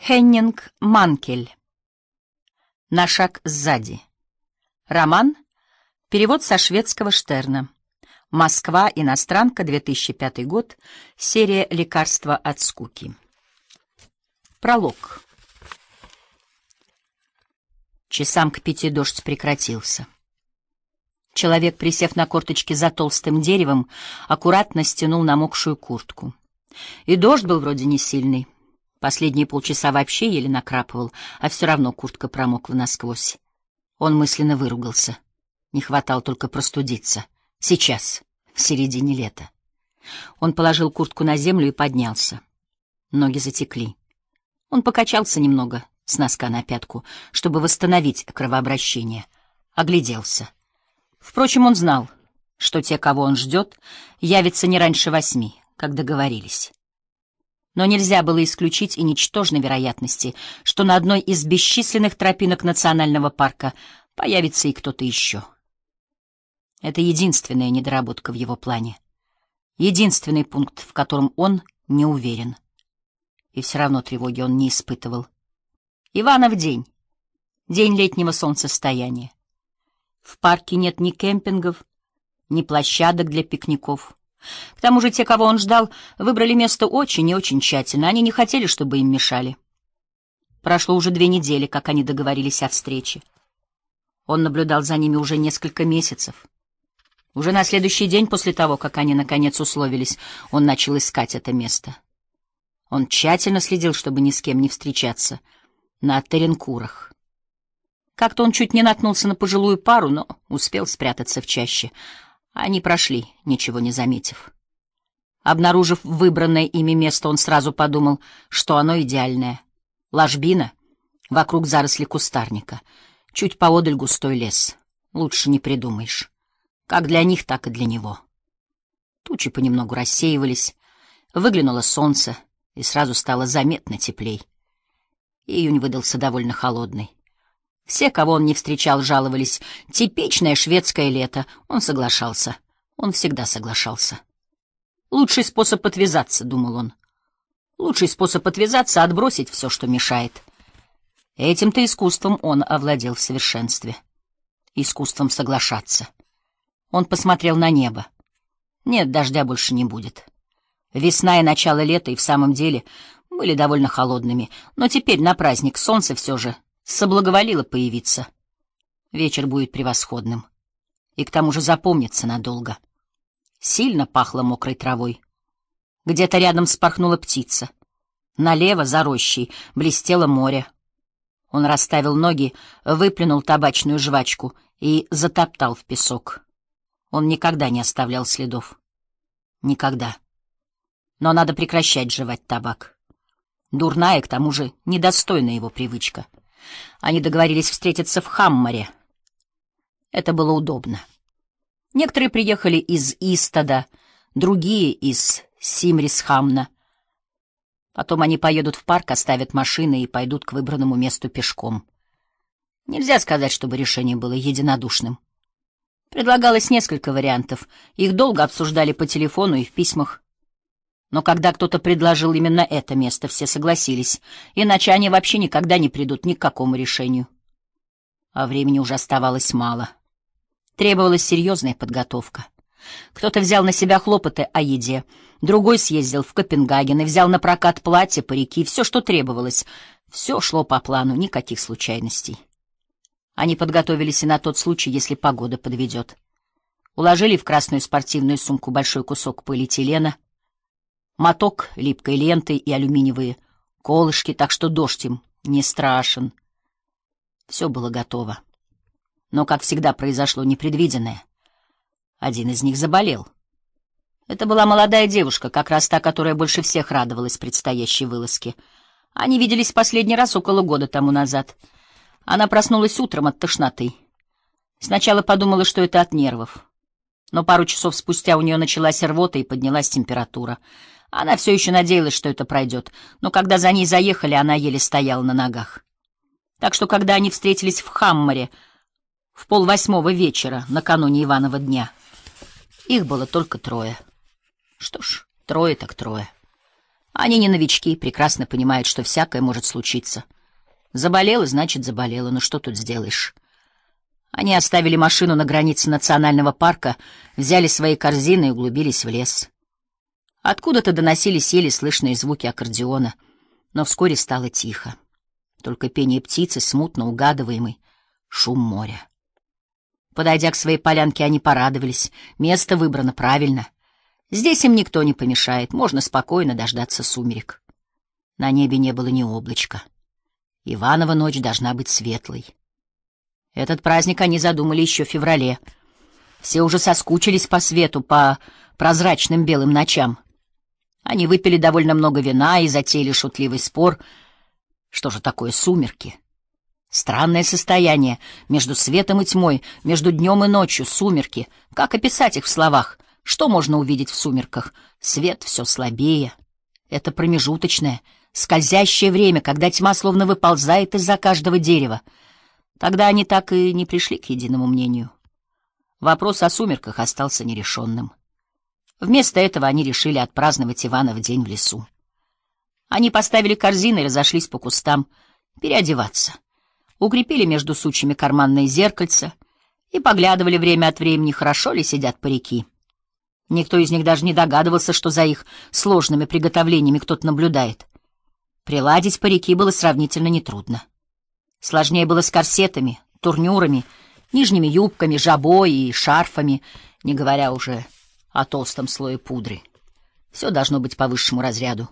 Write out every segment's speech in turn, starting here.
Хеннинг Манкель. На шаг сзади. Роман. Перевод со шведского Штерна. Москва. Иностранка. 2005 год. Серия «Лекарства от скуки». Пролог. Часам к пяти дождь прекратился. Человек, присев на корточки за толстым деревом, аккуратно стянул намокшую куртку. И дождь был вроде не сильный. Последние полчаса вообще еле накрапывал, а все равно куртка промокла насквозь. Он мысленно выругался. Не хватало только простудиться. Сейчас, в середине лета. Он положил куртку на землю и поднялся. Ноги затекли. Он покачался немного с носка на пятку, чтобы восстановить кровообращение. Огляделся. Впрочем, он знал, что те, кого он ждет, явятся не раньше восьми, как договорились но нельзя было исключить и ничтожной вероятности, что на одной из бесчисленных тропинок национального парка появится и кто-то еще. Это единственная недоработка в его плане. Единственный пункт, в котором он не уверен. И все равно тревоги он не испытывал. Иванов день. День летнего солнцестояния. В парке нет ни кемпингов, ни площадок для пикников. К тому же те, кого он ждал, выбрали место очень и очень тщательно. Они не хотели, чтобы им мешали. Прошло уже две недели, как они договорились о встрече. Он наблюдал за ними уже несколько месяцев. Уже на следующий день после того, как они наконец условились, он начал искать это место. Он тщательно следил, чтобы ни с кем не встречаться, на Теренкурах. Как-то он чуть не наткнулся на пожилую пару, но успел спрятаться в чаще — они прошли, ничего не заметив. Обнаружив выбранное ими место, он сразу подумал, что оно идеальное. Ложбина, вокруг заросли кустарника, чуть поодаль густой лес. Лучше не придумаешь. Как для них, так и для него. Тучи понемногу рассеивались, выглянуло солнце, и сразу стало заметно теплей. Июнь выдался довольно холодный. Все, кого он не встречал, жаловались. Типичное шведское лето. Он соглашался. Он всегда соглашался. Лучший способ отвязаться, думал он. Лучший способ отвязаться — отбросить все, что мешает. Этим-то искусством он овладел в совершенстве. Искусством соглашаться. Он посмотрел на небо. Нет, дождя больше не будет. Весна и начало лета и в самом деле были довольно холодными, но теперь на праздник солнце все же соблаговолила появиться. Вечер будет превосходным. И к тому же запомнится надолго. Сильно пахло мокрой травой. Где-то рядом вспорхнула птица. Налево, за рощей, блестело море. Он расставил ноги, выплюнул табачную жвачку и затоптал в песок. Он никогда не оставлял следов. Никогда. Но надо прекращать жевать табак. Дурная, к тому же, недостойная его привычка — они договорились встретиться в Хаммаре. Это было удобно. Некоторые приехали из Истада, другие — из Симрисхамна. Потом они поедут в парк, оставят машины и пойдут к выбранному месту пешком. Нельзя сказать, чтобы решение было единодушным. Предлагалось несколько вариантов. Их долго обсуждали по телефону и в письмах. Но когда кто-то предложил именно это место, все согласились, иначе они вообще никогда не придут ни к какому решению. А времени уже оставалось мало. Требовалась серьезная подготовка. Кто-то взял на себя хлопоты о еде, другой съездил в Копенгаген и взял на прокат платье, парики, все, что требовалось. Все шло по плану, никаких случайностей. Они подготовились и на тот случай, если погода подведет. Уложили в красную спортивную сумку большой кусок полиэтилена — Моток липкой ленты и алюминиевые колышки, так что дождь им не страшен. Все было готово. Но, как всегда, произошло непредвиденное. Один из них заболел. Это была молодая девушка, как раз та, которая больше всех радовалась предстоящей вылазке. Они виделись последний раз около года тому назад. Она проснулась утром от тошноты. Сначала подумала, что это от нервов. Но пару часов спустя у нее началась рвота и поднялась температура — она все еще надеялась, что это пройдет, но когда за ней заехали, она еле стояла на ногах. Так что, когда они встретились в Хаммере в полвосьмого вечера, накануне Иванова дня, их было только трое. Что ж, трое так трое. Они не новички, прекрасно понимают, что всякое может случиться. Заболела, значит, заболела, но ну что тут сделаешь? Они оставили машину на границе национального парка, взяли свои корзины и углубились в лес. Откуда-то доносились еле слышные звуки аккордеона, но вскоре стало тихо. Только пение птицы, смутно угадываемый, шум моря. Подойдя к своей полянке, они порадовались. Место выбрано правильно. Здесь им никто не помешает, можно спокойно дождаться сумерек. На небе не было ни облачка. Иванова ночь должна быть светлой. Этот праздник они задумали еще в феврале. Все уже соскучились по свету, по прозрачным белым ночам. Они выпили довольно много вина и затеяли шутливый спор. Что же такое сумерки? Странное состояние между светом и тьмой, между днем и ночью, сумерки. Как описать их в словах? Что можно увидеть в сумерках? Свет все слабее. Это промежуточное, скользящее время, когда тьма словно выползает из-за каждого дерева. Тогда они так и не пришли к единому мнению. Вопрос о сумерках остался нерешенным. Вместо этого они решили отпраздновать Ивана в день в лесу. Они поставили корзины и разошлись по кустам переодеваться. Укрепили между сучьями карманные зеркальца и поглядывали время от времени, хорошо ли сидят парики. Никто из них даже не догадывался, что за их сложными приготовлениями кто-то наблюдает. Приладить парики было сравнительно нетрудно. Сложнее было с корсетами, турнюрами, нижними юбками, жабой и шарфами, не говоря уже о толстом слое пудры. Все должно быть по высшему разряду.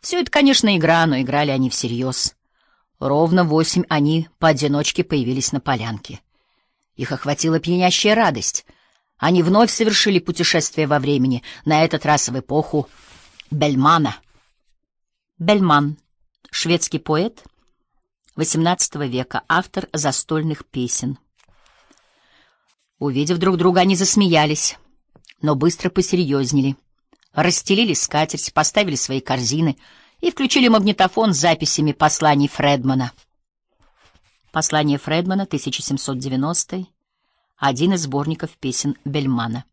Все это, конечно, игра, но играли они всерьез. Ровно восемь они поодиночке появились на полянке. Их охватила пьянящая радость. Они вновь совершили путешествие во времени, на этот раз в эпоху Бельмана. Бельман — шведский поэт XVIII века, автор застольных песен. Увидев друг друга, они засмеялись — но быстро посерьезнели. Расстелили скатерть, поставили свои корзины и включили магнитофон с записями посланий Фредмана. Послание Фредмана, 1790 один из сборников песен Бельмана.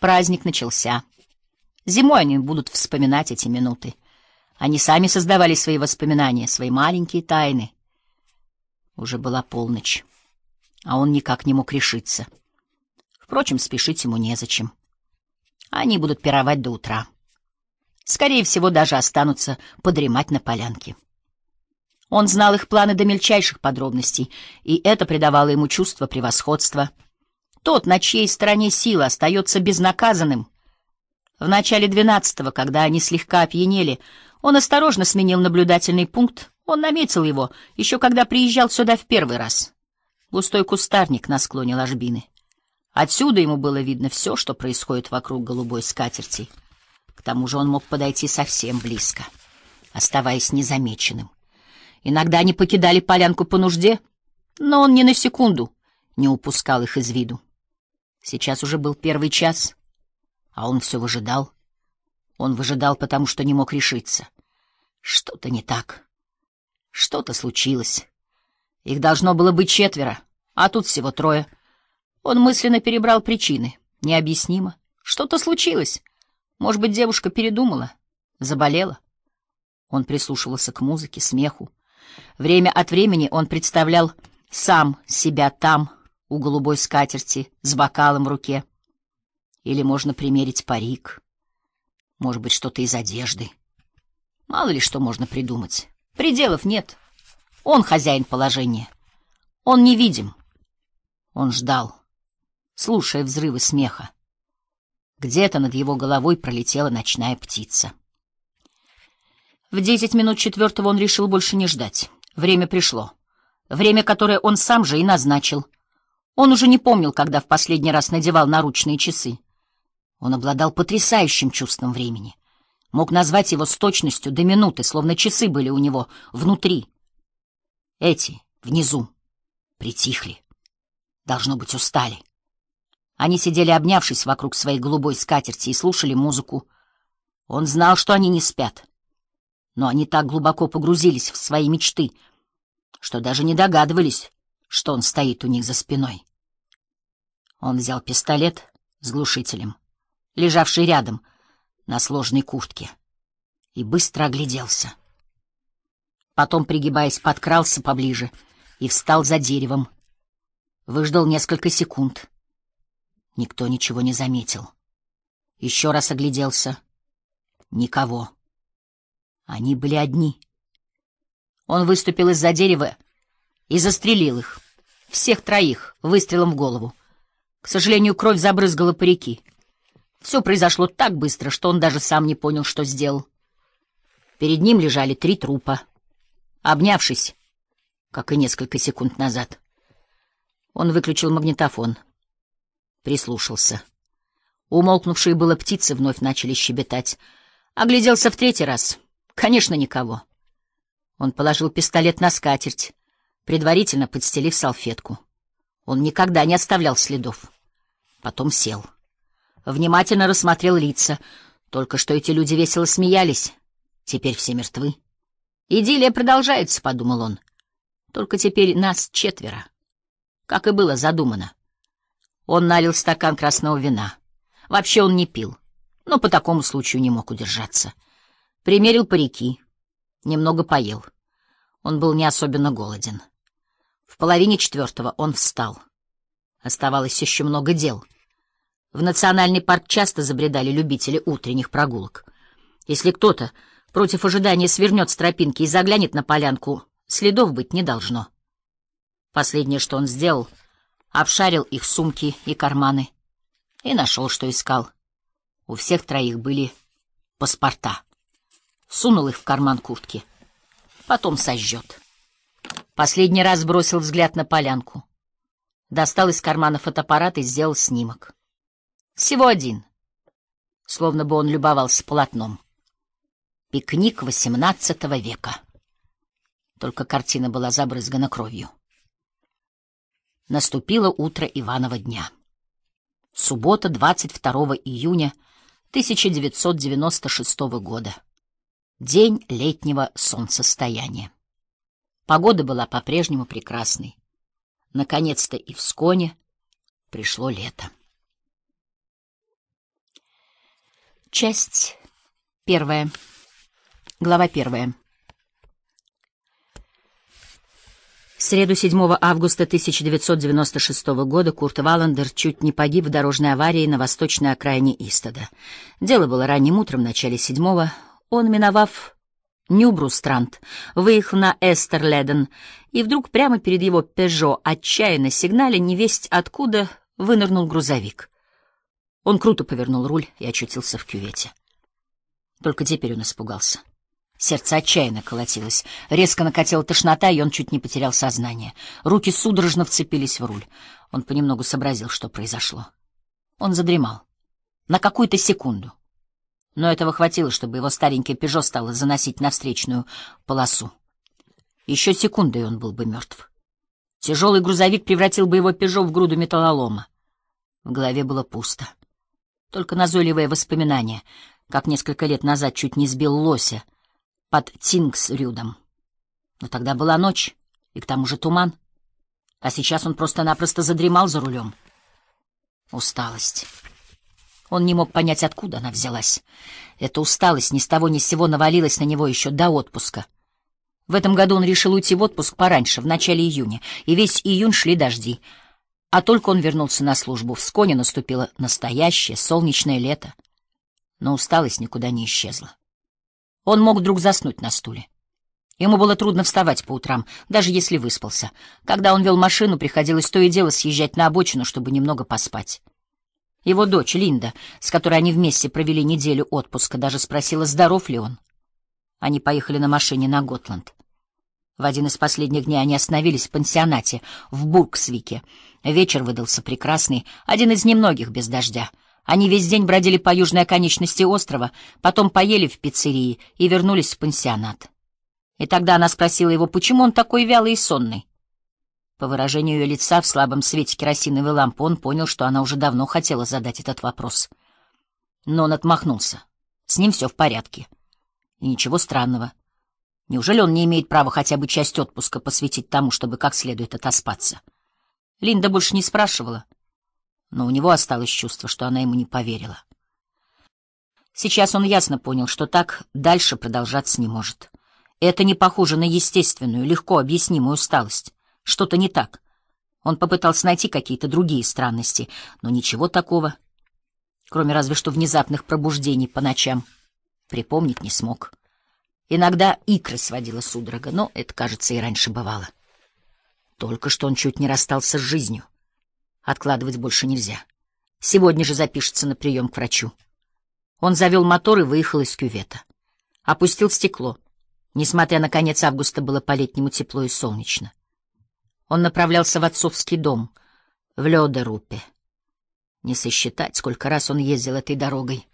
Праздник начался. Зимой они будут вспоминать эти минуты. Они сами создавали свои воспоминания, свои маленькие тайны. Уже была полночь, а он никак не мог решиться. Впрочем, спешить ему незачем. Они будут пировать до утра. Скорее всего, даже останутся подремать на полянке. Он знал их планы до мельчайших подробностей, и это придавало ему чувство превосходства. Тот, на чьей стороне сила, остается безнаказанным. В начале двенадцатого, когда они слегка опьянели, он осторожно сменил наблюдательный пункт. Он наметил его, еще когда приезжал сюда в первый раз. Густой кустарник на склоне ложбины. Отсюда ему было видно все, что происходит вокруг голубой скатерти. К тому же он мог подойти совсем близко, оставаясь незамеченным. Иногда они покидали полянку по нужде, но он ни на секунду не упускал их из виду. Сейчас уже был первый час, а он все выжидал. Он выжидал, потому что не мог решиться. Что-то не так. Что-то случилось. Их должно было быть четверо, а тут всего трое — он мысленно перебрал причины. Необъяснимо. Что-то случилось. Может быть, девушка передумала, заболела. Он прислушивался к музыке, смеху. Время от времени он представлял сам себя там, у голубой скатерти, с бокалом в руке. Или можно примерить парик. Может быть, что-то из одежды. Мало ли что можно придумать. Пределов нет. Он хозяин положения. Он невидим. Он ждал слушая взрывы смеха. Где-то над его головой пролетела ночная птица. В десять минут четвертого он решил больше не ждать. Время пришло. Время, которое он сам же и назначил. Он уже не помнил, когда в последний раз надевал наручные часы. Он обладал потрясающим чувством времени. Мог назвать его с точностью до минуты, словно часы были у него внутри. Эти, внизу, притихли. Должно быть, устали. Они сидели, обнявшись вокруг своей голубой скатерти, и слушали музыку. Он знал, что они не спят. Но они так глубоко погрузились в свои мечты, что даже не догадывались, что он стоит у них за спиной. Он взял пистолет с глушителем, лежавший рядом на сложной куртке, и быстро огляделся. Потом, пригибаясь, подкрался поближе и встал за деревом. Выждал несколько секунд — Никто ничего не заметил. Еще раз огляделся. Никого. Они были одни. Он выступил из-за дерева и застрелил их. Всех троих выстрелом в голову. К сожалению, кровь забрызгала парики. Все произошло так быстро, что он даже сам не понял, что сделал. Перед ним лежали три трупа, обнявшись, как и несколько секунд назад. Он выключил магнитофон — прислушался. Умолкнувшие было птицы вновь начали щебетать. Огляделся в третий раз. Конечно, никого. Он положил пистолет на скатерть, предварительно подстелив салфетку. Он никогда не оставлял следов. Потом сел. Внимательно рассмотрел лица. Только что эти люди весело смеялись. Теперь все мертвы. «Идиллия продолжается», — подумал он. «Только теперь нас четверо. Как и было задумано. Он налил стакан красного вина. Вообще он не пил, но по такому случаю не мог удержаться. Примерил парики, немного поел. Он был не особенно голоден. В половине четвертого он встал. Оставалось еще много дел. В национальный парк часто забредали любители утренних прогулок. Если кто-то против ожидания свернет с тропинки и заглянет на полянку, следов быть не должно. Последнее, что он сделал — обшарил их сумки и карманы и нашел, что искал. У всех троих были паспорта. Сунул их в карман куртки. Потом сожжет. Последний раз бросил взгляд на полянку. Достал из кармана фотоаппарат и сделал снимок. Всего один. Словно бы он любовался полотном. Пикник XVIII века. Только картина была забрызгана кровью наступило утро Иванова дня. Суббота, 22 июня 1996 года. День летнего солнцестояния. Погода была по-прежнему прекрасной. Наконец-то и в Сконе пришло лето. Часть первая. Глава первая. среду 7 августа 1996 года Курт Валандер чуть не погиб в дорожной аварии на восточной окраине Истода. Дело было ранним утром, в начале 7 Он, миновав Нюбрустранд, выехал на Эстерледен, и вдруг прямо перед его «Пежо» отчаянно сигнале невесть откуда вынырнул грузовик. Он круто повернул руль и очутился в кювете. Только теперь он испугался. — Сердце отчаянно колотилось. Резко накатила тошнота, и он чуть не потерял сознание. Руки судорожно вцепились в руль. Он понемногу сообразил, что произошло. Он задремал. На какую-то секунду. Но этого хватило, чтобы его старенькое «Пежо» стало заносить на встречную полосу. Еще секунды, и он был бы мертв. Тяжелый грузовик превратил бы его «Пежо» в груду металлолома. В голове было пусто. Только назойливое воспоминание, как несколько лет назад чуть не сбил лося — под Тингсрюдом. Но тогда была ночь, и к тому же туман. А сейчас он просто-напросто задремал за рулем. Усталость. Он не мог понять, откуда она взялась. Эта усталость ни с того ни с сего навалилась на него еще до отпуска. В этом году он решил уйти в отпуск пораньше, в начале июня, и весь июнь шли дожди. А только он вернулся на службу, в Сконе наступило настоящее солнечное лето. Но усталость никуда не исчезла. Он мог вдруг заснуть на стуле. Ему было трудно вставать по утрам, даже если выспался. Когда он вел машину, приходилось то и дело съезжать на обочину, чтобы немного поспать. Его дочь Линда, с которой они вместе провели неделю отпуска, даже спросила, здоров ли он. Они поехали на машине на Готланд. В один из последних дней они остановились в пансионате в Бурксвике. Вечер выдался прекрасный, один из немногих без дождя — они весь день бродили по южной оконечности острова, потом поели в пиццерии и вернулись в пансионат. И тогда она спросила его, почему он такой вялый и сонный. По выражению ее лица в слабом свете керосиновой лампы он понял, что она уже давно хотела задать этот вопрос. Но он отмахнулся. С ним все в порядке. И ничего странного. Неужели он не имеет права хотя бы часть отпуска посвятить тому, чтобы как следует отоспаться? Линда больше не спрашивала но у него осталось чувство, что она ему не поверила. Сейчас он ясно понял, что так дальше продолжаться не может. Это не похоже на естественную, легко объяснимую усталость. Что-то не так. Он попытался найти какие-то другие странности, но ничего такого, кроме разве что внезапных пробуждений по ночам, припомнить не смог. Иногда икры сводила судорога, но это, кажется, и раньше бывало. Только что он чуть не расстался с жизнью. Откладывать больше нельзя. Сегодня же запишется на прием к врачу. Он завел мотор и выехал из кювета. Опустил стекло. Несмотря на конец августа, было по-летнему тепло и солнечно. Он направлялся в отцовский дом, в Лёдерупе. Не сосчитать, сколько раз он ездил этой дорогой.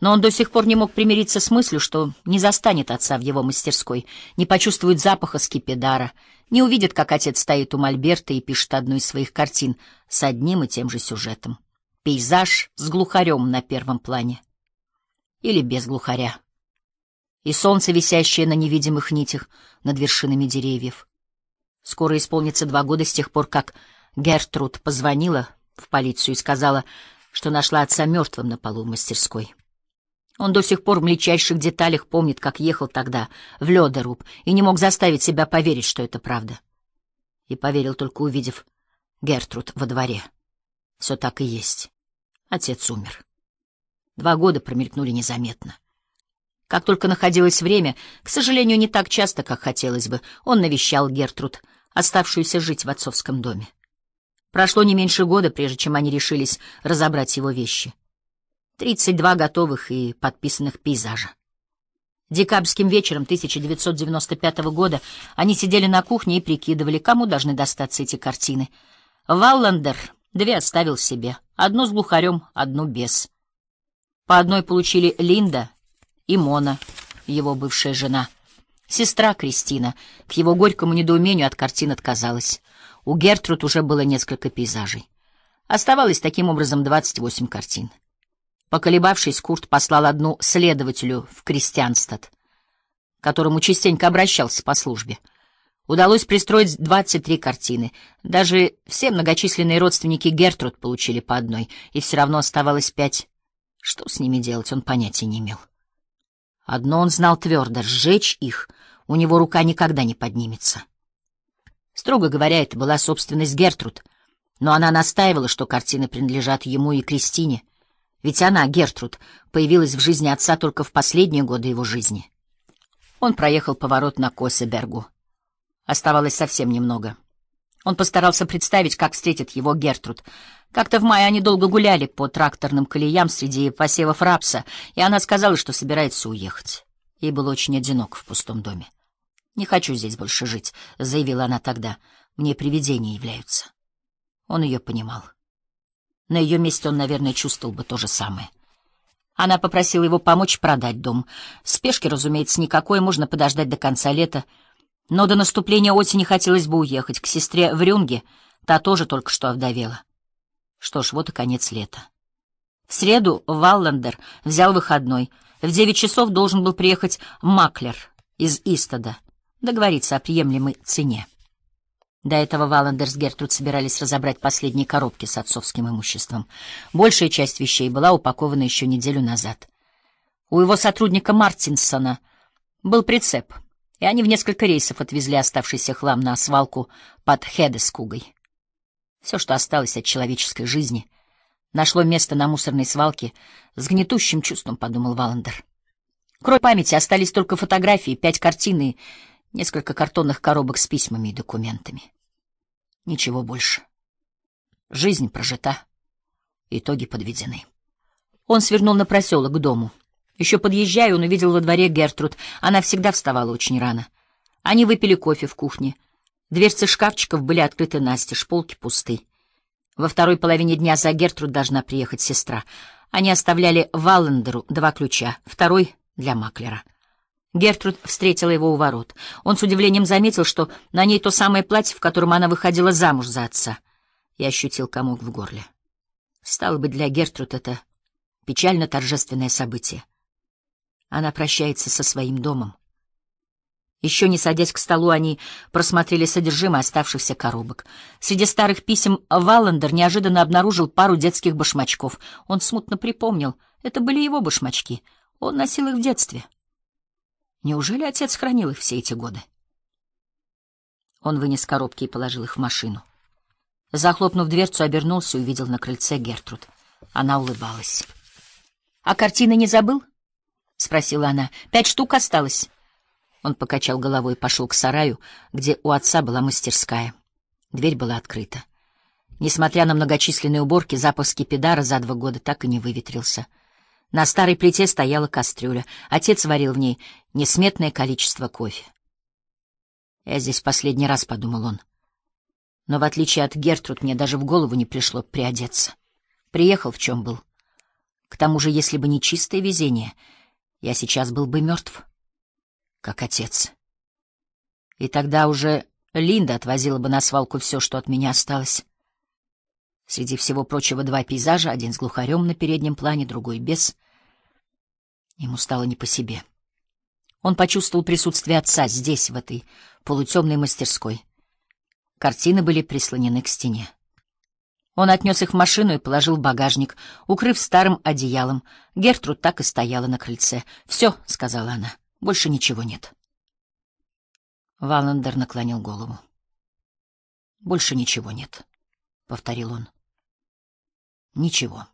Но он до сих пор не мог примириться с мыслью, что не застанет отца в его мастерской, не почувствует запаха скипидара — не увидит, как отец стоит у Мольберта и пишет одну из своих картин с одним и тем же сюжетом. Пейзаж с глухарем на первом плане. Или без глухаря. И солнце, висящее на невидимых нитях над вершинами деревьев. Скоро исполнится два года с тех пор, как Гертруд позвонила в полицию и сказала, что нашла отца мертвым на полу в мастерской. Он до сих пор в мельчайших деталях помнит, как ехал тогда в Лёдоруб, и не мог заставить себя поверить, что это правда. И поверил только увидев Гертруд во дворе. Все так и есть. Отец умер. Два года промелькнули незаметно. Как только находилось время, к сожалению, не так часто, как хотелось бы, он навещал Гертруд, оставшуюся жить в отцовском доме. Прошло не меньше года, прежде чем они решились разобрать его вещи — 32 готовых и подписанных пейзажа. Декабрьским вечером 1995 года они сидели на кухне и прикидывали, кому должны достаться эти картины. Валландер две оставил себе, одну с глухарем, одну без. По одной получили Линда и Мона, его бывшая жена. Сестра Кристина к его горькому недоумению от картин отказалась. У Гертруд уже было несколько пейзажей. Оставалось таким образом 28 картин. Поколебавшись, Курт послал одну следователю в Кристианстад, к которому частенько обращался по службе. Удалось пристроить 23 картины. Даже все многочисленные родственники Гертруд получили по одной, и все равно оставалось пять. Что с ними делать, он понятия не имел. Одно он знал твердо — сжечь их у него рука никогда не поднимется. Строго говоря, это была собственность Гертруд, но она настаивала, что картины принадлежат ему и Кристине — ведь она, Гертруд, появилась в жизни отца только в последние годы его жизни. Он проехал поворот на Косебергу. Оставалось совсем немного. Он постарался представить, как встретит его Гертруд. Как-то в мае они долго гуляли по тракторным колеям среди посевов рапса, и она сказала, что собирается уехать. Ей было очень одиноко в пустом доме. «Не хочу здесь больше жить», — заявила она тогда. «Мне привидения являются». Он ее понимал. На ее месте он, наверное, чувствовал бы то же самое. Она попросила его помочь продать дом. Спешки, разумеется, никакой, можно подождать до конца лета. Но до наступления осени хотелось бы уехать к сестре в Рюнге, та тоже только что овдовела. Что ж, вот и конец лета. В среду Валлендер взял выходной. В девять часов должен был приехать маклер из Истода, договориться о приемлемой цене. До этого Валандер с Гертруд собирались разобрать последние коробки с отцовским имуществом. Большая часть вещей была упакована еще неделю назад. У его сотрудника Мартинсона был прицеп, и они в несколько рейсов отвезли оставшийся хлам на свалку под Хедескугой. Все, что осталось от человеческой жизни, нашло место на мусорной свалке с гнетущим чувством, подумал Валандер. Крой памяти остались только фотографии, пять картин и несколько картонных коробок с письмами и документами. Ничего больше. Жизнь прожита. Итоги подведены. Он свернул на проселок к дому. Еще подъезжая, он увидел во дворе Гертруд. Она всегда вставала очень рано. Они выпили кофе в кухне. Дверцы шкафчиков были открыты настежь, полки пусты. Во второй половине дня за Гертруд должна приехать сестра. Они оставляли Валлендеру два ключа, второй — для маклера. Гертруд встретила его у ворот. Он с удивлением заметил, что на ней то самое платье, в котором она выходила замуж за отца. Я ощутил комок в горле. Стало бы для Гертруд это печально торжественное событие. Она прощается со своим домом. Еще не садясь к столу, они просмотрели содержимое оставшихся коробок. Среди старых писем Валандер неожиданно обнаружил пару детских башмачков. Он смутно припомнил, это были его башмачки. Он носил их в детстве. Неужели отец хранил их все эти годы? Он вынес коробки и положил их в машину. Захлопнув дверцу, обернулся и увидел на крыльце Гертруд. Она улыбалась. — А картины не забыл? — спросила она. — Пять штук осталось. Он покачал головой и пошел к сараю, где у отца была мастерская. Дверь была открыта. Несмотря на многочисленные уборки, запах скипидара за два года так и не выветрился — на старой плите стояла кастрюля. Отец варил в ней несметное количество кофе. «Я здесь последний раз», — подумал он. Но, в отличие от Гертруд, мне даже в голову не пришло приодеться. Приехал в чем был. К тому же, если бы не чистое везение, я сейчас был бы мертв, как отец. И тогда уже Линда отвозила бы на свалку все, что от меня осталось. Среди всего прочего два пейзажа, один с глухарем на переднем плане, другой без. Ему стало не по себе. Он почувствовал присутствие отца здесь, в этой полутемной мастерской. Картины были прислонены к стене. Он отнес их в машину и положил в багажник, укрыв старым одеялом. Гертруд так и стояла на крыльце. «Все», — сказала она, — «больше ничего нет». Валандер наклонил голову. «Больше ничего нет», — повторил он. Ничего.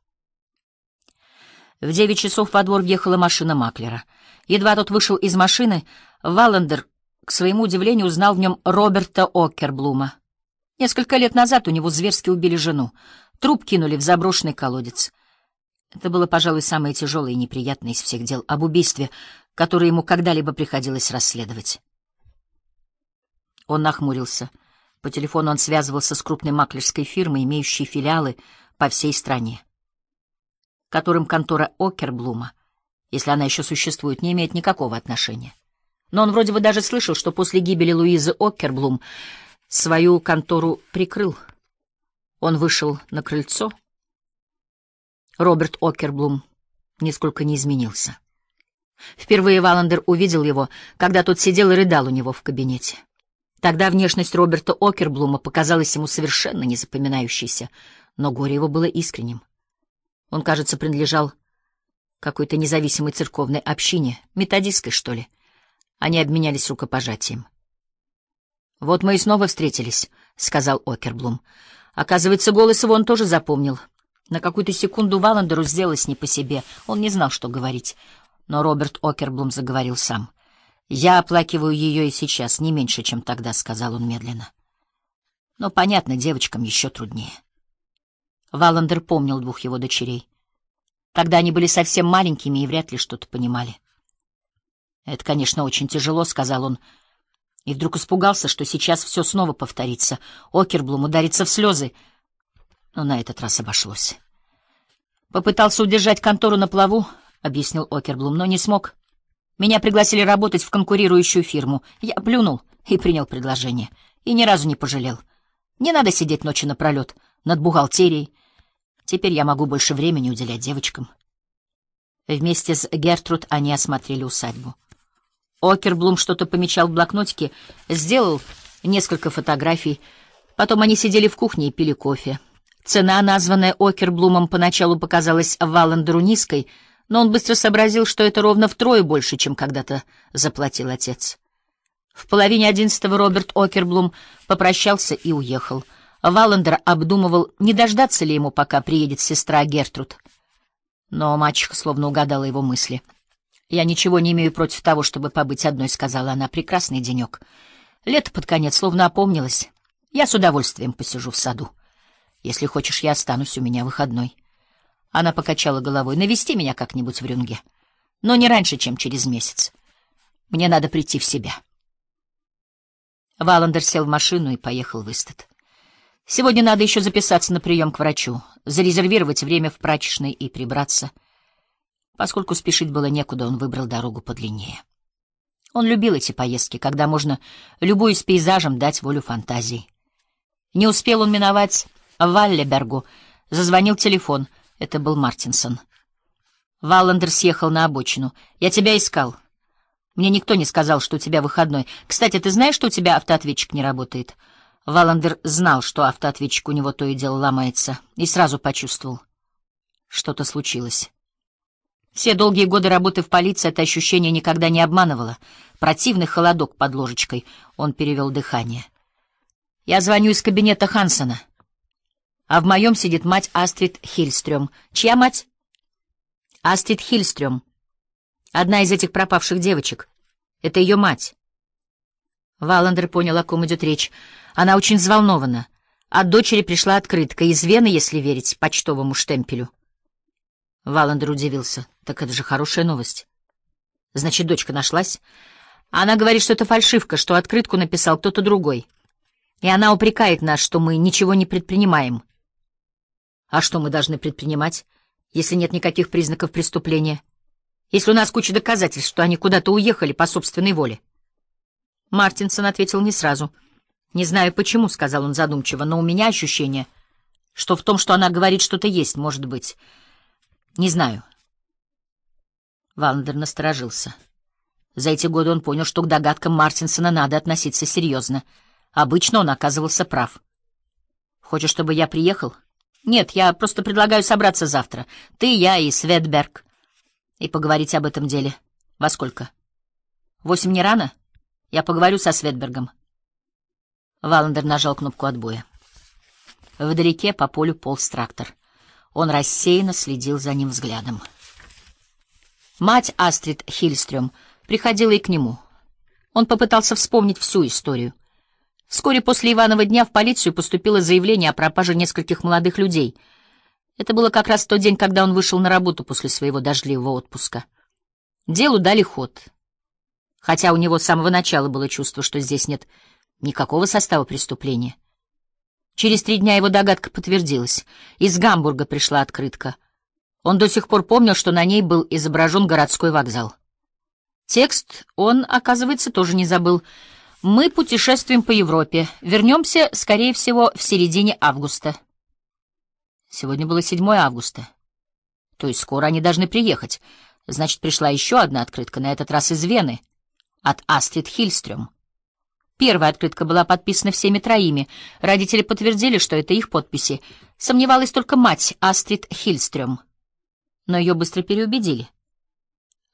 В девять часов во двор въехала машина Маклера. Едва тот вышел из машины, Валлендер, к своему удивлению, узнал в нем Роберта Окерблума. Несколько лет назад у него зверски убили жену. Труп кинули в заброшенный колодец. Это было, пожалуй, самое тяжелое и неприятное из всех дел об убийстве, которое ему когда-либо приходилось расследовать. Он нахмурился. По телефону он связывался с крупной маклерской фирмой, имеющей филиалы — по всей стране, которым контора Окерблума, если она еще существует, не имеет никакого отношения. Но он вроде бы даже слышал, что после гибели Луизы Окерблум свою контору прикрыл. Он вышел на крыльцо. Роберт Окерблум нисколько не изменился. Впервые Валандер увидел его, когда тот сидел и рыдал у него в кабинете. Тогда внешность Роберта Окерблума показалась ему совершенно незапоминающейся — но горе его было искренним. Он, кажется, принадлежал какой-то независимой церковной общине, методистской, что ли. Они обменялись рукопожатием. «Вот мы и снова встретились», — сказал Окерблум. Оказывается, голос его он тоже запомнил. На какую-то секунду Валандеру сделалось не по себе. Он не знал, что говорить. Но Роберт Окерблум заговорил сам. «Я оплакиваю ее и сейчас, не меньше, чем тогда», — сказал он медленно. «Но понятно, девочкам еще труднее». Валандер помнил двух его дочерей. Тогда они были совсем маленькими и вряд ли что-то понимали. «Это, конечно, очень тяжело», — сказал он. И вдруг испугался, что сейчас все снова повторится. Окерблум ударится в слезы. Но на этот раз обошлось. «Попытался удержать контору на плаву», — объяснил Окерблум, — «но не смог. Меня пригласили работать в конкурирующую фирму. Я плюнул и принял предложение. И ни разу не пожалел. Не надо сидеть ночи напролет над бухгалтерией, Теперь я могу больше времени уделять девочкам. Вместе с Гертруд они осмотрели усадьбу. Окерблум что-то помечал в блокнотике, сделал несколько фотографий. Потом они сидели в кухне и пили кофе. Цена, названная Окерблумом, поначалу показалась Валандеру низкой, но он быстро сообразил, что это ровно втрое больше, чем когда-то заплатил отец. В половине одиннадцатого Роберт Окерблум попрощался и уехал — Валандер обдумывал, не дождаться ли ему, пока приедет сестра Гертруд. Но мачеха словно угадала его мысли. «Я ничего не имею против того, чтобы побыть одной», — сказала она. «Прекрасный денек. Лето под конец словно опомнилось. Я с удовольствием посижу в саду. Если хочешь, я останусь у меня выходной». Она покачала головой. «Навести меня как-нибудь в рюнге. Но не раньше, чем через месяц. Мне надо прийти в себя». Валандер сел в машину и поехал в Истед. Сегодня надо еще записаться на прием к врачу, зарезервировать время в прачечной и прибраться. Поскольку спешить было некуда, он выбрал дорогу подлиннее. Он любил эти поездки, когда можно любую с пейзажем дать волю фантазии. Не успел он миновать Валлебергу. Зазвонил телефон. Это был Мартинсон. Валлендер съехал на обочину. «Я тебя искал. Мне никто не сказал, что у тебя выходной. Кстати, ты знаешь, что у тебя автоответчик не работает?» Валандер знал, что автоответчик у него то и дело ломается, и сразу почувствовал. Что-то случилось. Все долгие годы работы в полиции это ощущение никогда не обманывало. Противный холодок под ложечкой. Он перевел дыхание. «Я звоню из кабинета Хансона. А в моем сидит мать Астрид Хильстрём. Чья мать?» «Астрид Хильстрём. Одна из этих пропавших девочек. Это ее мать. Валандер понял, о ком идет речь. Она очень взволнована. От дочери пришла открытка из Вены, если верить почтовому штемпелю. Валандер удивился. Так это же хорошая новость. Значит, дочка нашлась. Она говорит, что это фальшивка, что открытку написал кто-то другой. И она упрекает нас, что мы ничего не предпринимаем. А что мы должны предпринимать, если нет никаких признаков преступления? Если у нас куча доказательств, что они куда-то уехали по собственной воле? — Мартинсон ответил не сразу. «Не знаю почему», — сказал он задумчиво, — «но у меня ощущение, что в том, что она говорит, что-то есть, может быть. Не знаю». Валандер насторожился. За эти годы он понял, что к догадкам Мартинсона надо относиться серьезно. Обычно он оказывался прав. «Хочешь, чтобы я приехал?» «Нет, я просто предлагаю собраться завтра. Ты, я и Светберг. И поговорить об этом деле. Во сколько?» «Восемь не рано?» Я поговорю со Светбергом. Валандер нажал кнопку отбоя. Вдалеке по полю полз трактор. Он рассеянно следил за ним взглядом. Мать Астрид Хильстрём приходила и к нему. Он попытался вспомнить всю историю. Вскоре после Иванова дня в полицию поступило заявление о пропаже нескольких молодых людей. Это было как раз тот день, когда он вышел на работу после своего дождливого отпуска. Делу дали ход — хотя у него с самого начала было чувство, что здесь нет никакого состава преступления. Через три дня его догадка подтвердилась. Из Гамбурга пришла открытка. Он до сих пор помнил, что на ней был изображен городской вокзал. Текст он, оказывается, тоже не забыл. «Мы путешествуем по Европе. Вернемся, скорее всего, в середине августа». Сегодня было 7 августа. То есть скоро они должны приехать. Значит, пришла еще одна открытка, на этот раз из Вены от Астрид Хильстрюм. Первая открытка была подписана всеми троими. Родители подтвердили, что это их подписи. Сомневалась только мать Астрид Хильстрюм. Но ее быстро переубедили.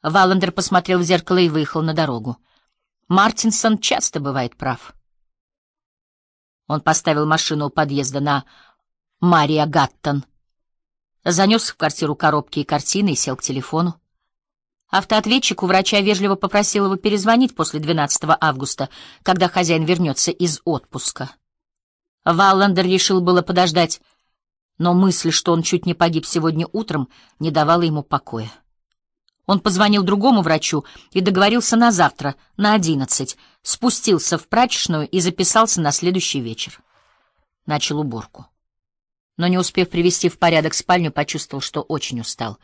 Валандер посмотрел в зеркало и выехал на дорогу. Мартинсон часто бывает прав. Он поставил машину у подъезда на Мария Гаттон. Занес в квартиру коробки и картины и сел к телефону. Автоответчик у врача вежливо попросил его перезвонить после 12 августа, когда хозяин вернется из отпуска. Валлендер решил было подождать, но мысль, что он чуть не погиб сегодня утром, не давала ему покоя. Он позвонил другому врачу и договорился на завтра, на одиннадцать, спустился в прачечную и записался на следующий вечер. Начал уборку. Но не успев привести в порядок спальню, почувствовал, что очень устал.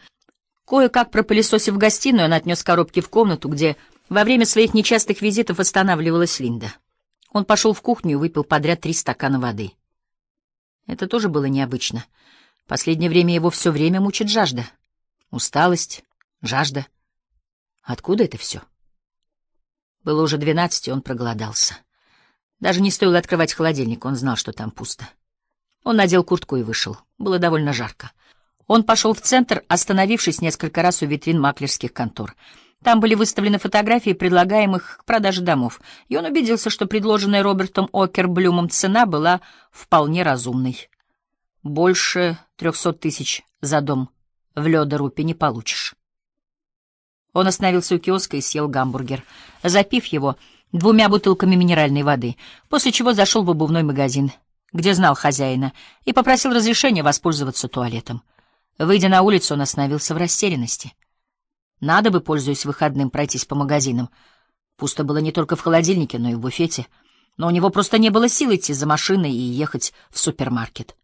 Кое-как пропылесосив гостиную, он отнес коробки в комнату, где во время своих нечастых визитов останавливалась Линда. Он пошел в кухню и выпил подряд три стакана воды. Это тоже было необычно. последнее время его все время мучит жажда. Усталость, жажда. Откуда это все? Было уже двенадцать, и он проголодался. Даже не стоило открывать холодильник, он знал, что там пусто. Он надел куртку и вышел. Было довольно жарко. Он пошел в центр, остановившись несколько раз у витрин маклерских контор. Там были выставлены фотографии предлагаемых к продаже домов, и он убедился, что предложенная Робертом Окерблюмом цена была вполне разумной. Больше трехсот тысяч за дом в Лёдорупе не получишь. Он остановился у киоска и съел гамбургер, запив его двумя бутылками минеральной воды, после чего зашел в обувной магазин, где знал хозяина, и попросил разрешения воспользоваться туалетом. Выйдя на улицу, он остановился в растерянности. Надо бы, пользуясь выходным, пройтись по магазинам. Пусто было не только в холодильнике, но и в буфете. Но у него просто не было сил идти за машиной и ехать в супермаркет.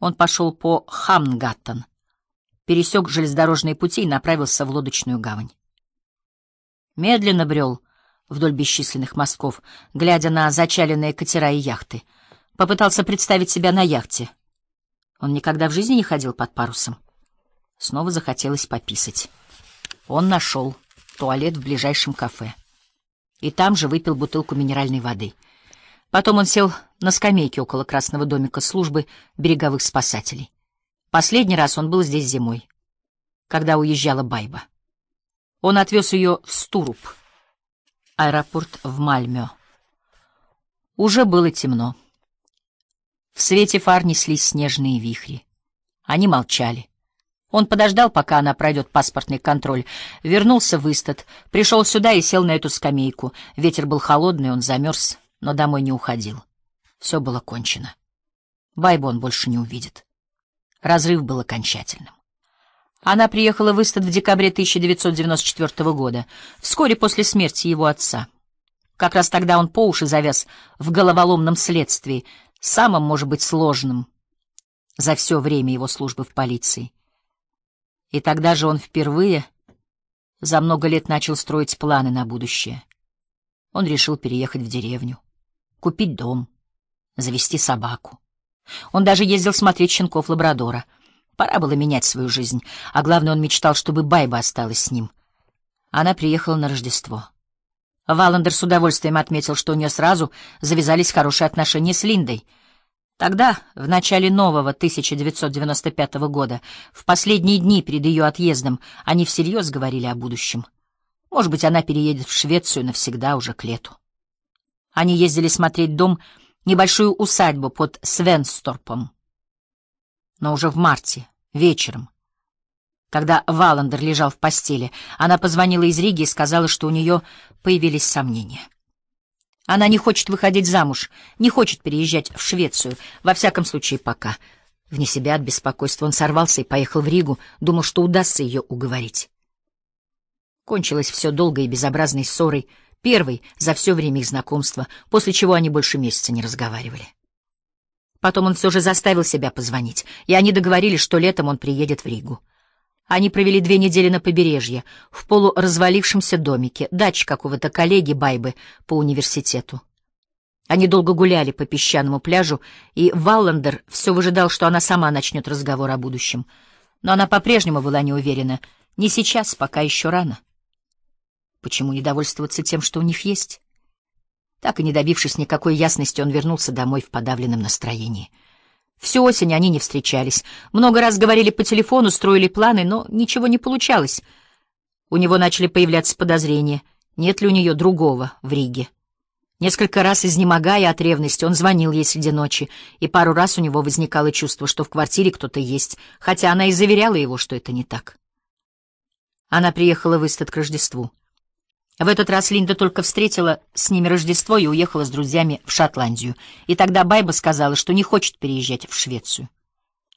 Он пошел по Хамнгаттон, пересек железнодорожные пути и направился в лодочную гавань. Медленно брел вдоль бесчисленных мостков, глядя на зачаленные катера и яхты. Попытался представить себя на яхте — он никогда в жизни не ходил под парусом. Снова захотелось пописать. Он нашел туалет в ближайшем кафе. И там же выпил бутылку минеральной воды. Потом он сел на скамейке около красного домика службы береговых спасателей. Последний раз он был здесь зимой, когда уезжала Байба. Он отвез ее в Стуруп, аэропорт в Мальмё. Уже было темно. В свете фар неслись снежные вихри. Они молчали. Он подождал, пока она пройдет паспортный контроль. Вернулся в Истат, пришел сюда и сел на эту скамейку. Ветер был холодный, он замерз, но домой не уходил. Все было кончено. Байбу он больше не увидит. Разрыв был окончательным. Она приехала в Истат в декабре 1994 года, вскоре после смерти его отца. Как раз тогда он по уши завяз в головоломном следствии — самым, может быть, сложным за все время его службы в полиции. И тогда же он впервые за много лет начал строить планы на будущее. Он решил переехать в деревню, купить дом, завести собаку. Он даже ездил смотреть щенков лабрадора. Пора было менять свою жизнь, а главное, он мечтал, чтобы Байба осталась с ним. Она приехала на Рождество. Валандер с удовольствием отметил, что у нее сразу завязались хорошие отношения с Линдой. Тогда, в начале нового 1995 года, в последние дни перед ее отъездом, они всерьез говорили о будущем. Может быть, она переедет в Швецию навсегда уже к лету. Они ездили смотреть дом, небольшую усадьбу под Свенсторпом. Но уже в марте, вечером, когда Валандер лежал в постели, она позвонила из Риги и сказала, что у нее появились сомнения. Она не хочет выходить замуж, не хочет переезжать в Швецию, во всяком случае пока. Вне себя от беспокойства он сорвался и поехал в Ригу, думал, что удастся ее уговорить. Кончилось все долгой и безобразной ссорой, первой за все время их знакомства, после чего они больше месяца не разговаривали. Потом он все же заставил себя позвонить, и они договорились, что летом он приедет в Ригу. Они провели две недели на побережье, в полуразвалившемся домике, даче какого-то коллеги Байбы по университету. Они долго гуляли по песчаному пляжу, и Валлендер все выжидал, что она сама начнет разговор о будущем. Но она по-прежнему была не уверена. Не сейчас, пока еще рано. Почему недовольствоваться тем, что у них есть? Так и не добившись никакой ясности, он вернулся домой в подавленном настроении — Всю осень они не встречались. Много раз говорили по телефону, строили планы, но ничего не получалось. У него начали появляться подозрения, нет ли у нее другого в Риге. Несколько раз, изнемогая от ревности, он звонил ей среди ночи, и пару раз у него возникало чувство, что в квартире кто-то есть, хотя она и заверяла его, что это не так. Она приехала в Истат к Рождеству. В этот раз Линда только встретила с ними Рождество и уехала с друзьями в Шотландию. И тогда Байба сказала, что не хочет переезжать в Швецию.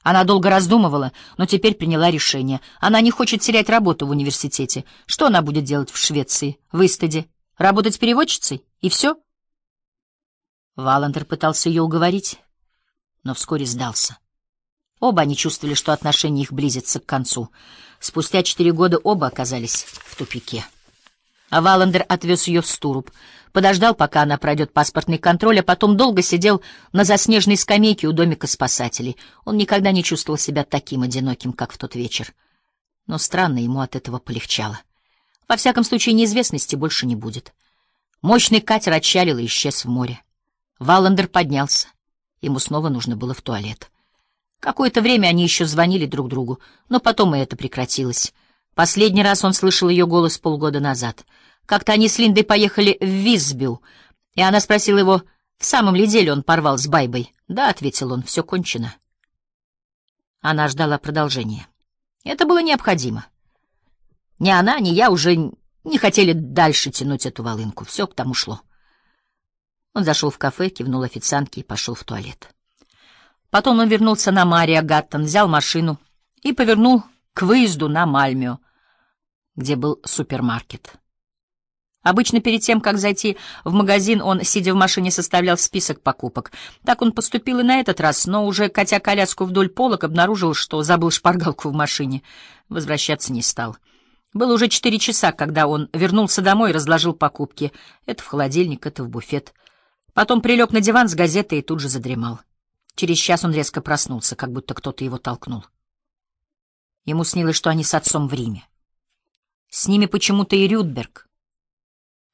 Она долго раздумывала, но теперь приняла решение. Она не хочет терять работу в университете. Что она будет делать в Швеции, в Истаде? Работать переводчицей? И все? Валандер пытался ее уговорить, но вскоре сдался. Оба они чувствовали, что отношения их близятся к концу. Спустя четыре года оба оказались в тупике. А Валандер отвез ее в Стуруб, подождал, пока она пройдет паспортный контроль, а потом долго сидел на заснеженной скамейке у домика спасателей. Он никогда не чувствовал себя таким одиноким, как в тот вечер. Но странно ему от этого полегчало. Во всяком случае, неизвестности больше не будет. Мощный катер отчалил и исчез в море. Валандер поднялся. Ему снова нужно было в туалет. Какое-то время они еще звонили друг другу, но потом и это прекратилось. Последний раз он слышал ее голос полгода назад. Как-то они с Линдой поехали в Визбю, и она спросила его, в самом ли деле он порвал с Байбой. «Да», — ответил он, — «все кончено». Она ждала продолжения. Это было необходимо. Ни она, ни я уже не хотели дальше тянуть эту волынку. Все к тому шло. Он зашел в кафе, кивнул официантке и пошел в туалет. Потом он вернулся на Мария Гаттон, взял машину и повернул к выезду на Мальмио, где был супермаркет. Обычно перед тем, как зайти в магазин, он, сидя в машине, составлял список покупок. Так он поступил и на этот раз, но уже, катя коляску вдоль полок, обнаружил, что забыл шпаргалку в машине. Возвращаться не стал. Было уже четыре часа, когда он вернулся домой и разложил покупки. Это в холодильник, это в буфет. Потом прилег на диван с газетой и тут же задремал. Через час он резко проснулся, как будто кто-то его толкнул. Ему снилось, что они с отцом в Риме. С ними почему-то и Рюдберг.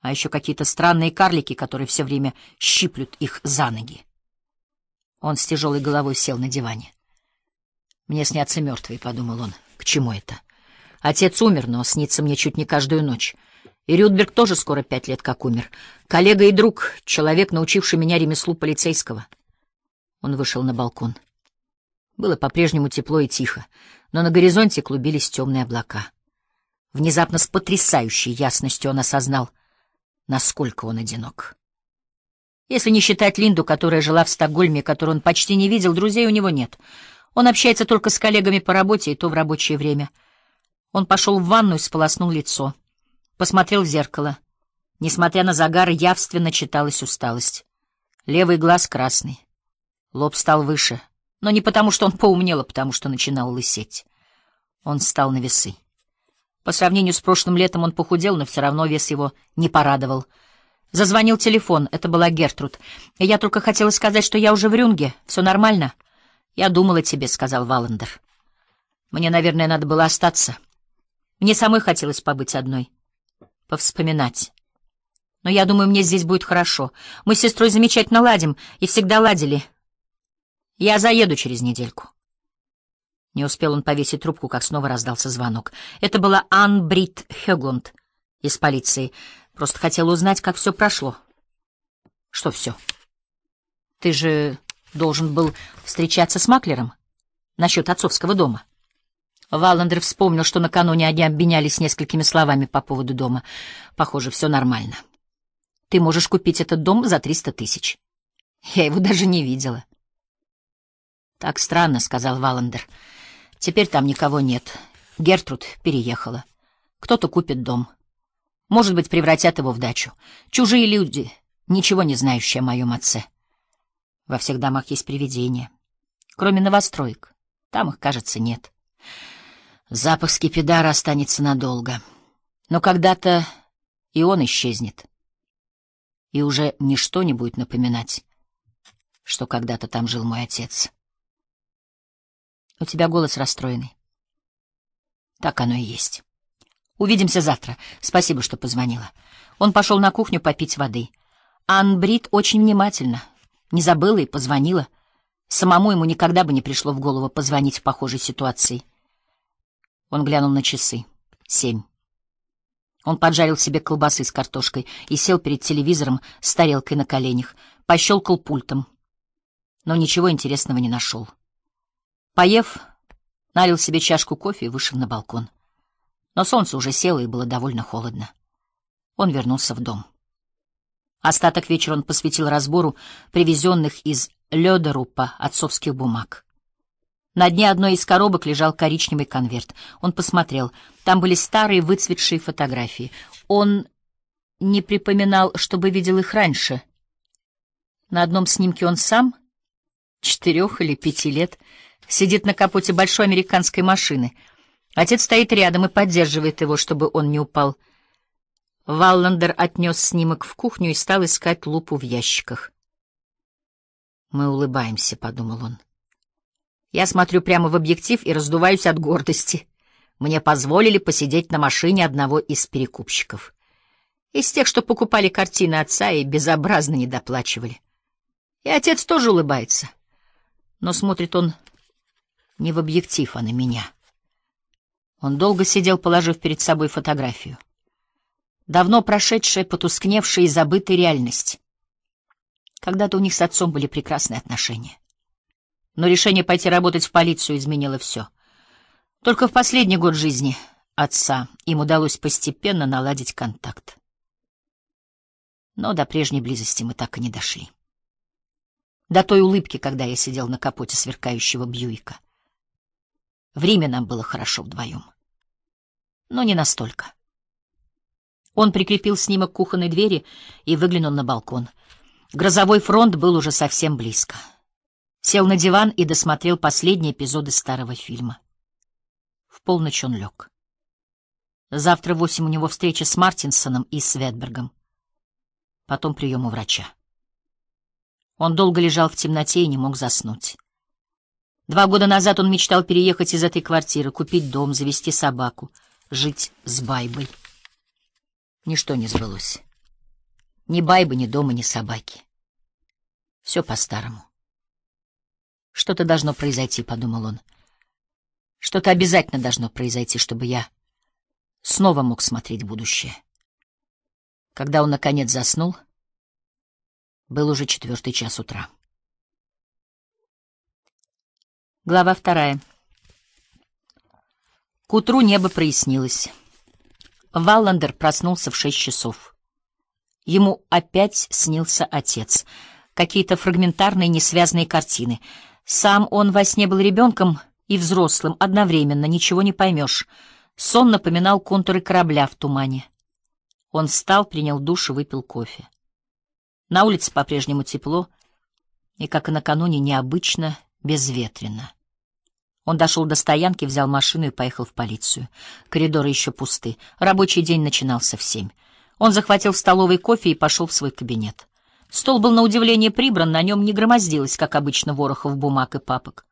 А еще какие-то странные карлики, которые все время щиплют их за ноги. Он с тяжелой головой сел на диване. «Мне снятся мертвые», — подумал он. «К чему это? Отец умер, но снится мне чуть не каждую ночь. И Рюдберг тоже скоро пять лет как умер. Коллега и друг, человек, научивший меня ремеслу полицейского». Он вышел на балкон. Было по-прежнему тепло и тихо, но на горизонте клубились темные облака. Внезапно с потрясающей ясностью он осознал, насколько он одинок. Если не считать Линду, которая жила в Стокгольме, которую он почти не видел, друзей у него нет. Он общается только с коллегами по работе, и то в рабочее время. Он пошел в ванную, и сполоснул лицо. Посмотрел в зеркало. Несмотря на загар, явственно читалась усталость. Левый глаз красный. Лоб стал выше. Но не потому, что он поумнел, а потому, что начинал лысеть. Он встал на весы. По сравнению с прошлым летом он похудел, но все равно вес его не порадовал. Зазвонил телефон, это была Гертруд. «Я только хотела сказать, что я уже в Рюнге, все нормально». «Я думала тебе», — сказал Валандер. «Мне, наверное, надо было остаться. Мне самой хотелось побыть одной, повспоминать. Но я думаю, мне здесь будет хорошо. Мы с сестрой замечательно ладим и всегда ладили. Я заеду через недельку». Не успел он повесить трубку, как снова раздался звонок. Это была Ан Брит Хёглунд из полиции. Просто хотела узнать, как все прошло. Что все? Ты же должен был встречаться с маклером насчет отцовского дома. Валандер вспомнил, что накануне они обменялись несколькими словами по поводу дома. Похоже, все нормально. Ты можешь купить этот дом за триста тысяч. Я его даже не видела. — Так странно, — сказал Валандер. Теперь там никого нет. Гертруд переехала. Кто-то купит дом. Может быть, превратят его в дачу. Чужие люди, ничего не знающие о моем отце. Во всех домах есть привидения. Кроме новостроек. Там их, кажется, нет. Запах скипидара останется надолго. Но когда-то и он исчезнет. И уже ничто не будет напоминать, что когда-то там жил мой отец. У тебя голос расстроенный. Так оно и есть. Увидимся завтра. Спасибо, что позвонила. Он пошел на кухню попить воды. Ан Брит очень внимательно. Не забыла и позвонила. Самому ему никогда бы не пришло в голову позвонить в похожей ситуации. Он глянул на часы. Семь. Он поджарил себе колбасы с картошкой и сел перед телевизором с тарелкой на коленях, пощелкал пультом. Но ничего интересного не нашел. Поев, налил себе чашку кофе и вышел на балкон. Но солнце уже село и было довольно холодно. Он вернулся в дом. Остаток вечера он посвятил разбору привезенных из Лёдорупа отцовских бумаг. На дне одной из коробок лежал коричневый конверт. Он посмотрел. Там были старые выцветшие фотографии. Он не припоминал, чтобы видел их раньше. На одном снимке он сам, четырех или пяти лет, — сидит на капоте большой американской машины. Отец стоит рядом и поддерживает его, чтобы он не упал. Валландер отнес снимок в кухню и стал искать лупу в ящиках. «Мы улыбаемся», — подумал он. Я смотрю прямо в объектив и раздуваюсь от гордости. Мне позволили посидеть на машине одного из перекупщиков. Из тех, что покупали картины отца и безобразно недоплачивали. И отец тоже улыбается. Но смотрит он не в объектив, а на меня. Он долго сидел, положив перед собой фотографию. Давно прошедшая, потускневшая и забытая реальность. Когда-то у них с отцом были прекрасные отношения. Но решение пойти работать в полицию изменило все. Только в последний год жизни отца им удалось постепенно наладить контакт. Но до прежней близости мы так и не дошли. До той улыбки, когда я сидел на капоте сверкающего Бьюика. Время нам было хорошо вдвоем. Но не настолько. Он прикрепил снимок к кухонной двери и выглянул на балкон. Грозовой фронт был уже совсем близко. Сел на диван и досмотрел последние эпизоды старого фильма. В полночь он лег. Завтра в восемь у него встреча с Мартинсоном и Светбергом. Потом прием у врача. Он долго лежал в темноте и не мог заснуть. Два года назад он мечтал переехать из этой квартиры, купить дом, завести собаку, жить с Байбой. Ничто не сбылось. Ни Байбы, ни дома, ни собаки. Все по-старому. «Что-то должно произойти», — подумал он. «Что-то обязательно должно произойти, чтобы я снова мог смотреть будущее». Когда он, наконец, заснул, был уже четвертый час утра. Глава вторая. К утру небо прояснилось. Валландер проснулся в шесть часов. Ему опять снился отец. Какие-то фрагментарные, несвязные картины. Сам он во сне был ребенком и взрослым одновременно, ничего не поймешь. Сон напоминал контуры корабля в тумане. Он встал, принял душ и выпил кофе. На улице по-прежнему тепло, и, как и накануне, необычно безветренно. Он дошел до стоянки, взял машину и поехал в полицию. Коридоры еще пусты. Рабочий день начинался в семь. Он захватил в столовой кофе и пошел в свой кабинет. Стол был на удивление прибран, на нем не громоздилось, как обычно, ворохов бумаг и папок.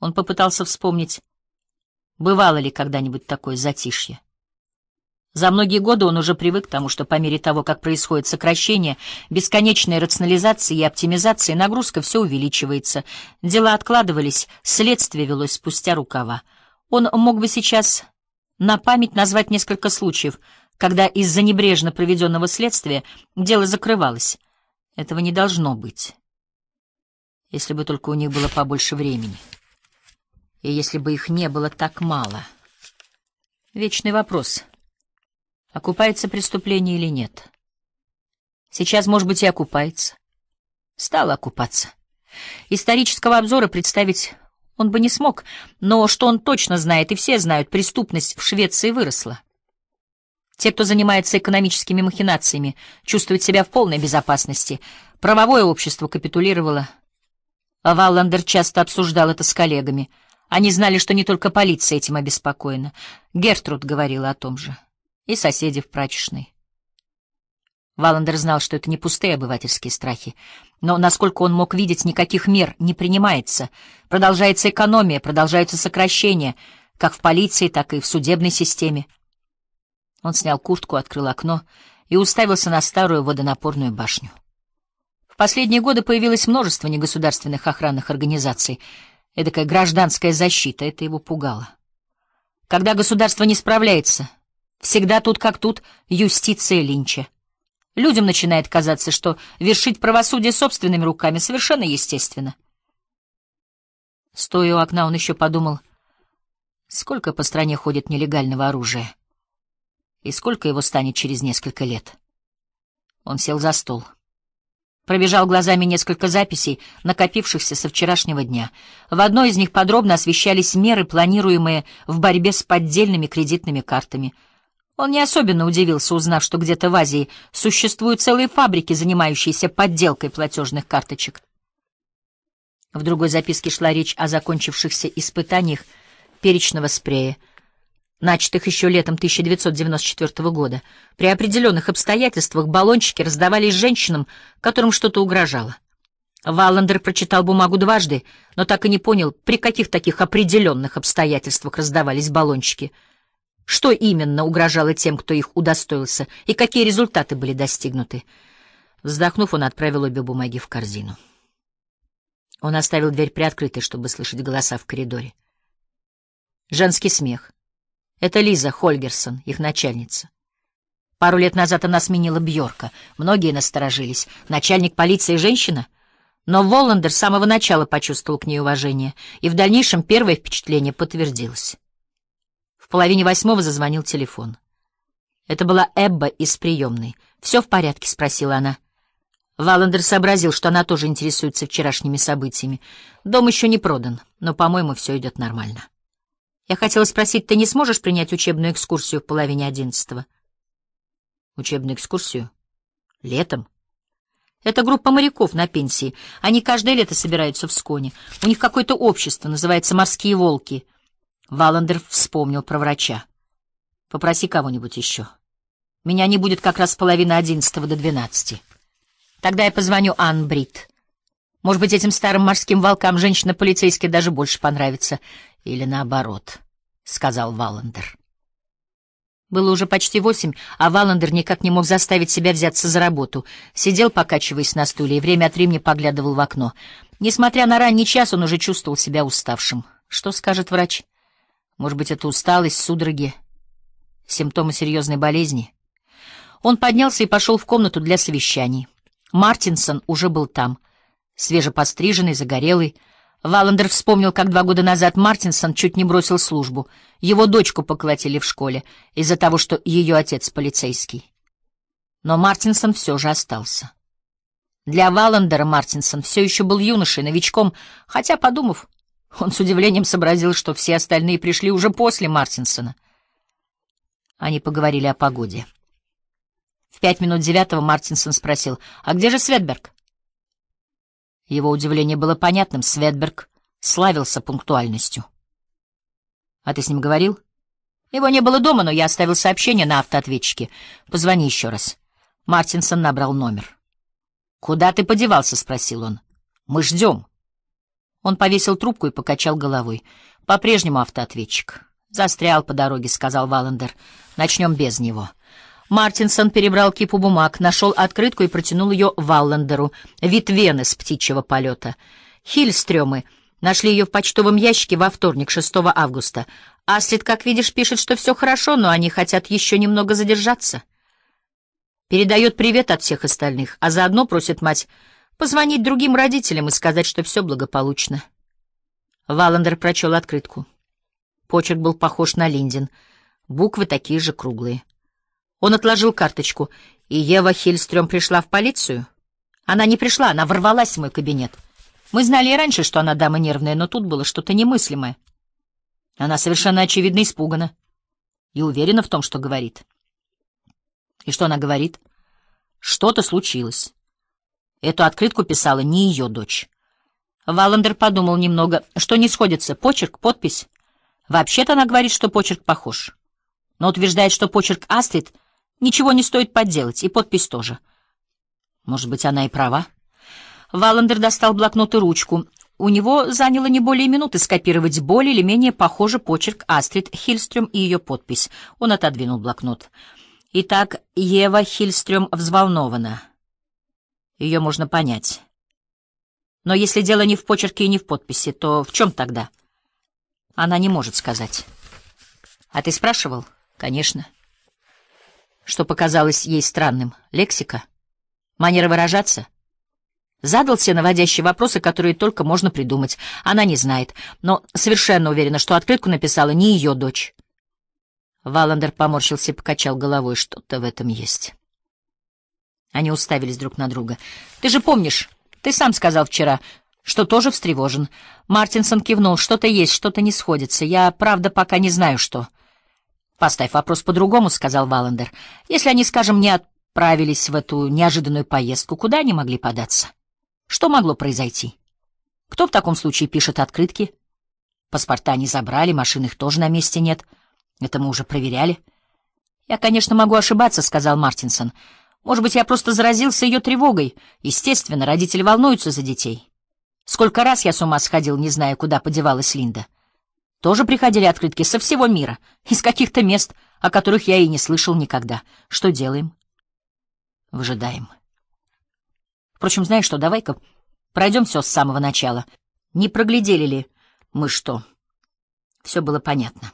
Он попытался вспомнить, бывало ли когда-нибудь такое затишье. За многие годы он уже привык к тому, что по мере того, как происходит сокращение, бесконечная рационализация и оптимизация, нагрузка все увеличивается. Дела откладывались, следствие велось спустя рукава. Он мог бы сейчас на память назвать несколько случаев, когда из-за небрежно проведенного следствия дело закрывалось. Этого не должно быть. Если бы только у них было побольше времени. И если бы их не было так мало. Вечный вопрос — окупается преступление или нет. Сейчас, может быть, и окупается. Стало окупаться. Исторического обзора представить он бы не смог, но что он точно знает, и все знают, преступность в Швеции выросла. Те, кто занимается экономическими махинациями, чувствуют себя в полной безопасности. Правовое общество капитулировало. Валландер часто обсуждал это с коллегами. Они знали, что не только полиция этим обеспокоена. Гертруд говорила о том же и соседи в прачечной. Валандер знал, что это не пустые обывательские страхи, но, насколько он мог видеть, никаких мер не принимается. Продолжается экономия, продолжаются сокращения, как в полиции, так и в судебной системе. Он снял куртку, открыл окно и уставился на старую водонапорную башню. В последние годы появилось множество негосударственных охранных организаций. Эдакая гражданская защита, это его пугало. Когда государство не справляется Всегда тут как тут юстиция Линча. Людям начинает казаться, что вершить правосудие собственными руками совершенно естественно. Стоя у окна, он еще подумал, сколько по стране ходит нелегального оружия и сколько его станет через несколько лет. Он сел за стол. Пробежал глазами несколько записей, накопившихся со вчерашнего дня. В одной из них подробно освещались меры, планируемые в борьбе с поддельными кредитными картами — он не особенно удивился, узнав, что где-то в Азии существуют целые фабрики, занимающиеся подделкой платежных карточек. В другой записке шла речь о закончившихся испытаниях перечного спрея, начатых еще летом 1994 года. При определенных обстоятельствах баллончики раздавались женщинам, которым что-то угрожало. Валлендер прочитал бумагу дважды, но так и не понял, при каких таких определенных обстоятельствах раздавались баллончики — что именно угрожало тем, кто их удостоился, и какие результаты были достигнуты. Вздохнув, он отправил обе бумаги в корзину. Он оставил дверь приоткрытой, чтобы слышать голоса в коридоре. Женский смех. Это Лиза Хольгерсон, их начальница. Пару лет назад она сменила Бьорка. Многие насторожились. Начальник полиции женщина? Но Волландер с самого начала почувствовал к ней уважение, и в дальнейшем первое впечатление подтвердилось. В половине восьмого зазвонил телефон. Это была Эбба из приемной. «Все в порядке?» — спросила она. Валандер сообразил, что она тоже интересуется вчерашними событиями. «Дом еще не продан, но, по-моему, все идет нормально». «Я хотела спросить, ты не сможешь принять учебную экскурсию в половине одиннадцатого?» «Учебную экскурсию? Летом?» Это группа моряков на пенсии. Они каждое лето собираются в Сконе. У них какое-то общество, называется «Морские волки». Валандер вспомнил про врача. «Попроси кого-нибудь еще. Меня не будет как раз половина одиннадцатого до двенадцати. Тогда я позвоню Ан Брит. Может быть, этим старым морским волкам женщина-полицейская даже больше понравится. Или наоборот», — сказал Валандер. Было уже почти восемь, а Валандер никак не мог заставить себя взяться за работу. Сидел, покачиваясь на стуле, и время от времени поглядывал в окно. Несмотря на ранний час, он уже чувствовал себя уставшим. Что скажет врач? — может быть, это усталость, судороги, симптомы серьезной болезни. Он поднялся и пошел в комнату для совещаний. Мартинсон уже был там, свежепостриженный, загорелый. Валандер вспомнил, как два года назад Мартинсон чуть не бросил службу. Его дочку поколотили в школе из-за того, что ее отец полицейский. Но Мартинсон все же остался. Для Валандера Мартинсон все еще был юношей, новичком, хотя, подумав, он с удивлением сообразил, что все остальные пришли уже после Мартинсона. Они поговорили о погоде. В пять минут девятого Мартинсон спросил, «А где же Светберг?» Его удивление было понятным. Светберг славился пунктуальностью. «А ты с ним говорил?» «Его не было дома, но я оставил сообщение на автоответчике. Позвони еще раз». Мартинсон набрал номер. «Куда ты подевался?» — спросил он. «Мы ждем». Он повесил трубку и покачал головой. По-прежнему автоответчик. «Застрял по дороге», — сказал Валандер. «Начнем без него». Мартинсон перебрал кипу бумаг, нашел открытку и протянул ее Валлендеру. Витвены с птичьего полета. Хильстрёмы. Нашли ее в почтовом ящике во вторник, 6 августа. Аслит, как видишь, пишет, что все хорошо, но они хотят еще немного задержаться. Передает привет от всех остальных, а заодно просит мать позвонить другим родителям и сказать, что все благополучно. Валандер прочел открытку. Почерк был похож на Линдин. Буквы такие же круглые. Он отложил карточку. И Ева Хильстрём пришла в полицию? Она не пришла, она ворвалась в мой кабинет. Мы знали и раньше, что она дама нервная, но тут было что-то немыслимое. Она совершенно очевидно испугана и уверена в том, что говорит. И что она говорит? Что-то случилось. Эту открытку писала не ее дочь. Валандер подумал немного, что не сходится почерк, подпись. Вообще-то она говорит, что почерк похож. Но утверждает, что почерк Астрид ничего не стоит подделать, и подпись тоже. Может быть, она и права. Валандер достал блокнот и ручку. У него заняло не более минуты скопировать более или менее похожий почерк Астрид Хильстрюм и ее подпись. Он отодвинул блокнот. Итак, Ева Хильстрюм взволнована. Ее можно понять. Но если дело не в почерке и не в подписи, то в чем тогда? Она не может сказать. А ты спрашивал? Конечно. Что показалось ей странным? Лексика? Манера выражаться? Задал все наводящие вопросы, которые только можно придумать. Она не знает, но совершенно уверена, что открытку написала не ее дочь. Валандер поморщился и покачал головой. Что-то в этом есть. Они уставились друг на друга. «Ты же помнишь, ты сам сказал вчера, что тоже встревожен». Мартинсон кивнул. «Что-то есть, что-то не сходится. Я, правда, пока не знаю, что». «Поставь вопрос по-другому», — сказал Валандер. «Если они, скажем, не отправились в эту неожиданную поездку, куда они могли податься? Что могло произойти? Кто в таком случае пишет открытки? Паспорта не забрали, машин их тоже на месте нет. Это мы уже проверяли». «Я, конечно, могу ошибаться», — сказал Мартинсон. «Мартинсон». Может быть, я просто заразился ее тревогой. Естественно, родители волнуются за детей. Сколько раз я с ума сходил, не зная, куда подевалась Линда. Тоже приходили открытки со всего мира, из каких-то мест, о которых я и не слышал никогда. Что делаем? Выжидаем. Впрочем, знаешь что, давай-ка пройдем все с самого начала. Не проглядели ли мы что? Все было понятно.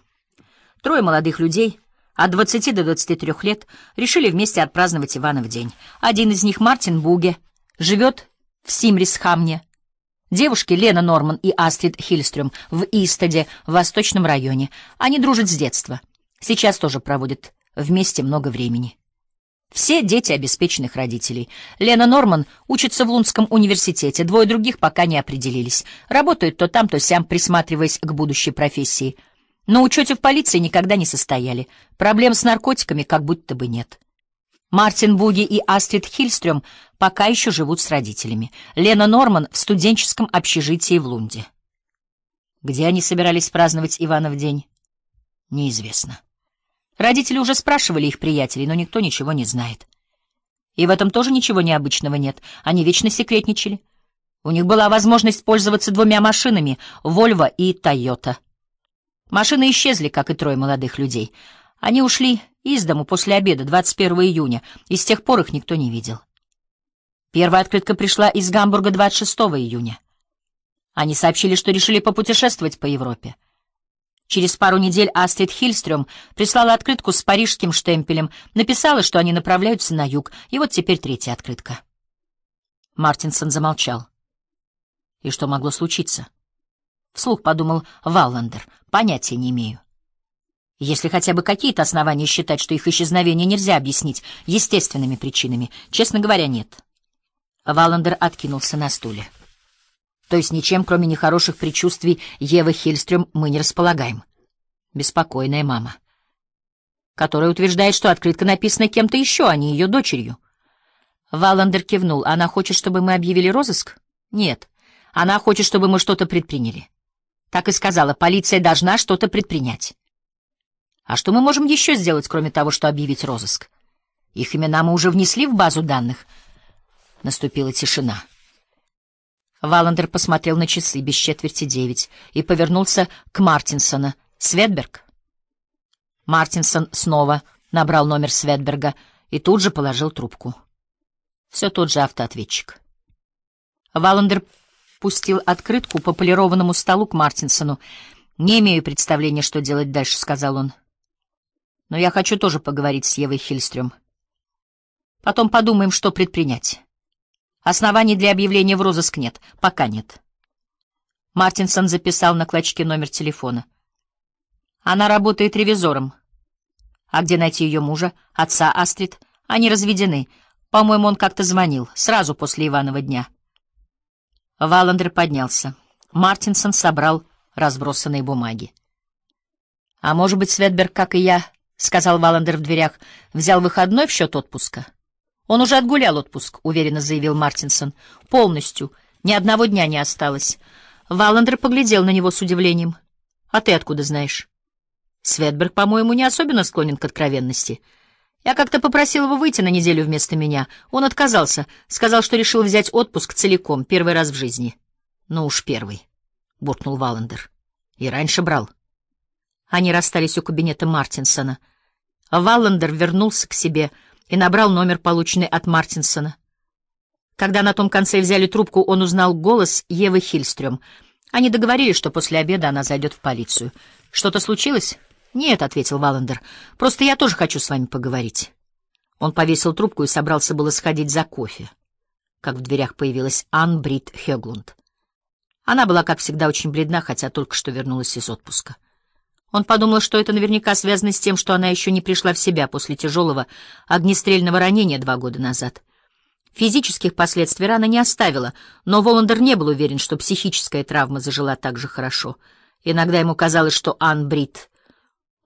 Трое молодых людей — от 20 до 23 лет, решили вместе отпраздновать Иванов день. Один из них, Мартин Буге, живет в Симрисхамне. Девушки Лена Норман и Астрид Хильстрюм в Истаде, в Восточном районе. Они дружат с детства. Сейчас тоже проводят вместе много времени. Все дети обеспеченных родителей. Лена Норман учится в Лунском университете, двое других пока не определились. Работают то там, то сям, присматриваясь к будущей профессии – на учете в полиции никогда не состояли. Проблем с наркотиками как будто бы нет. Мартин Буги и Астрид Хильстрём пока еще живут с родителями. Лена Норман в студенческом общежитии в Лунде. Где они собирались праздновать Иванов день, неизвестно. Родители уже спрашивали их приятелей, но никто ничего не знает. И в этом тоже ничего необычного нет. Они вечно секретничали. У них была возможность пользоваться двумя машинами — «Вольво» и «Тойота». Машины исчезли, как и трое молодых людей. Они ушли из дому после обеда 21 июня, и с тех пор их никто не видел. Первая открытка пришла из Гамбурга 26 июня. Они сообщили, что решили попутешествовать по Европе. Через пару недель Астрид Хильстрём прислала открытку с парижским штемпелем, написала, что они направляются на юг, и вот теперь третья открытка. Мартинсон замолчал. И что могло случиться? Вслух подумал Валландер. Понятия не имею. Если хотя бы какие-то основания считать, что их исчезновение нельзя объяснить естественными причинами, честно говоря, нет. Валландер откинулся на стуле. То есть ничем, кроме нехороших предчувствий Евы Хильстрюм, мы не располагаем. Беспокойная мама, которая утверждает, что открытка написана кем-то еще, а не ее дочерью. Валандер кивнул. Она хочет, чтобы мы объявили розыск? Нет. Она хочет, чтобы мы что-то предприняли. Так и сказала, полиция должна что-то предпринять. А что мы можем еще сделать, кроме того, что объявить розыск? Их имена мы уже внесли в базу данных. Наступила тишина. Валандер посмотрел на часы без четверти девять и повернулся к Мартинсона. «Светберг?» Мартинсон снова набрал номер Светберга и тут же положил трубку. Все тот же автоответчик. Валандер пустил открытку по полированному столу к Мартинсону. «Не имею представления, что делать дальше», — сказал он. «Но я хочу тоже поговорить с Евой Хильстрюм. Потом подумаем, что предпринять. Оснований для объявления в розыск нет. Пока нет». Мартинсон записал на клочке номер телефона. «Она работает ревизором. А где найти ее мужа, отца Астрид? Они разведены. По-моему, он как-то звонил, сразу после Иванова дня». Валандер поднялся. Мартинсон собрал разбросанные бумаги. «А может быть, Светберг, как и я», — сказал Валандер в дверях, — «взял выходной в счет отпуска?» «Он уже отгулял отпуск», — уверенно заявил Мартинсон. «Полностью. Ни одного дня не осталось». Валандер поглядел на него с удивлением. «А ты откуда знаешь?» «Светберг, по-моему, не особенно склонен к откровенности». Я как-то попросил его выйти на неделю вместо меня. Он отказался, сказал, что решил взять отпуск целиком, первый раз в жизни. Ну уж первый, буркнул Валандер. И раньше брал. Они расстались у кабинета Мартинсона. Валандер вернулся к себе и набрал номер, полученный от Мартинсона. Когда на том конце взяли трубку, он узнал голос Евы Хильстрём. Они договорились, что после обеда она зайдет в полицию. Что-то случилось? «Нет», — ответил Валандер, — «просто я тоже хочу с вами поговорить». Он повесил трубку и собрался было сходить за кофе, как в дверях появилась Ан Брит Хеглунд. Она была, как всегда, очень бледна, хотя только что вернулась из отпуска. Он подумал, что это наверняка связано с тем, что она еще не пришла в себя после тяжелого огнестрельного ранения два года назад. Физических последствий рана не оставила, но Воландер не был уверен, что психическая травма зажила так же хорошо. Иногда ему казалось, что Ан Брит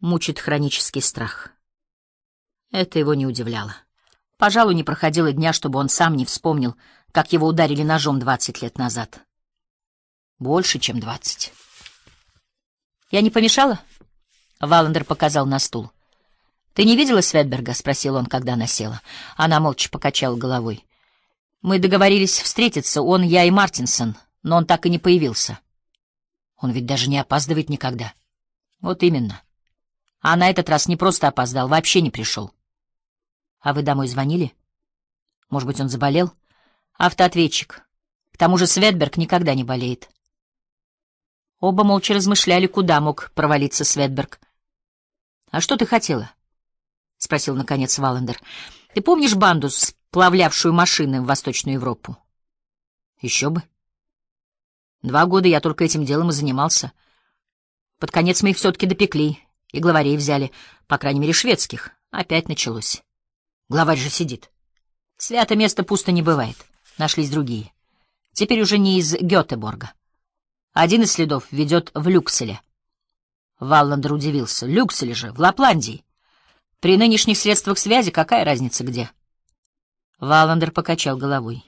мучит хронический страх. Это его не удивляло. Пожалуй, не проходило дня, чтобы он сам не вспомнил, как его ударили ножом двадцать лет назад. Больше, чем двадцать. «Я не помешала?» — Валандер показал на стул. «Ты не видела Светберга?» — спросил он, когда она села. Она молча покачала головой. «Мы договорились встретиться, он, я и Мартинсон, но он так и не появился. Он ведь даже не опаздывает никогда». «Вот именно. А на этот раз не просто опоздал, вообще не пришел. А вы домой звонили? Может быть, он заболел? Автоответчик. К тому же Светберг никогда не болеет. Оба молча размышляли, куда мог провалиться Светберг. А что ты хотела? — спросил, наконец, Валендер. Ты помнишь банду, сплавлявшую машины в Восточную Европу? — Еще бы. Два года я только этим делом и занимался. Под конец мы их все-таки допекли, и главарей взяли, по крайней мере, шведских. Опять началось. Главарь же сидит. Свято место пусто не бывает. Нашлись другие. Теперь уже не из Гетеборга. Один из следов ведет в Люкселе. Валландер удивился. Люкселе же, в Лапландии. При нынешних средствах связи какая разница где? Валандер покачал головой.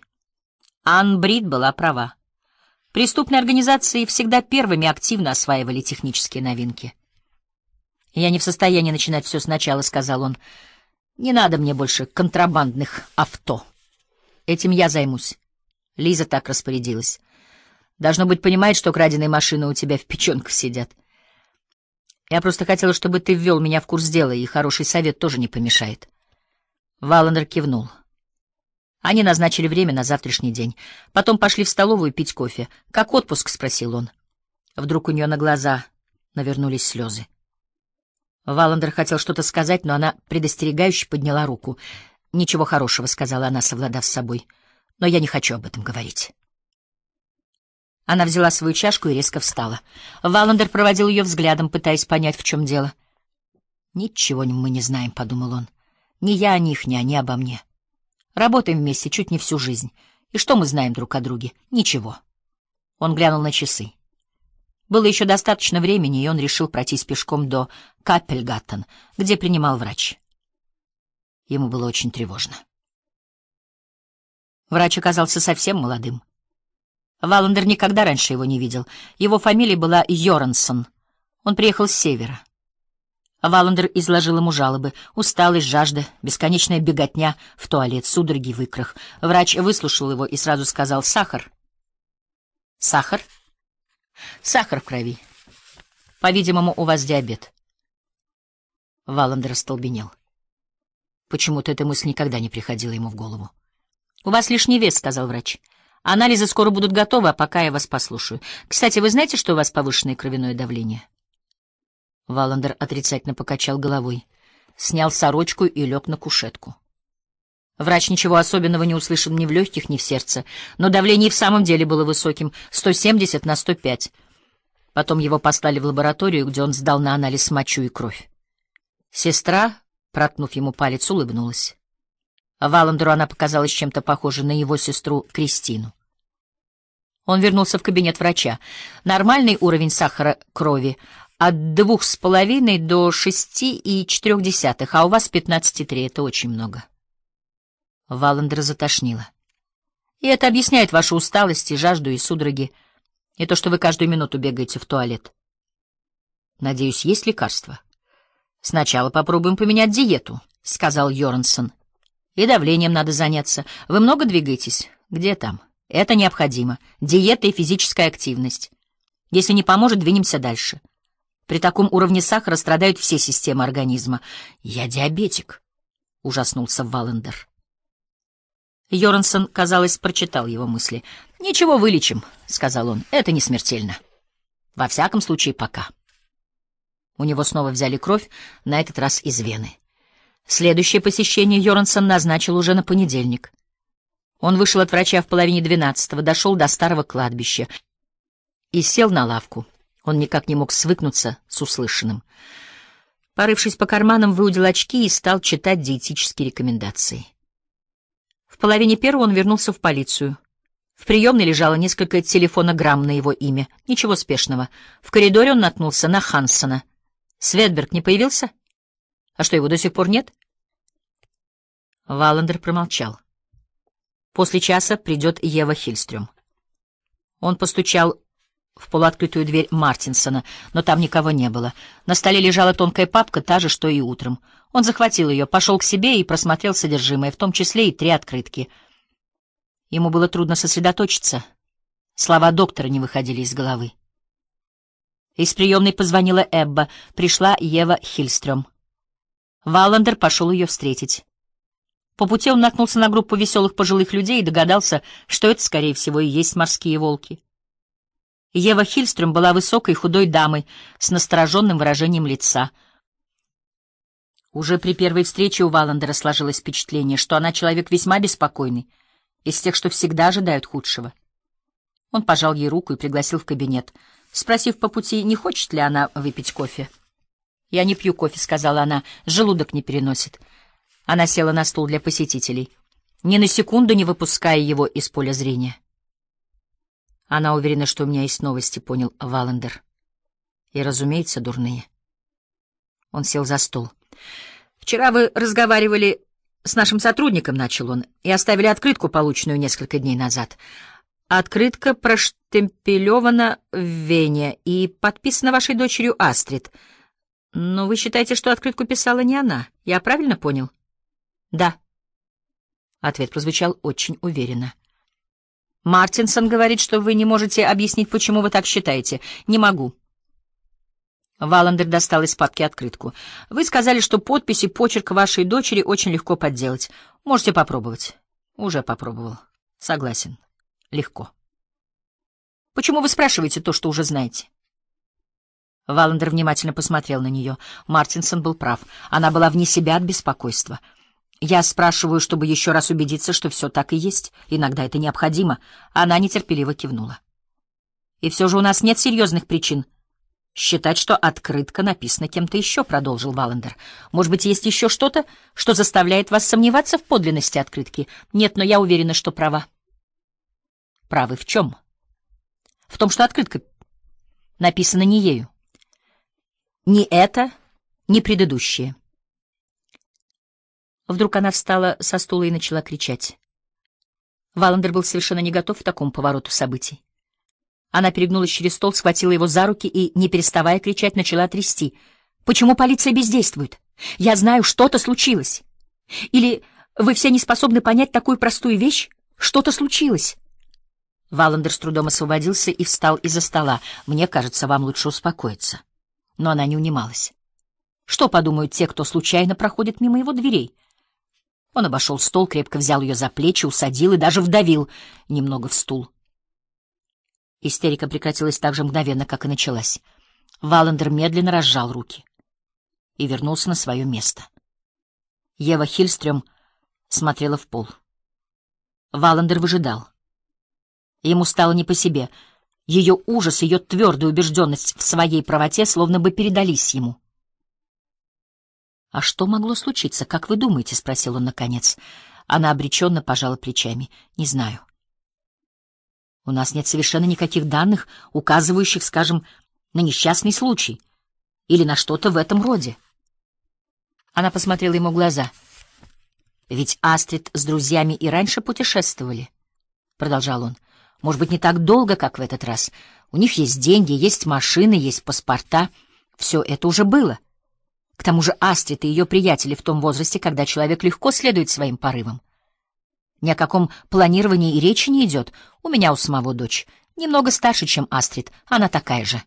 Ан Брид была права. Преступные организации всегда первыми активно осваивали технические новинки — «Я не в состоянии начинать все сначала», — сказал он. «Не надо мне больше контрабандных авто. Этим я займусь». Лиза так распорядилась. «Должно быть, понимает, что краденые машины у тебя в печенках сидят. Я просто хотела, чтобы ты ввел меня в курс дела, и хороший совет тоже не помешает». Валандер кивнул. Они назначили время на завтрашний день. Потом пошли в столовую пить кофе. «Как отпуск?» — спросил он. Вдруг у нее на глаза навернулись слезы. Валандер хотел что-то сказать, но она предостерегающе подняла руку. «Ничего хорошего», — сказала она, совладав с собой. «Но я не хочу об этом говорить». Она взяла свою чашку и резко встала. Валандер проводил ее взглядом, пытаясь понять, в чем дело. «Ничего мы не знаем», — подумал он. «Ни я о них, ни они обо мне. Работаем вместе чуть не всю жизнь. И что мы знаем друг о друге? Ничего». Он глянул на часы. Было еще достаточно времени, и он решил пройтись пешком до Капельгаттен, где принимал врач. Ему было очень тревожно. Врач оказался совсем молодым. Валандер никогда раньше его не видел. Его фамилия была Йорансон. Он приехал с севера. Валандер изложил ему жалобы. Усталость, жажда, бесконечная беготня в туалет, судороги выкрах. Врач выслушал его и сразу сказал «Сахар». «Сахар?» Сахар в крови. По-видимому, у вас диабет. Валандер остолбенел. Почему-то эта мысль никогда не приходила ему в голову. «У вас лишний вес», — сказал врач. «Анализы скоро будут готовы, а пока я вас послушаю. Кстати, вы знаете, что у вас повышенное кровяное давление?» Валандер отрицательно покачал головой, снял сорочку и лег на кушетку. Врач ничего особенного не услышал ни в легких, ни в сердце, но давление в самом деле было высоким — 170 на 105. Потом его послали в лабораторию, где он сдал на анализ мочу и кровь. Сестра, проткнув ему палец, улыбнулась. Валандеру она показалась чем-то похожей на его сестру Кристину. Он вернулся в кабинет врача. Нормальный уровень сахара крови от двух с половиной до шести и четырех десятых, а у вас пятнадцати три, это очень много. Валандер затошнило. И это объясняет вашу усталость и жажду и судороги, и то, что вы каждую минуту бегаете в туалет. Надеюсь, есть лекарства. Сначала попробуем поменять диету, сказал Йорнсон. И давлением надо заняться. Вы много двигаетесь? Где там? Это необходимо. Диета и физическая активность. Если не поможет, двинемся дальше. При таком уровне сахара страдают все системы организма. Я диабетик, ужаснулся Валандер. Йорансон, казалось, прочитал его мысли. «Ничего, вылечим», — сказал он. «Это не смертельно. Во всяком случае, пока». У него снова взяли кровь, на этот раз из вены. Следующее посещение Йорансон назначил уже на понедельник. Он вышел от врача в половине двенадцатого, дошел до старого кладбища и сел на лавку. Он никак не мог свыкнуться с услышанным. Порывшись по карманам, выудил очки и стал читать диетические рекомендации половине первого он вернулся в полицию. В приемной лежало несколько телефонограмм на его имя. Ничего спешного. В коридоре он наткнулся на Хансона. Светберг не появился? А что, его до сих пор нет? Валандер промолчал. После часа придет Ева Хильстрюм. Он постучал в полуоткрытую дверь Мартинсона, но там никого не было. На столе лежала тонкая папка, та же, что и утром. Он захватил ее, пошел к себе и просмотрел содержимое, в том числе и три открытки. Ему было трудно сосредоточиться. Слова доктора не выходили из головы. Из приемной позвонила Эбба. Пришла Ева Хильстрем. Валандер пошел ее встретить. По пути он наткнулся на группу веселых пожилых людей и догадался, что это, скорее всего, и есть морские волки. Ева Хильстрем была высокой худой дамой с настороженным выражением лица — уже при первой встрече у Валандера сложилось впечатление, что она человек весьма беспокойный, из тех, что всегда ожидают худшего. Он пожал ей руку и пригласил в кабинет, спросив по пути, не хочет ли она выпить кофе. «Я не пью кофе», — сказала она, — «желудок не переносит». Она села на стул для посетителей, ни на секунду не выпуская его из поля зрения. Она уверена, что у меня есть новости, — понял Валандер. И, разумеется, дурные. Он сел за стол. — «Вчера вы разговаривали с нашим сотрудником, — начал он, — и оставили открытку, полученную несколько дней назад. Открытка проштемпелевана в Вене и подписана вашей дочерью Астрид. Но вы считаете, что открытку писала не она? Я правильно понял?» «Да». Ответ прозвучал очень уверенно. «Мартинсон говорит, что вы не можете объяснить, почему вы так считаете. Не могу». Валандер достал из папки открытку. «Вы сказали, что подпись и почерк вашей дочери очень легко подделать. Можете попробовать». «Уже попробовал. Согласен. Легко». «Почему вы спрашиваете то, что уже знаете?» Валандер внимательно посмотрел на нее. Мартинсон был прав. Она была вне себя от беспокойства. «Я спрашиваю, чтобы еще раз убедиться, что все так и есть. Иногда это необходимо». Она нетерпеливо кивнула. «И все же у нас нет серьезных причин», считать, что открытка написана кем-то еще, — продолжил Валандер. — Может быть, есть еще что-то, что заставляет вас сомневаться в подлинности открытки? Нет, но я уверена, что права. — Правы в чем? — В том, что открытка написана не ею. не это, не предыдущее. Вдруг она встала со стула и начала кричать. Валандер был совершенно не готов к такому повороту событий. Она перегнулась через стол, схватила его за руки и, не переставая кричать, начала трясти. «Почему полиция бездействует? Я знаю, что-то случилось. Или вы все не способны понять такую простую вещь? Что-то случилось?» Валандер с трудом освободился и встал из-за стола. «Мне кажется, вам лучше успокоиться». Но она не унималась. Что подумают те, кто случайно проходит мимо его дверей? Он обошел стол, крепко взял ее за плечи, усадил и даже вдавил немного в стул. Истерика прекратилась так же мгновенно, как и началась. Валандер медленно разжал руки и вернулся на свое место. Ева Хильстрем смотрела в пол. Валандер выжидал. Ему стало не по себе. Ее ужас, ее твердая убежденность в своей правоте словно бы передались ему. «А что могло случиться, как вы думаете?» — спросил он наконец. Она обреченно пожала плечами. «Не знаю. У нас нет совершенно никаких данных, указывающих, скажем, на несчастный случай или на что-то в этом роде. Она посмотрела ему в глаза. «Ведь Астрид с друзьями и раньше путешествовали», — продолжал он. «Может быть, не так долго, как в этот раз. У них есть деньги, есть машины, есть паспорта. Все это уже было. К тому же Астрид и ее приятели в том возрасте, когда человек легко следует своим порывам. Ни о каком планировании и речи не идет. У меня у самого дочь. Немного старше, чем Астрид. Она такая же.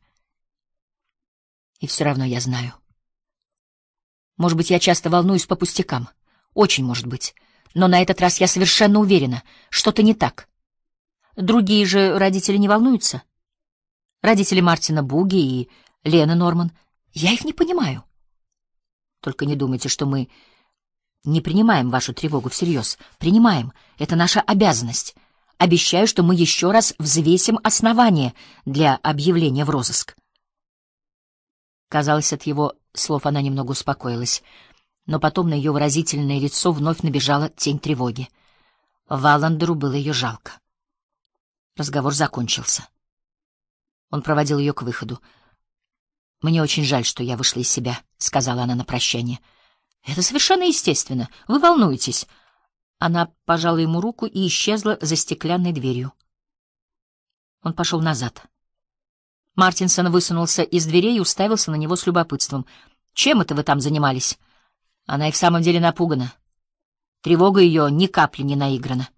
И все равно я знаю. Может быть, я часто волнуюсь по пустякам. Очень может быть. Но на этот раз я совершенно уверена, что-то не так. Другие же родители не волнуются. Родители Мартина Буги и Лены Норман. Я их не понимаю. Только не думайте, что мы не принимаем вашу тревогу всерьез. Принимаем. Это наша обязанность. Обещаю, что мы еще раз взвесим основания для объявления в розыск. Казалось, от его слов она немного успокоилась, но потом на ее выразительное лицо вновь набежала тень тревоги. Валандеру было ее жалко. Разговор закончился. Он проводил ее к выходу. «Мне очень жаль, что я вышла из себя», — сказала она на прощание. — это совершенно естественно. Вы волнуетесь. Она пожала ему руку и исчезла за стеклянной дверью. Он пошел назад. Мартинсон высунулся из дверей и уставился на него с любопытством. «Чем это вы там занимались?» Она и в самом деле напугана. Тревога ее ни капли не наиграна.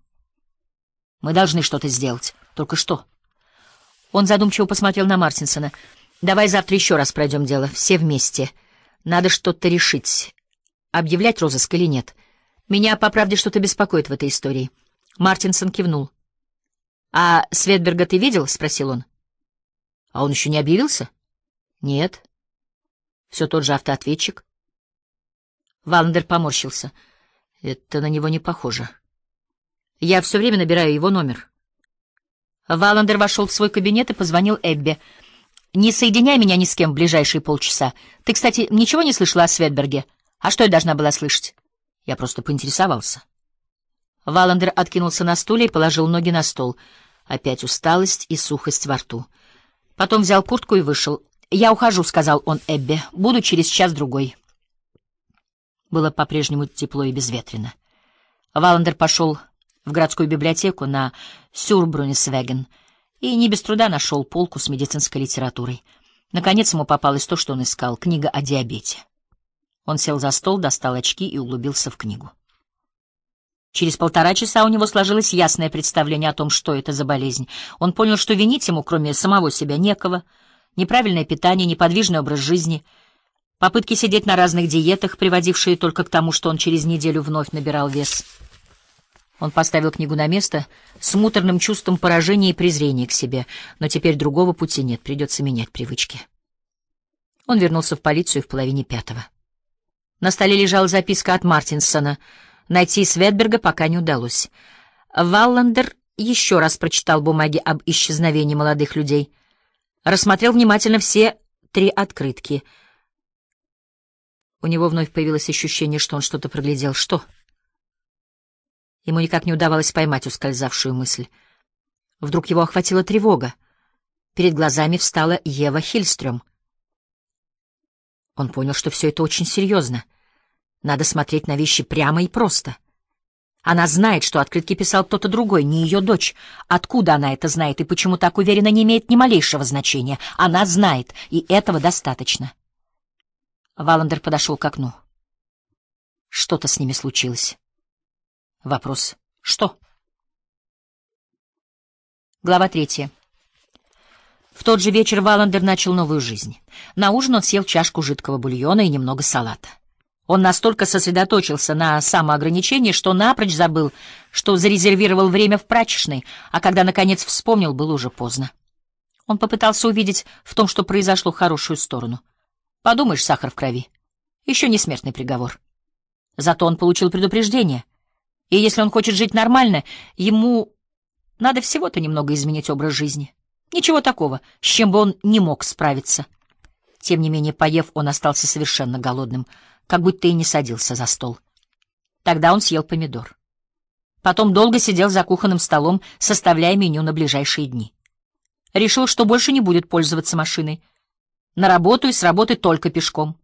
«Мы должны что-то сделать. Только что?» Он задумчиво посмотрел на Мартинсона. «Давай завтра еще раз пройдем дело. Все вместе. Надо что-то решить объявлять розыск или нет. Меня, по правде, что-то беспокоит в этой истории. Мартинсон кивнул. «А Светберга ты видел?» — спросил он. «А он еще не объявился?» «Нет». «Все тот же автоответчик». Валандер поморщился. «Это на него не похоже. Я все время набираю его номер». Валандер вошел в свой кабинет и позвонил Эбби. «Не соединяй меня ни с кем в ближайшие полчаса. Ты, кстати, ничего не слышала о Светберге?» А что я должна была слышать? Я просто поинтересовался. Валандер откинулся на стуле и положил ноги на стол. Опять усталость и сухость во рту. Потом взял куртку и вышел. «Я ухожу», — сказал он Эбби. «Буду через час-другой». Было по-прежнему тепло и безветренно. Валандер пошел в городскую библиотеку на Сюрбрунисвеген и не без труда нашел полку с медицинской литературой. Наконец ему попалось то, что он искал — книга о диабете. Он сел за стол, достал очки и углубился в книгу. Через полтора часа у него сложилось ясное представление о том, что это за болезнь. Он понял, что винить ему, кроме самого себя, некого. Неправильное питание, неподвижный образ жизни, попытки сидеть на разных диетах, приводившие только к тому, что он через неделю вновь набирал вес. Он поставил книгу на место с муторным чувством поражения и презрения к себе, но теперь другого пути нет, придется менять привычки. Он вернулся в полицию в половине пятого. На столе лежала записка от Мартинсона. Найти Светберга пока не удалось. Валландер еще раз прочитал бумаги об исчезновении молодых людей. Рассмотрел внимательно все три открытки. У него вновь появилось ощущение, что он что-то проглядел. Что? Ему никак не удавалось поймать ускользавшую мысль. Вдруг его охватила тревога. Перед глазами встала Ева Хильстрём. Он понял, что все это очень серьезно — надо смотреть на вещи прямо и просто. Она знает, что открытки писал кто-то другой, не ее дочь. Откуда она это знает и почему так уверенно не имеет ни малейшего значения? Она знает, и этого достаточно. Валандер подошел к окну. Что-то с ними случилось. Вопрос «Что?». Глава третья. В тот же вечер Валандер начал новую жизнь. На ужин он съел чашку жидкого бульона и немного салата. Он настолько сосредоточился на самоограничении, что напрочь забыл, что зарезервировал время в прачечной, а когда, наконец, вспомнил, было уже поздно. Он попытался увидеть в том, что произошло, хорошую сторону. Подумаешь, сахар в крови. Еще не смертный приговор. Зато он получил предупреждение. И если он хочет жить нормально, ему надо всего-то немного изменить образ жизни. Ничего такого, с чем бы он не мог справиться. Тем не менее, поев, он остался совершенно голодным — как будто и не садился за стол. Тогда он съел помидор. Потом долго сидел за кухонным столом, составляя меню на ближайшие дни. Решил, что больше не будет пользоваться машиной. На работу и с работы только пешком.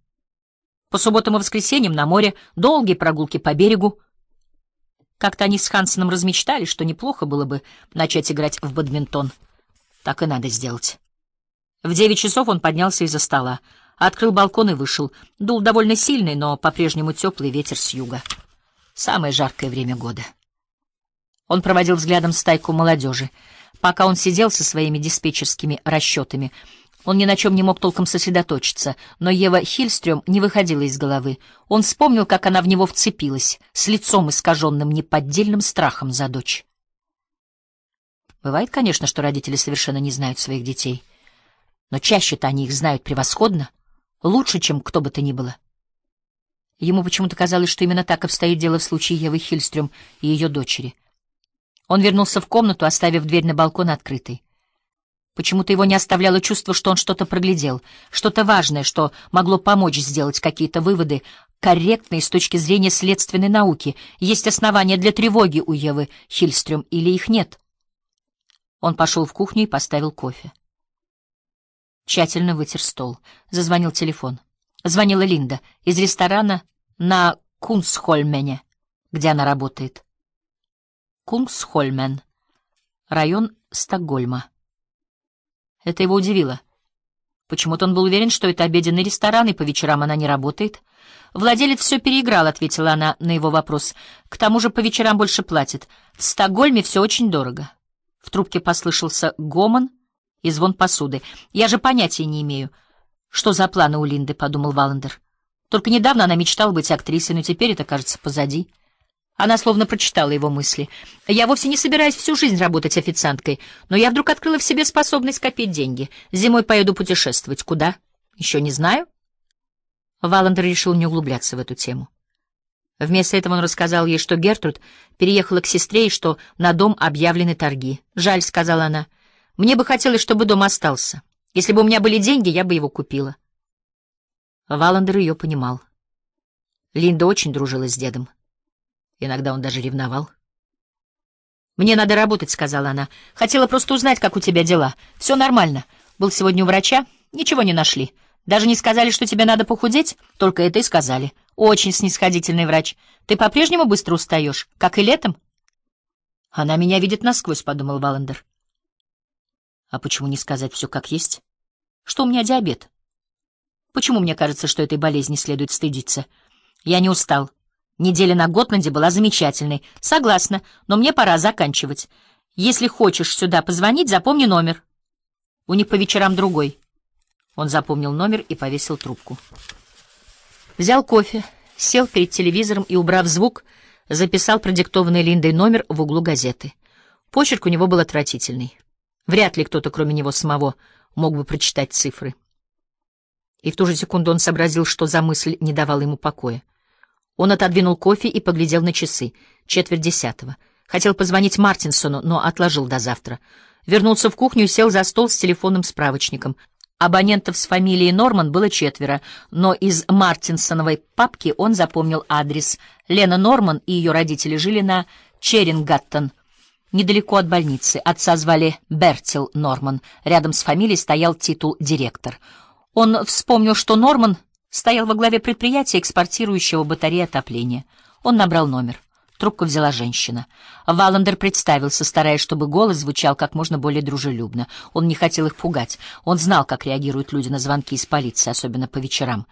По субботам и воскресеньям на море долгие прогулки по берегу. Как-то они с Хансеном размечтали, что неплохо было бы начать играть в бадминтон. Так и надо сделать. В девять часов он поднялся из-за стола. Открыл балкон и вышел. Дул довольно сильный, но по-прежнему теплый ветер с юга. Самое жаркое время года. Он проводил взглядом стайку молодежи. Пока он сидел со своими диспетчерскими расчетами, он ни на чем не мог толком сосредоточиться, но Ева Хильстрём не выходила из головы. Он вспомнил, как она в него вцепилась, с лицом искаженным неподдельным страхом за дочь. Бывает, конечно, что родители совершенно не знают своих детей, но чаще-то они их знают превосходно — Лучше, чем кто бы то ни было. Ему почему-то казалось, что именно так обстоит дело в случае Евы Хильстрюм и ее дочери. Он вернулся в комнату, оставив дверь на балкон открытой. Почему-то его не оставляло чувство, что он что-то проглядел, что-то важное, что могло помочь сделать какие-то выводы, корректные с точки зрения следственной науки. Есть основания для тревоги у Евы Хильстрюм или их нет? Он пошел в кухню и поставил кофе тщательно вытер стол. Зазвонил телефон. Звонила Линда из ресторана на Кунсхольмене, где она работает. Кунсхольмен. Район Стокгольма. Это его удивило. Почему-то он был уверен, что это обеденный ресторан, и по вечерам она не работает. «Владелец все переиграл», — ответила она на его вопрос. «К тому же по вечерам больше платит. В Стокгольме все очень дорого». В трубке послышался гомон — и звон посуды. Я же понятия не имею, что за планы у Линды, — подумал Валендер. Только недавно она мечтала быть актрисой, но теперь это, кажется, позади. Она словно прочитала его мысли. «Я вовсе не собираюсь всю жизнь работать официанткой, но я вдруг открыла в себе способность копить деньги. Зимой поеду путешествовать. Куда? Еще не знаю». Валендер решил не углубляться в эту тему. Вместо этого он рассказал ей, что Гертруд переехала к сестре и что на дом объявлены торги. «Жаль», — сказала она, — мне бы хотелось, чтобы дом остался. Если бы у меня были деньги, я бы его купила. Валандер ее понимал. Линда очень дружила с дедом. Иногда он даже ревновал. «Мне надо работать», — сказала она. «Хотела просто узнать, как у тебя дела. Все нормально. Был сегодня у врача, ничего не нашли. Даже не сказали, что тебе надо похудеть, только это и сказали. Очень снисходительный врач. Ты по-прежнему быстро устаешь, как и летом?» «Она меня видит насквозь», — подумал Валандер. А почему не сказать все как есть? Что у меня диабет? Почему мне кажется, что этой болезни следует стыдиться? Я не устал. Неделя на Готланде была замечательной. Согласна, но мне пора заканчивать. Если хочешь сюда позвонить, запомни номер. У них по вечерам другой. Он запомнил номер и повесил трубку. Взял кофе, сел перед телевизором и, убрав звук, записал продиктованный Линдой номер в углу газеты. Почерк у него был отвратительный. Вряд ли кто-то, кроме него самого, мог бы прочитать цифры. И в ту же секунду он сообразил, что за мысль не давала ему покоя. Он отодвинул кофе и поглядел на часы. Четверть десятого. Хотел позвонить Мартинсону, но отложил до завтра. Вернулся в кухню и сел за стол с телефонным справочником. Абонентов с фамилией Норман было четверо, но из Мартинсоновой папки он запомнил адрес. Лена Норман и ее родители жили на Черингаттон, недалеко от больницы. Отца звали Бертил Норман. Рядом с фамилией стоял титул «директор». Он вспомнил, что Норман стоял во главе предприятия, экспортирующего батареи отопления. Он набрал номер. Трубку взяла женщина. Валандер представился, стараясь, чтобы голос звучал как можно более дружелюбно. Он не хотел их пугать. Он знал, как реагируют люди на звонки из полиции, особенно по вечерам.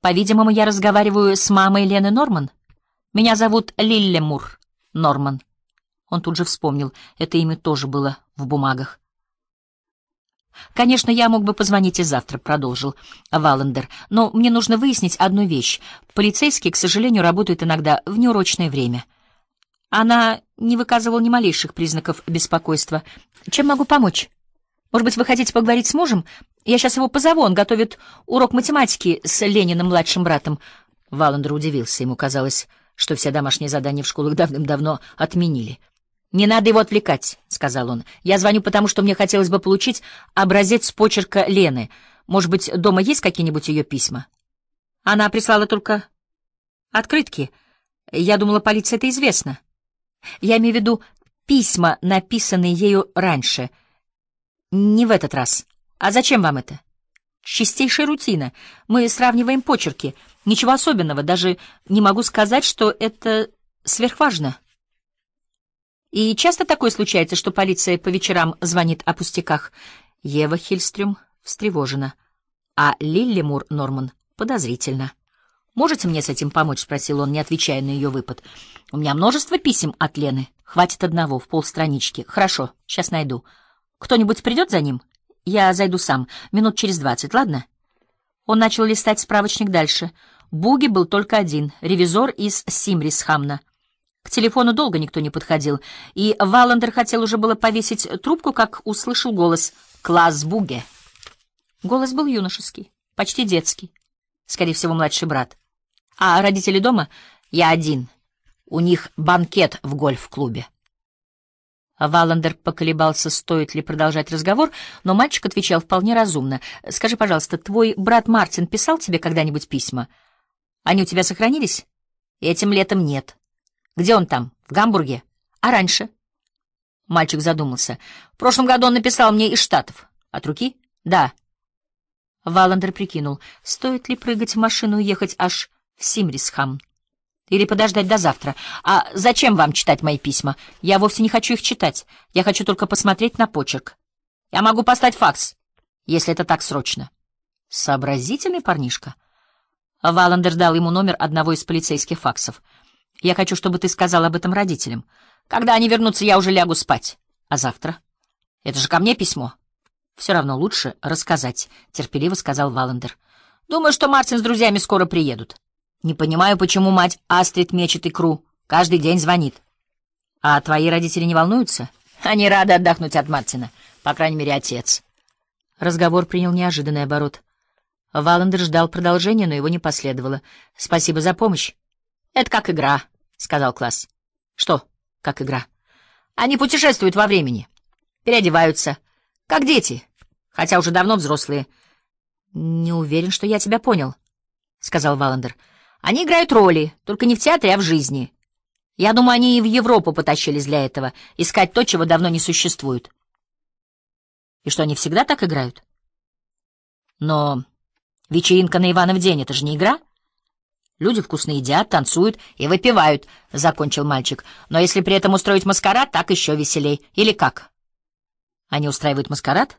«По-видимому, я разговариваю с мамой Лены Норман. Меня зовут Лилле Мур Норман». Он тут же вспомнил, это имя тоже было в бумагах. «Конечно, я мог бы позвонить и завтра», — продолжил Валлендер. «Но мне нужно выяснить одну вещь. Полицейские, к сожалению, работают иногда в неурочное время». Она не выказывала ни малейших признаков беспокойства. «Чем могу помочь? Может быть, вы хотите поговорить с мужем? Я сейчас его позову, он готовит урок математики с Лениным младшим братом». Валлендер удивился, ему казалось, что все домашние задания в школах давным-давно отменили. «Не надо его отвлекать», — сказал он. «Я звоню, потому что мне хотелось бы получить образец почерка Лены. Может быть, дома есть какие-нибудь ее письма?» «Она прислала только открытки. Я думала, полиции это известно. Я имею в виду письма, написанные ею раньше. Не в этот раз. А зачем вам это?» «Чистейшая рутина. Мы сравниваем почерки. Ничего особенного. Даже не могу сказать, что это сверхважно». И часто такое случается, что полиция по вечерам звонит о пустяках. Ева Хильстрюм встревожена, а Лилли Мур Норман подозрительно. «Можете мне с этим помочь?» — спросил он, не отвечая на ее выпад. «У меня множество писем от Лены. Хватит одного, в полстранички. Хорошо, сейчас найду. Кто-нибудь придет за ним? Я зайду сам. Минут через двадцать, ладно?» Он начал листать справочник дальше. Буги был только один — ревизор из Симрисхамна — телефону долго никто не подходил, и Валандер хотел уже было повесить трубку, как услышал голос «Класс Буге». Голос был юношеский, почти детский, скорее всего, младший брат. А родители дома? Я один. У них банкет в гольф-клубе. Валандер поколебался, стоит ли продолжать разговор, но мальчик отвечал вполне разумно. «Скажи, пожалуйста, твой брат Мартин писал тебе когда-нибудь письма? Они у тебя сохранились? Этим летом нет. Где он там? В Гамбурге? А раньше? Мальчик задумался. В прошлом году он написал мне из Штатов. От руки? Да. Валандер прикинул, стоит ли прыгать в машину и ехать аж в Симрисхам. Или подождать до завтра. А зачем вам читать мои письма? Я вовсе не хочу их читать. Я хочу только посмотреть на почерк. Я могу послать факс, если это так срочно. Сообразительный парнишка. Валандер дал ему номер одного из полицейских факсов — я хочу, чтобы ты сказал об этом родителям. Когда они вернутся, я уже лягу спать. А завтра? Это же ко мне письмо. Все равно лучше рассказать, — терпеливо сказал Валандер. Думаю, что Мартин с друзьями скоро приедут. Не понимаю, почему мать Астрид мечет икру. Каждый день звонит. А твои родители не волнуются? Они рады отдохнуть от Мартина. По крайней мере, отец. Разговор принял неожиданный оборот. Валандер ждал продолжения, но его не последовало. «Спасибо за помощь. Это как игра», сказал Класс. Что? Как игра? Они путешествуют во времени, переодеваются, как дети, хотя уже давно взрослые. Не уверен, что я тебя понял, сказал Валандер. Они играют роли, только не в театре, а в жизни. Я думаю, они и в Европу потащились для этого, искать то, чего давно не существует. И что они всегда так играют? Но вечеринка на Иванов день — это же не игра? — Люди вкусно едят, танцуют и выпивают, — закончил мальчик. Но если при этом устроить маскарад, так еще веселей. Или как? Они устраивают маскарад?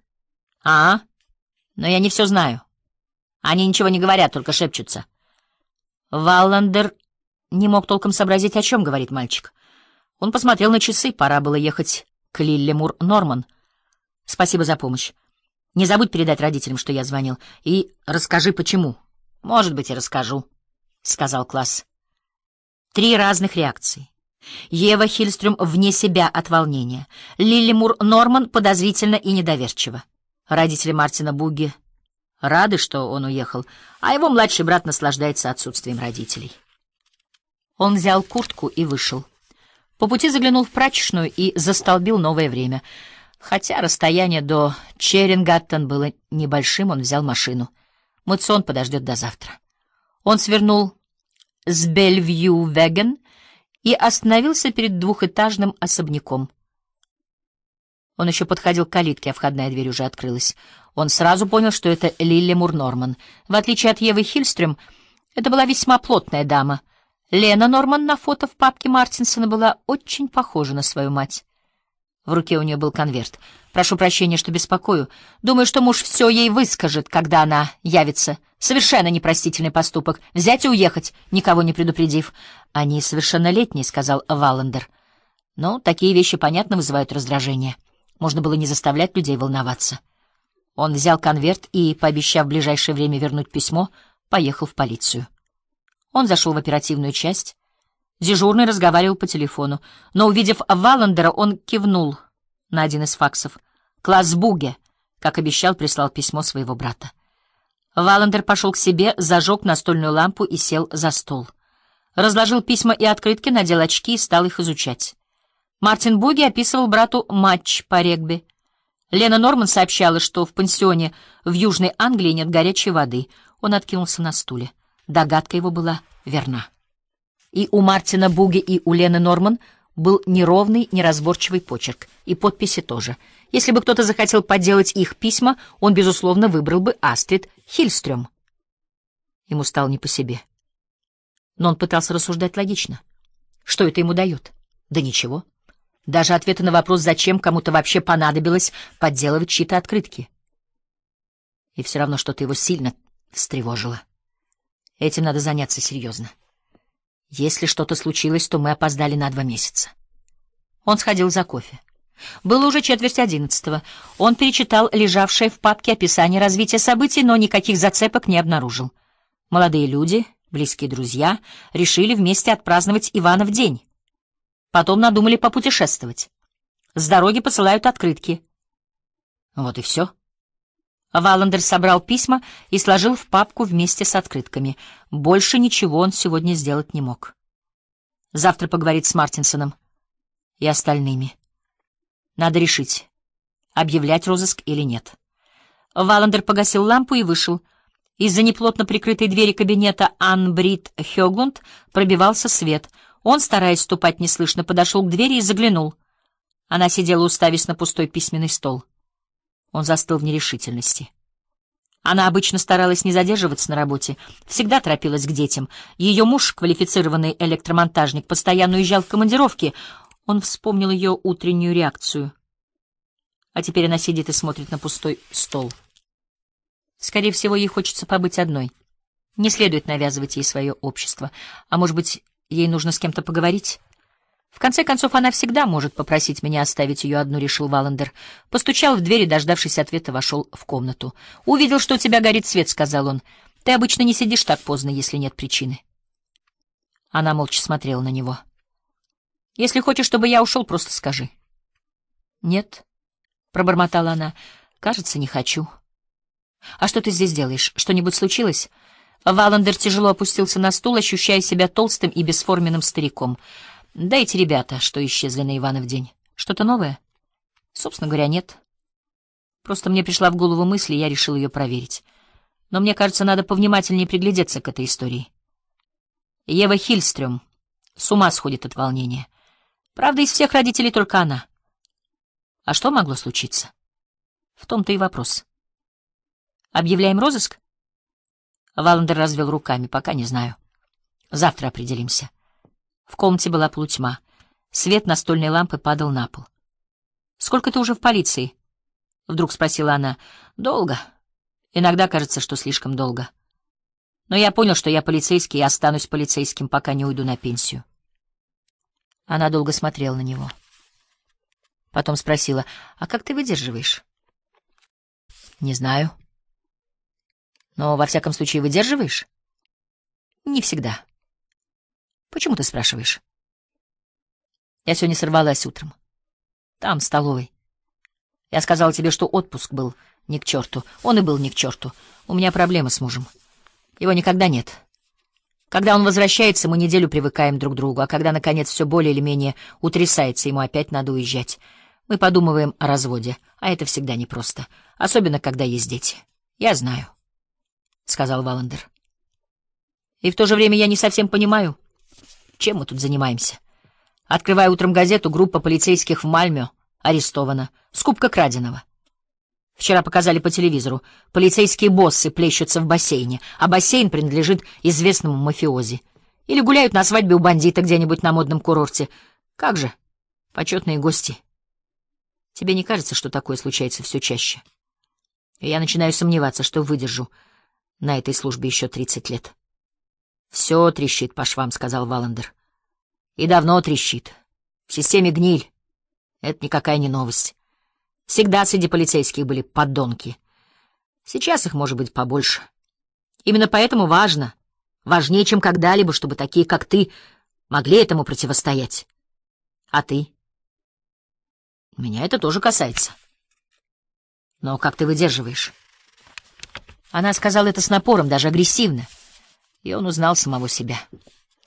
А, но я не все знаю. Они ничего не говорят, только шепчутся. Валандер не мог толком сообразить, о чем говорит мальчик. Он посмотрел на часы, пора было ехать к Лиллемур Норман. Спасибо за помощь. Не забудь передать родителям, что я звонил, и расскажи, почему. Может быть, и расскажу. — сказал класс. Три разных реакции. Ева Хильстрюм вне себя от волнения. Лилли Мур Норман подозрительно и недоверчиво. Родители Мартина Буги рады, что он уехал, а его младший брат наслаждается отсутствием родителей. Он взял куртку и вышел. По пути заглянул в прачечную и застолбил новое время. Хотя расстояние до Черингаттон было небольшим, он взял машину. Мацион подождет до завтра. Он свернул с Бельвью-Веген и остановился перед двухэтажным особняком. Он еще подходил к калитке, а входная дверь уже открылась. Он сразу понял, что это Лилли Мур-Норман. В отличие от Евы Хильстрюм, это была весьма плотная дама. Лена Норман на фото в папке Мартинсона была очень похожа на свою мать. В руке у нее был конверт. «Прошу прощения, что беспокою. Думаю, что муж все ей выскажет, когда она явится. Совершенно непростительный поступок. Взять и уехать, никого не предупредив». «Они совершеннолетние», — сказал Валлендер. «Но «Ну, такие вещи, понятно, вызывают раздражение. Можно было не заставлять людей волноваться». Он взял конверт и, пообещав в ближайшее время вернуть письмо, поехал в полицию. Он зашел в оперативную часть, Дежурный разговаривал по телефону, но, увидев Валандера, он кивнул на один из факсов. «Класс Буге», как обещал, прислал письмо своего брата. Валандер пошел к себе, зажег настольную лампу и сел за стол. Разложил письма и открытки, надел очки и стал их изучать. Мартин Буги описывал брату матч по регби. Лена Норман сообщала, что в пансионе в Южной Англии нет горячей воды. Он откинулся на стуле. Догадка его была верна. И у Мартина Буги, и у Лены Норман был неровный, неразборчивый почерк. И подписи тоже. Если бы кто-то захотел подделать их письма, он, безусловно, выбрал бы Астрид Хильстрём. Ему стало не по себе. Но он пытался рассуждать логично. Что это ему дает? Да ничего. Даже ответа на вопрос, зачем кому-то вообще понадобилось подделывать чьи-то открытки. И все равно что-то его сильно встревожило. Этим надо заняться серьезно. Если что-то случилось, то мы опоздали на два месяца. Он сходил за кофе. Было уже четверть одиннадцатого. Он перечитал лежавшее в папке описание развития событий, но никаких зацепок не обнаружил. Молодые люди, близкие друзья, решили вместе отпраздновать Иванов день. Потом надумали попутешествовать. С дороги посылают открытки. Вот и все. Валандер собрал письма и сложил в папку вместе с открытками. Больше ничего он сегодня сделать не мог. Завтра поговорить с Мартинсоном и остальными. Надо решить, объявлять розыск или нет. Валандер погасил лампу и вышел. Из-за неплотно прикрытой двери кабинета Анбрид Хёглунд пробивался свет. Он, стараясь ступать неслышно, подошел к двери и заглянул. Она сидела, уставясь на пустой письменный стол. — он застыл в нерешительности. Она обычно старалась не задерживаться на работе, всегда торопилась к детям. Ее муж, квалифицированный электромонтажник, постоянно уезжал в командировки. Он вспомнил ее утреннюю реакцию. А теперь она сидит и смотрит на пустой стол. Скорее всего, ей хочется побыть одной. Не следует навязывать ей свое общество. А может быть, ей нужно с кем-то поговорить? «В конце концов, она всегда может попросить меня оставить ее одну», — решил Валандер. Постучал в дверь и, дождавшись ответа, вошел в комнату. «Увидел, что у тебя горит свет», — сказал он. «Ты обычно не сидишь так поздно, если нет причины». Она молча смотрела на него. «Если хочешь, чтобы я ушел, просто скажи». «Нет», — пробормотала она, — «кажется, не хочу». «А что ты здесь делаешь? Что-нибудь случилось?» Валандер тяжело опустился на стул, ощущая себя толстым и бесформенным стариком — да эти ребята, что исчезли на Иванов день. Что-то новое? Собственно говоря, нет. Просто мне пришла в голову мысль, и я решил ее проверить. Но мне кажется, надо повнимательнее приглядеться к этой истории. Ева Хильстрём с ума сходит от волнения. Правда, из всех родителей только она. А что могло случиться? В том-то и вопрос. Объявляем розыск? Валандер развел руками, пока не знаю. Завтра определимся. В комнате была полутьма. Свет настольной лампы падал на пол. «Сколько ты уже в полиции?» — вдруг спросила она. «Долго. Иногда кажется, что слишком долго. Но я понял, что я полицейский и останусь полицейским, пока не уйду на пенсию». Она долго смотрела на него. Потом спросила, «А как ты выдерживаешь?» «Не знаю». «Но, во всяком случае, выдерживаешь?» «Не всегда». Почему ты спрашиваешь? Я сегодня сорвалась утром. Там, в столовой. Я сказала тебе, что отпуск был ни к черту. Он и был ни к черту. У меня проблемы с мужем. Его никогда нет. Когда он возвращается, мы неделю привыкаем друг к другу, а когда, наконец, все более или менее утрясается, ему опять надо уезжать. Мы подумываем о разводе, а это всегда непросто, особенно когда есть дети. Я знаю, — сказал Валандер. И в то же время я не совсем понимаю, — чем мы тут занимаемся? Открывая утром газету, группа полицейских в Мальме арестована. Скупка краденого. Вчера показали по телевизору. Полицейские боссы плещутся в бассейне, а бассейн принадлежит известному мафиози. Или гуляют на свадьбе у бандита где-нибудь на модном курорте. Как же, почетные гости. Тебе не кажется, что такое случается все чаще? я начинаю сомневаться, что выдержу на этой службе еще 30 лет. «Все трещит по швам», — сказал Валандер. «И давно трещит. В системе гниль. Это никакая не новость. Всегда среди полицейских были подонки. Сейчас их может быть побольше. Именно поэтому важно, важнее, чем когда-либо, чтобы такие, как ты, могли этому противостоять. А ты? Меня это тоже касается. Но как ты выдерживаешь? Она сказала это с напором, даже агрессивно. — и он узнал самого себя.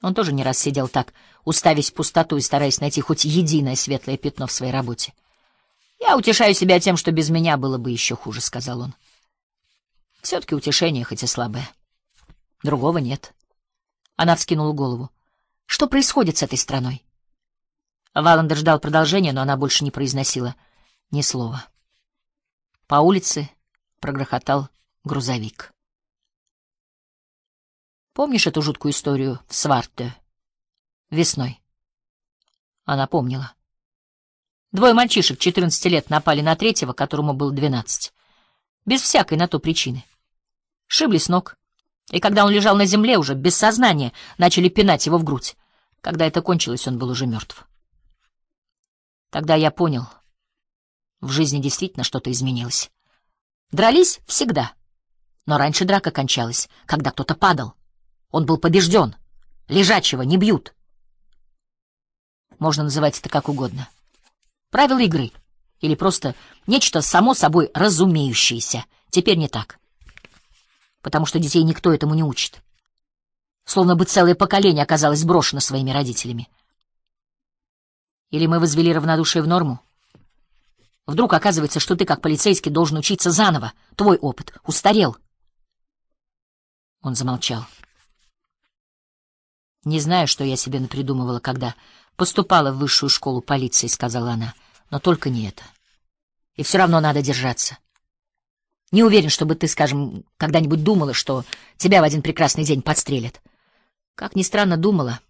Он тоже не раз сидел так, уставясь в пустоту и стараясь найти хоть единое светлое пятно в своей работе. «Я утешаю себя тем, что без меня было бы еще хуже», — сказал он. «Все-таки утешение, хоть и слабое. Другого нет». Она вскинула голову. «Что происходит с этой страной?» Валандер ждал продолжения, но она больше не произносила ни слова. По улице прогрохотал грузовик. Помнишь эту жуткую историю в Сварте? Весной. Она помнила. Двое мальчишек 14 лет напали на третьего, которому было 12. Без всякой на то причины. Шибли с ног. И когда он лежал на земле уже, без сознания, начали пинать его в грудь. Когда это кончилось, он был уже мертв. Тогда я понял, в жизни действительно что-то изменилось. Дрались всегда. Но раньше драка кончалась, когда кто-то падал. Он был побежден. Лежачего не бьют. Можно называть это как угодно. Правила игры. Или просто нечто само собой разумеющееся. Теперь не так. Потому что детей никто этому не учит. Словно бы целое поколение оказалось брошено своими родителями. Или мы возвели равнодушие в норму? Вдруг оказывается, что ты, как полицейский, должен учиться заново. Твой опыт устарел. Он замолчал. Не знаю, что я себе напридумывала, когда поступала в высшую школу полиции, сказала она, но только не это. И все равно надо держаться. Не уверен, чтобы ты, скажем, когда-нибудь думала, что тебя в один прекрасный день подстрелят. Как ни странно, думала.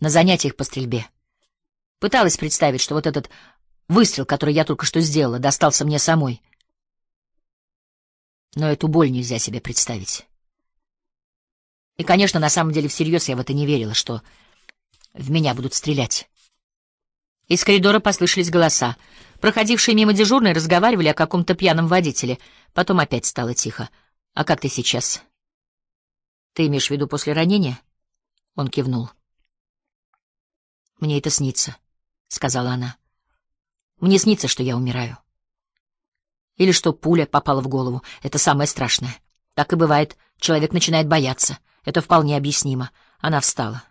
На занятиях по стрельбе. Пыталась представить, что вот этот выстрел, который я только что сделала, достался мне самой. Но эту боль нельзя себе представить. И, конечно, на самом деле всерьез я в это не верила, что в меня будут стрелять. Из коридора послышались голоса. Проходившие мимо дежурные разговаривали о каком-то пьяном водителе. Потом опять стало тихо. «А как ты сейчас?» «Ты имеешь в виду после ранения?» Он кивнул. «Мне это снится», — сказала она. «Мне снится, что я умираю. Или что пуля попала в голову. Это самое страшное. Так и бывает. Человек начинает бояться». Это вполне объяснимо. Она встала.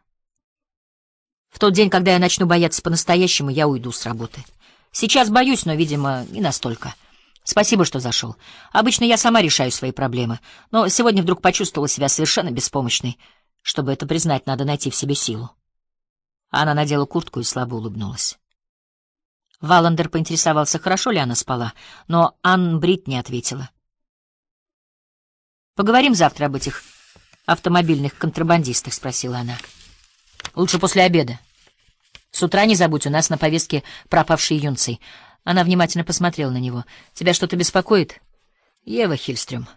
В тот день, когда я начну бояться по-настоящему, я уйду с работы. Сейчас боюсь, но, видимо, не настолько. Спасибо, что зашел. Обычно я сама решаю свои проблемы, но сегодня вдруг почувствовала себя совершенно беспомощной. Чтобы это признать, надо найти в себе силу. Она надела куртку и слабо улыбнулась. Валандер поинтересовался, хорошо ли она спала, но Анн Брит не ответила. «Поговорим завтра об этих автомобильных контрабандистах?» — спросила она. «Лучше после обеда. С утра не забудь, у нас на повестке пропавший юнцей Она внимательно посмотрела на него. «Тебя что-то беспокоит?» «Ева Хильстрюм».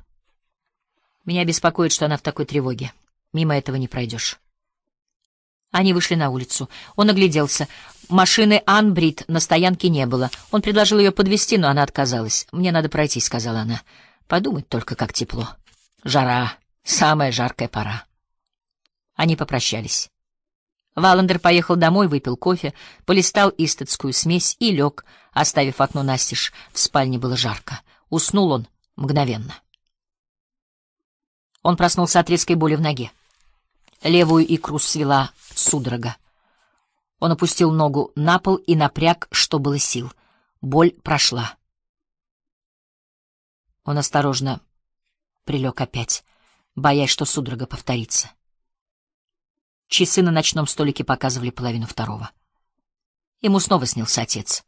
«Меня беспокоит, что она в такой тревоге. Мимо этого не пройдешь». Они вышли на улицу. Он огляделся. Машины Анбрид на стоянке не было. Он предложил ее подвести, но она отказалась. «Мне надо пройти», — сказала она. «Подумать только, как тепло. Жара». Самая жаркая пора. Они попрощались. Валандер поехал домой, выпил кофе, полистал истатскую смесь и лег, оставив окно настежь. В спальне было жарко. Уснул он мгновенно. Он проснулся от резкой боли в ноге. Левую икру свела судорога. Он опустил ногу на пол и напряг, что было сил. Боль прошла. Он осторожно прилег опять боясь, что судорога повторится. Часы на ночном столике показывали половину второго. Ему снова снился отец.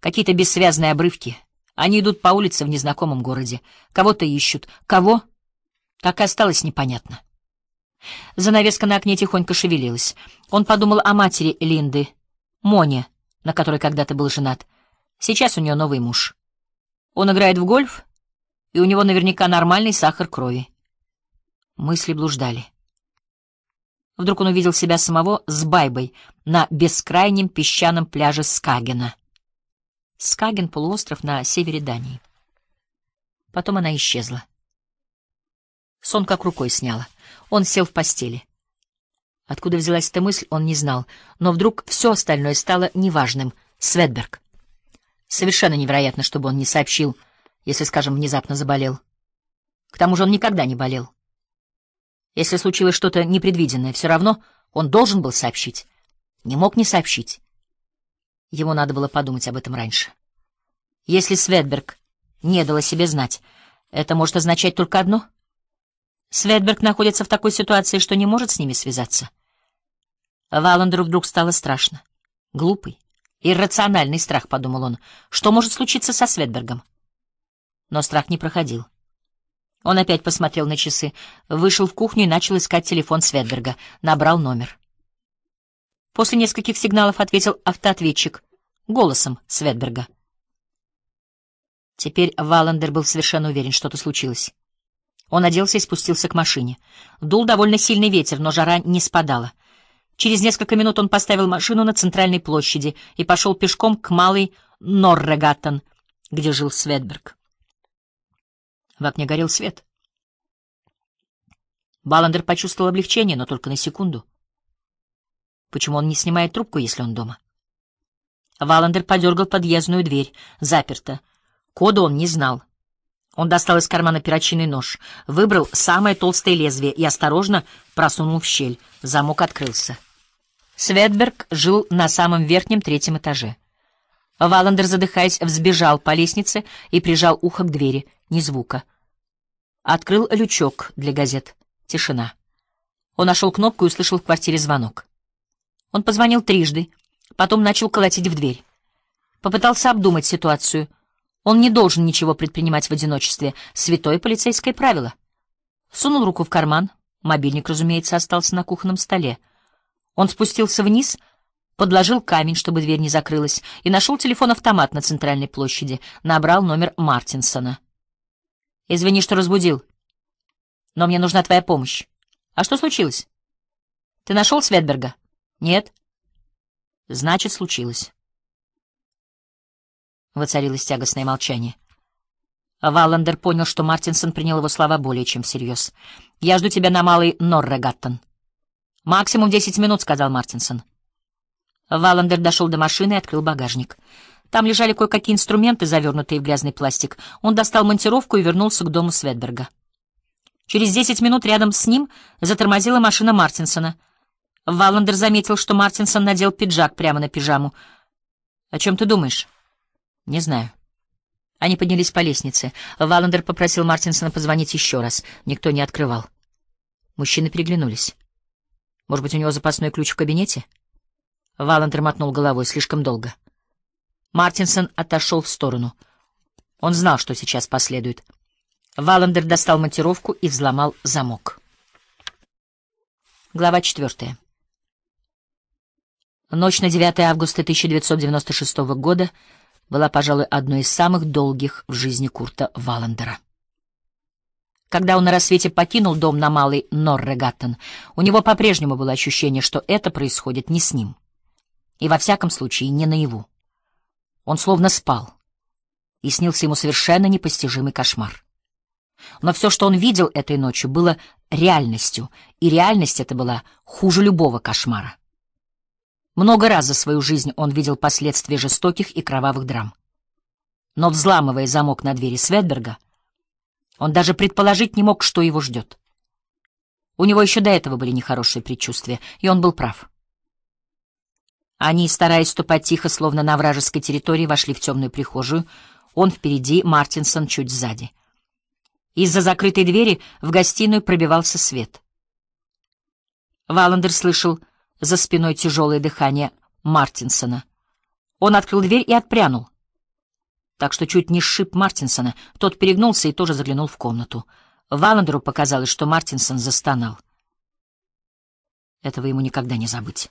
Какие-то бессвязные обрывки. Они идут по улице в незнакомом городе. Кого-то ищут. Кого? Так и осталось непонятно. Занавеска на окне тихонько шевелилась. Он подумал о матери Линды, Моне, на которой когда-то был женат. Сейчас у нее новый муж. Он играет в гольф, и у него наверняка нормальный сахар крови. Мысли блуждали. Вдруг он увидел себя самого с Байбой на бескрайнем песчаном пляже Скагена. Скаген — полуостров на севере Дании. Потом она исчезла. Сон как рукой сняла. Он сел в постели. Откуда взялась эта мысль, он не знал, но вдруг все остальное стало неважным. Светберг. Совершенно невероятно, чтобы он не сообщил, если, скажем, внезапно заболел. К тому же он никогда не болел. Если случилось что-то непредвиденное, все равно он должен был сообщить. Не мог не сообщить. Ему надо было подумать об этом раньше. Если Светберг не дал о себе знать, это может означать только одно. Светберг находится в такой ситуации, что не может с ними связаться. Валандеру вдруг стало страшно. Глупый, иррациональный страх, подумал он. Что может случиться со Светбергом? Но страх не проходил. Он опять посмотрел на часы, вышел в кухню и начал искать телефон Светберга. Набрал номер. После нескольких сигналов ответил автоответчик голосом Светберга. Теперь Валандер был совершенно уверен, что-то случилось. Он оделся и спустился к машине. Дул довольно сильный ветер, но жара не спадала. Через несколько минут он поставил машину на центральной площади и пошел пешком к малой Норрегаттон, где жил Светберг. В окне горел свет. Баландер почувствовал облегчение, но только на секунду. Почему он не снимает трубку, если он дома? Валандер подергал подъездную дверь. Заперто. Кода он не знал. Он достал из кармана перочинный нож, выбрал самое толстое лезвие и осторожно просунул в щель. Замок открылся. Светберг жил на самом верхнем третьем этаже. Валандер, задыхаясь, взбежал по лестнице и прижал ухо к двери — ни звука. Открыл лючок для газет. Тишина. Он нашел кнопку и услышал в квартире звонок. Он позвонил трижды, потом начал колотить в дверь. Попытался обдумать ситуацию. Он не должен ничего предпринимать в одиночестве. Святое полицейское правило. Сунул руку в карман. Мобильник, разумеется, остался на кухонном столе. Он спустился вниз, подложил камень, чтобы дверь не закрылась, и нашел телефон-автомат на центральной площади. Набрал номер Мартинсона. Извини, что разбудил. Но мне нужна твоя помощь. А что случилось? Ты нашел Светберга? Нет. Значит, случилось. Воцарилось тягостное молчание. Валандер понял, что Мартинсон принял его слова более чем всерьез. «Я жду тебя на малый Норре, «Максимум десять минут», — сказал Мартинсон. Валандер дошел до машины и открыл багажник. «Багажник». Там лежали кое-какие инструменты, завернутые в грязный пластик. Он достал монтировку и вернулся к дому Светберга. Через десять минут рядом с ним затормозила машина Мартинсона. Валандер заметил, что Мартинсон надел пиджак прямо на пижаму. «О чем ты думаешь?» «Не знаю». Они поднялись по лестнице. Валандер попросил Мартинсона позвонить еще раз. Никто не открывал. Мужчины переглянулись. «Может быть, у него запасной ключ в кабинете?» Валандер мотнул головой слишком долго. Мартинсон отошел в сторону. Он знал, что сейчас последует. Валандер достал монтировку и взломал замок. Глава четвертая. Ночь на 9 августа 1996 года была, пожалуй, одной из самых долгих в жизни Курта Валандера. Когда он на рассвете покинул дом на Малый Норрегаттон, у него по-прежнему было ощущение, что это происходит не с ним. И во всяком случае не наяву. Он словно спал. И снился ему совершенно непостижимый кошмар. Но все, что он видел этой ночью, было реальностью, и реальность эта была хуже любого кошмара. Много раз за свою жизнь он видел последствия жестоких и кровавых драм. Но, взламывая замок на двери Светберга, он даже предположить не мог, что его ждет. У него еще до этого были нехорошие предчувствия, и он был прав. Они, стараясь ступать тихо, словно на вражеской территории, вошли в темную прихожую. Он впереди, Мартинсон чуть сзади. Из-за закрытой двери в гостиную пробивался свет. Валандер слышал за спиной тяжелое дыхание Мартинсона. Он открыл дверь и отпрянул. Так что чуть не сшиб Мартинсона. Тот перегнулся и тоже заглянул в комнату. Валандеру показалось, что Мартинсон застонал. Этого ему никогда не забыть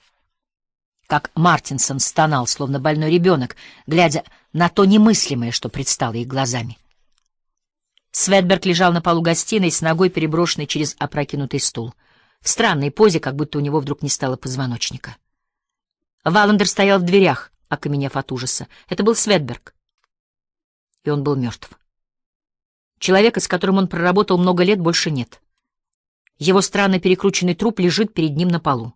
как Мартинсон стонал, словно больной ребенок, глядя на то немыслимое, что предстало их глазами. Светберг лежал на полу гостиной с ногой, переброшенной через опрокинутый стул. В странной позе, как будто у него вдруг не стало позвоночника. Валандер стоял в дверях, окаменев от ужаса. Это был Светберг. И он был мертв. Человека, с которым он проработал много лет, больше нет. Его странно перекрученный труп лежит перед ним на полу.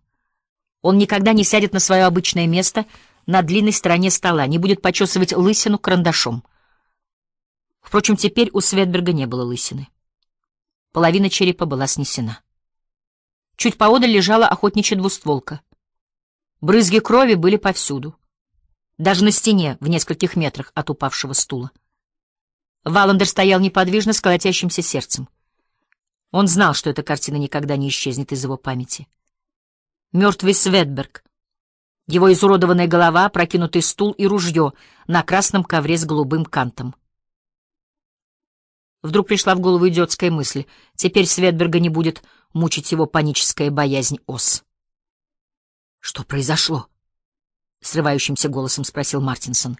Он никогда не сядет на свое обычное место на длинной стороне стола, не будет почесывать лысину карандашом. Впрочем, теперь у Светберга не было лысины. Половина черепа была снесена. Чуть поодаль лежала охотничья двустволка. Брызги крови были повсюду. Даже на стене, в нескольких метрах от упавшего стула. Валандер стоял неподвижно с колотящимся сердцем. Он знал, что эта картина никогда не исчезнет из его памяти мертвый Светберг. Его изуродованная голова, прокинутый стул и ружье на красном ковре с голубым кантом. Вдруг пришла в голову идиотская мысль. Теперь Светберга не будет мучить его паническая боязнь ос. «Что произошло?» — срывающимся голосом спросил Мартинсон.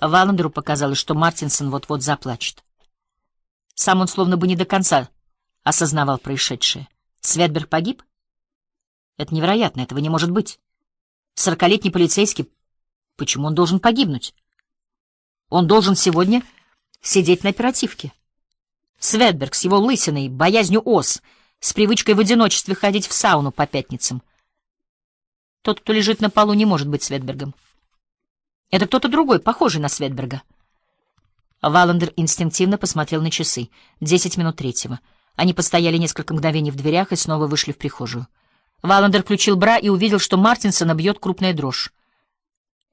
Валандеру показалось, что Мартинсон вот-вот заплачет. Сам он словно бы не до конца осознавал происшедшее. Светберг погиб? Это невероятно, этого не может быть. Сорокалетний полицейский, почему он должен погибнуть? Он должен сегодня сидеть на оперативке. Светберг с его лысиной, боязнью ос, с привычкой в одиночестве ходить в сауну по пятницам. Тот, кто лежит на полу, не может быть Светбергом. Это кто-то другой, похожий на Светберга. Валандер инстинктивно посмотрел на часы. Десять минут третьего. Они постояли несколько мгновений в дверях и снова вышли в прихожую. Валандер включил бра и увидел, что Мартинсона бьет крупная дрожь.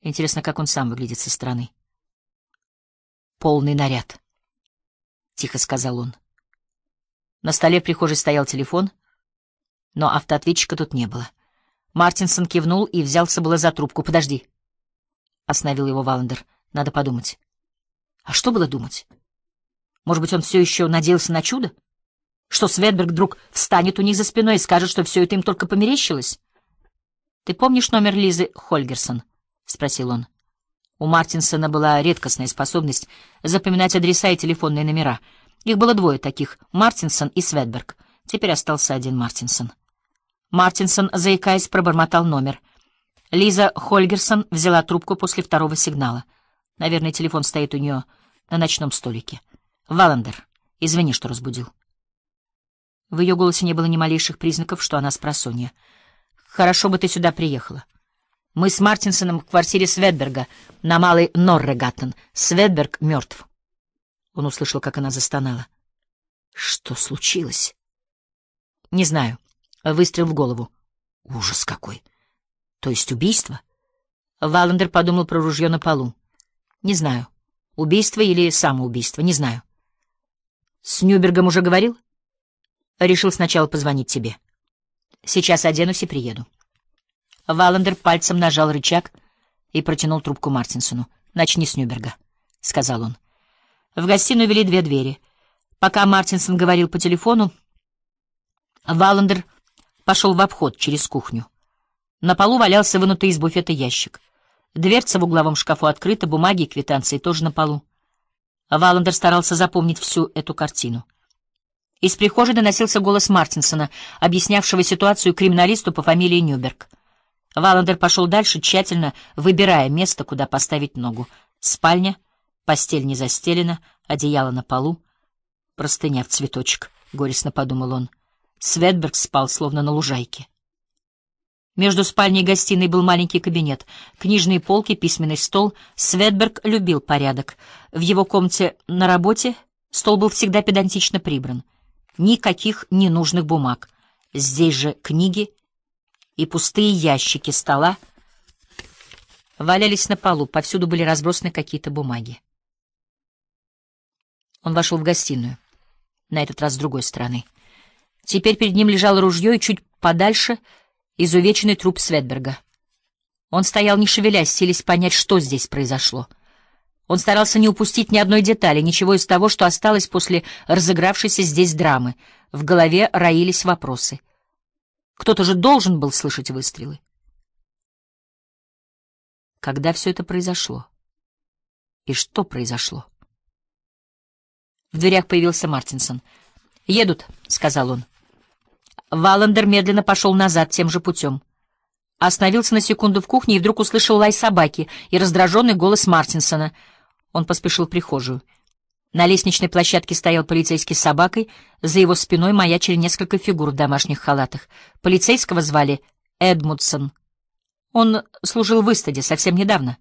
Интересно, как он сам выглядит со стороны. «Полный наряд», — тихо сказал он. На столе в прихожей стоял телефон, но автоответчика тут не было. Мартинсон кивнул и взялся было за трубку. «Подожди», — остановил его Валандер. «Надо подумать». «А что было думать? Может быть, он все еще надеялся на чудо?» Что Светберг вдруг встанет у них за спиной и скажет, что все это им только померещилось? — Ты помнишь номер Лизы Хольгерсон? — спросил он. У Мартинсона была редкостная способность запоминать адреса и телефонные номера. Их было двое таких — Мартинсон и Светберг. Теперь остался один Мартинсон. Мартинсон, заикаясь, пробормотал номер. Лиза Хольгерсон взяла трубку после второго сигнала. Наверное, телефон стоит у нее на ночном столике. «Валандер, извини, что разбудил». В ее голосе не было ни малейших признаков, что она спросонья. «Хорошо бы ты сюда приехала. Мы с Мартинсоном в квартире Светберга на Малой Норрегаттен. Светберг мертв». Он услышал, как она застонала. «Что случилось?» «Не знаю. Выстрел в голову». «Ужас какой! То есть убийство?» Валандер подумал про ружье на полу. «Не знаю. Убийство или самоубийство, не знаю». «С Нюбергом уже говорил?» Решил сначала позвонить тебе. Сейчас оденусь и приеду. Валандер пальцем нажал рычаг и протянул трубку Мартинсону. «Начни с Нюберга», — сказал он. В гостиную вели две двери. Пока Мартинсон говорил по телефону, Валандер пошел в обход через кухню. На полу валялся вынутый из буфета ящик. Дверца в угловом шкафу открыта, бумаги и квитанции тоже на полу. Валандер старался запомнить всю эту картину. Из прихожей доносился голос Мартинсона, объяснявшего ситуацию криминалисту по фамилии Нюберг. Валандер пошел дальше, тщательно выбирая место, куда поставить ногу. Спальня, постель не застелена, одеяло на полу, простыня в цветочек, — горестно подумал он. Светберг спал, словно на лужайке. Между спальней и гостиной был маленький кабинет, книжные полки, письменный стол. Светберг любил порядок. В его комнате на работе стол был всегда педантично прибран никаких ненужных бумаг. Здесь же книги и пустые ящики стола валялись на полу, повсюду были разбросаны какие-то бумаги. Он вошел в гостиную, на этот раз с другой стороны. Теперь перед ним лежало ружье и чуть подальше изувеченный труп Светберга. Он стоял, не шевелясь, силясь понять, что здесь произошло — он старался не упустить ни одной детали, ничего из того, что осталось после разыгравшейся здесь драмы. В голове роились вопросы. Кто-то же должен был слышать выстрелы. Когда все это произошло? И что произошло? В дверях появился Мартинсон. «Едут», — сказал он. Валандер медленно пошел назад тем же путем. Остановился на секунду в кухне и вдруг услышал лай собаки и раздраженный голос Мартинсона — он поспешил в прихожую. На лестничной площадке стоял полицейский с собакой, за его спиной маячили несколько фигур в домашних халатах. Полицейского звали Эдмутсон. Он служил в Истаде совсем недавно.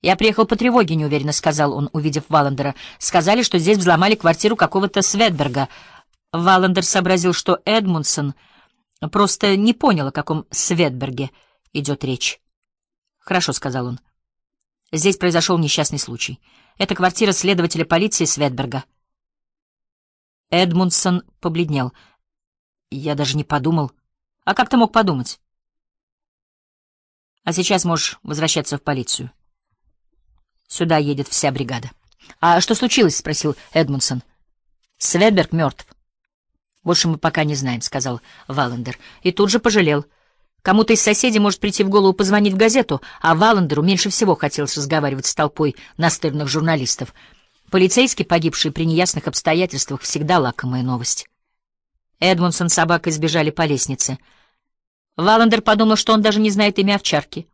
«Я приехал по тревоге», — неуверенно сказал он, увидев Валандера. «Сказали, что здесь взломали квартиру какого-то Светберга». Валандер сообразил, что Эдмундсон просто не понял, о каком Светберге идет речь. «Хорошо», — сказал он. Здесь произошел несчастный случай. Это квартира следователя полиции Светберга. Эдмундсон побледнел. Я даже не подумал. А как ты мог подумать? А сейчас можешь возвращаться в полицию. Сюда едет вся бригада. А что случилось? — спросил Эдмундсон. Светберг мертв. Больше мы пока не знаем, — сказал Валендер. И тут же пожалел — Кому-то из соседей может прийти в голову позвонить в газету, а Валандеру меньше всего хотелось разговаривать с толпой настырных журналистов. Полицейский, погибший при неясных обстоятельствах, всегда лакомая новость. Эдмонсон с собакой сбежали по лестнице. Валандер подумал, что он даже не знает имя овчарки.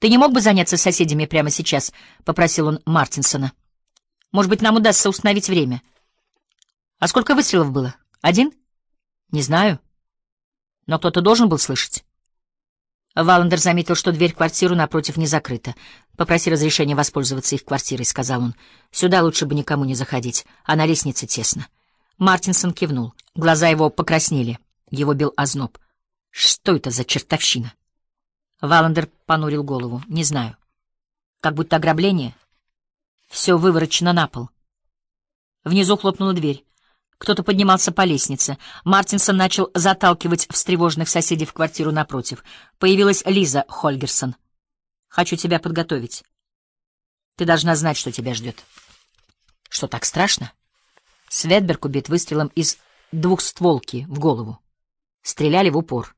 «Ты не мог бы заняться соседями прямо сейчас?» — попросил он Мартинсона. «Может быть, нам удастся установить время». «А сколько выстрелов было? Один?» «Не знаю. Но кто-то должен был слышать». Валандер заметил, что дверь в квартиру напротив не закрыта. «Попроси разрешения воспользоваться их квартирой», — сказал он. «Сюда лучше бы никому не заходить, а на лестнице тесно». Мартинсон кивнул. Глаза его покраснели. Его бил озноб. «Что это за чертовщина?» Валандер понурил голову. «Не знаю. Как будто ограбление. Все выворочено на пол». Внизу хлопнула дверь. Кто-то поднимался по лестнице. Мартинсон начал заталкивать встревоженных соседей в квартиру напротив. Появилась Лиза Хольгерсон. «Хочу тебя подготовить. Ты должна знать, что тебя ждет». «Что, так страшно?» Светберг убит выстрелом из двухстволки в голову. Стреляли в упор.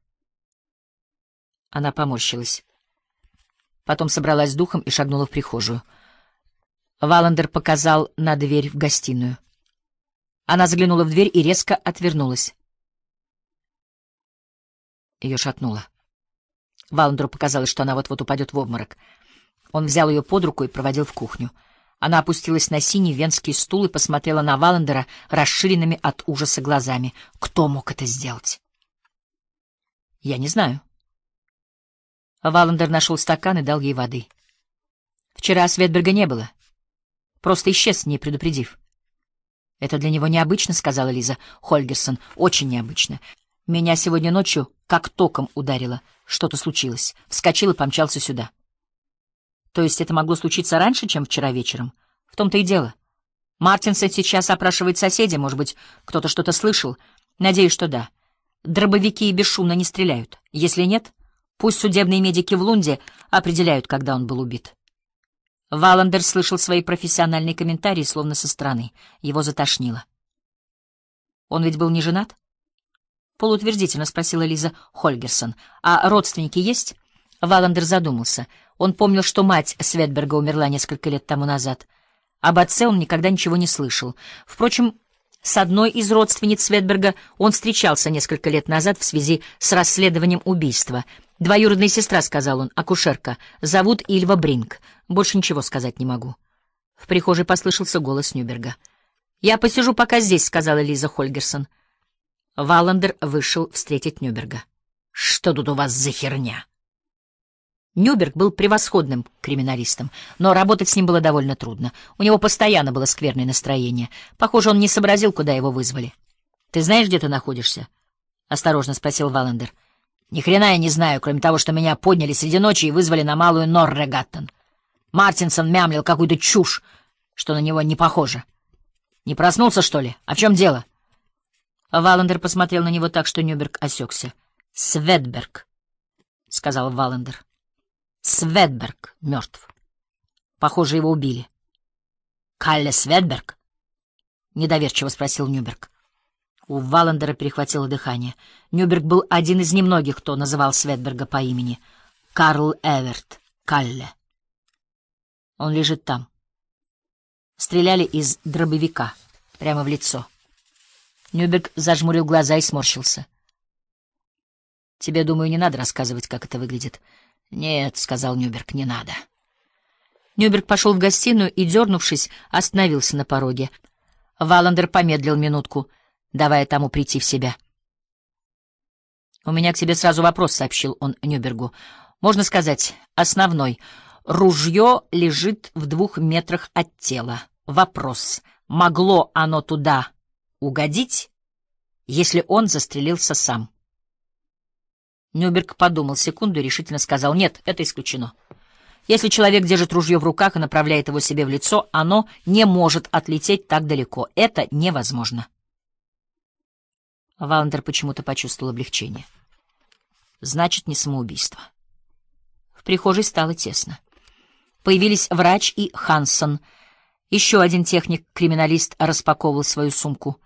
Она поморщилась. Потом собралась с духом и шагнула в прихожую. Валандер показал на дверь в гостиную. Она заглянула в дверь и резко отвернулась. Ее шатнуло. Валандеру показалось, что она вот-вот упадет в обморок. Он взял ее под руку и проводил в кухню. Она опустилась на синий венский стул и посмотрела на Валандера расширенными от ужаса глазами. Кто мог это сделать? Я не знаю. Валандер нашел стакан и дал ей воды. Вчера Светберга не было. Просто исчез, не предупредив. «Это для него необычно», — сказала Лиза Хольгерсон. «Очень необычно. Меня сегодня ночью как током ударило. Что-то случилось. Вскочил и помчался сюда». «То есть это могло случиться раньше, чем вчера вечером? В том-то и дело. Мартинсон сейчас опрашивает соседей. Может быть, кто-то что-то слышал? Надеюсь, что да. Дробовики бесшумно не стреляют. Если нет, пусть судебные медики в Лунде определяют, когда он был убит». Валандер слышал свои профессиональные комментарии, словно со стороны. Его затошнило. «Он ведь был не женат?» Полутвердительно спросила Лиза Хольгерсон. «А родственники есть?» Валандер задумался. Он помнил, что мать Светберга умерла несколько лет тому назад. Об отце он никогда ничего не слышал. Впрочем, с одной из родственниц Светберга он встречался несколько лет назад в связи с расследованием убийства. «Двоюродная сестра», — сказал он, — «акушерка. Зовут Ильва Бринг. Больше ничего сказать не могу. В прихожей послышался голос Нюберга. «Я посижу пока здесь», — сказала Лиза Хольгерсон. Валандер вышел встретить Нюберга. «Что тут у вас за херня?» Нюберг был превосходным криминалистом, но работать с ним было довольно трудно. У него постоянно было скверное настроение. Похоже, он не сообразил, куда его вызвали. «Ты знаешь, где ты находишься?» — осторожно спросил Валандер. «Ни хрена я не знаю, кроме того, что меня подняли среди ночи и вызвали на Малую Норрегаттон». Мартинсон мямлил какую-то чушь, что на него не похоже. Не проснулся, что ли? А в чем дело? Валандер посмотрел на него так, что Нюберг осекся. Светберг, сказал Валандер. Светберг мертв. Похоже, его убили. Калле Светберг? Недоверчиво спросил Нюберг. У Валандера перехватило дыхание. Нюберг был один из немногих, кто называл Светберга по имени. Карл Эверт, Калле. Он лежит там. Стреляли из дробовика прямо в лицо. Нюберг зажмурил глаза и сморщился. «Тебе, думаю, не надо рассказывать, как это выглядит». «Нет», — сказал Нюберг, — «не надо». Нюберг пошел в гостиную и, дернувшись, остановился на пороге. Валандер помедлил минутку, давая тому прийти в себя. «У меня к тебе сразу вопрос», — сообщил он Нюбергу. «Можно сказать, основной. Ружье лежит в двух метрах от тела. Вопрос, могло оно туда угодить, если он застрелился сам? Нюберг подумал секунду и решительно сказал, нет, это исключено. Если человек держит ружье в руках и направляет его себе в лицо, оно не может отлететь так далеко. Это невозможно. Валандер почему-то почувствовал облегчение. Значит, не самоубийство. В прихожей стало тесно. Появились врач и Хансон. Еще один техник-криминалист распаковывал свою сумку.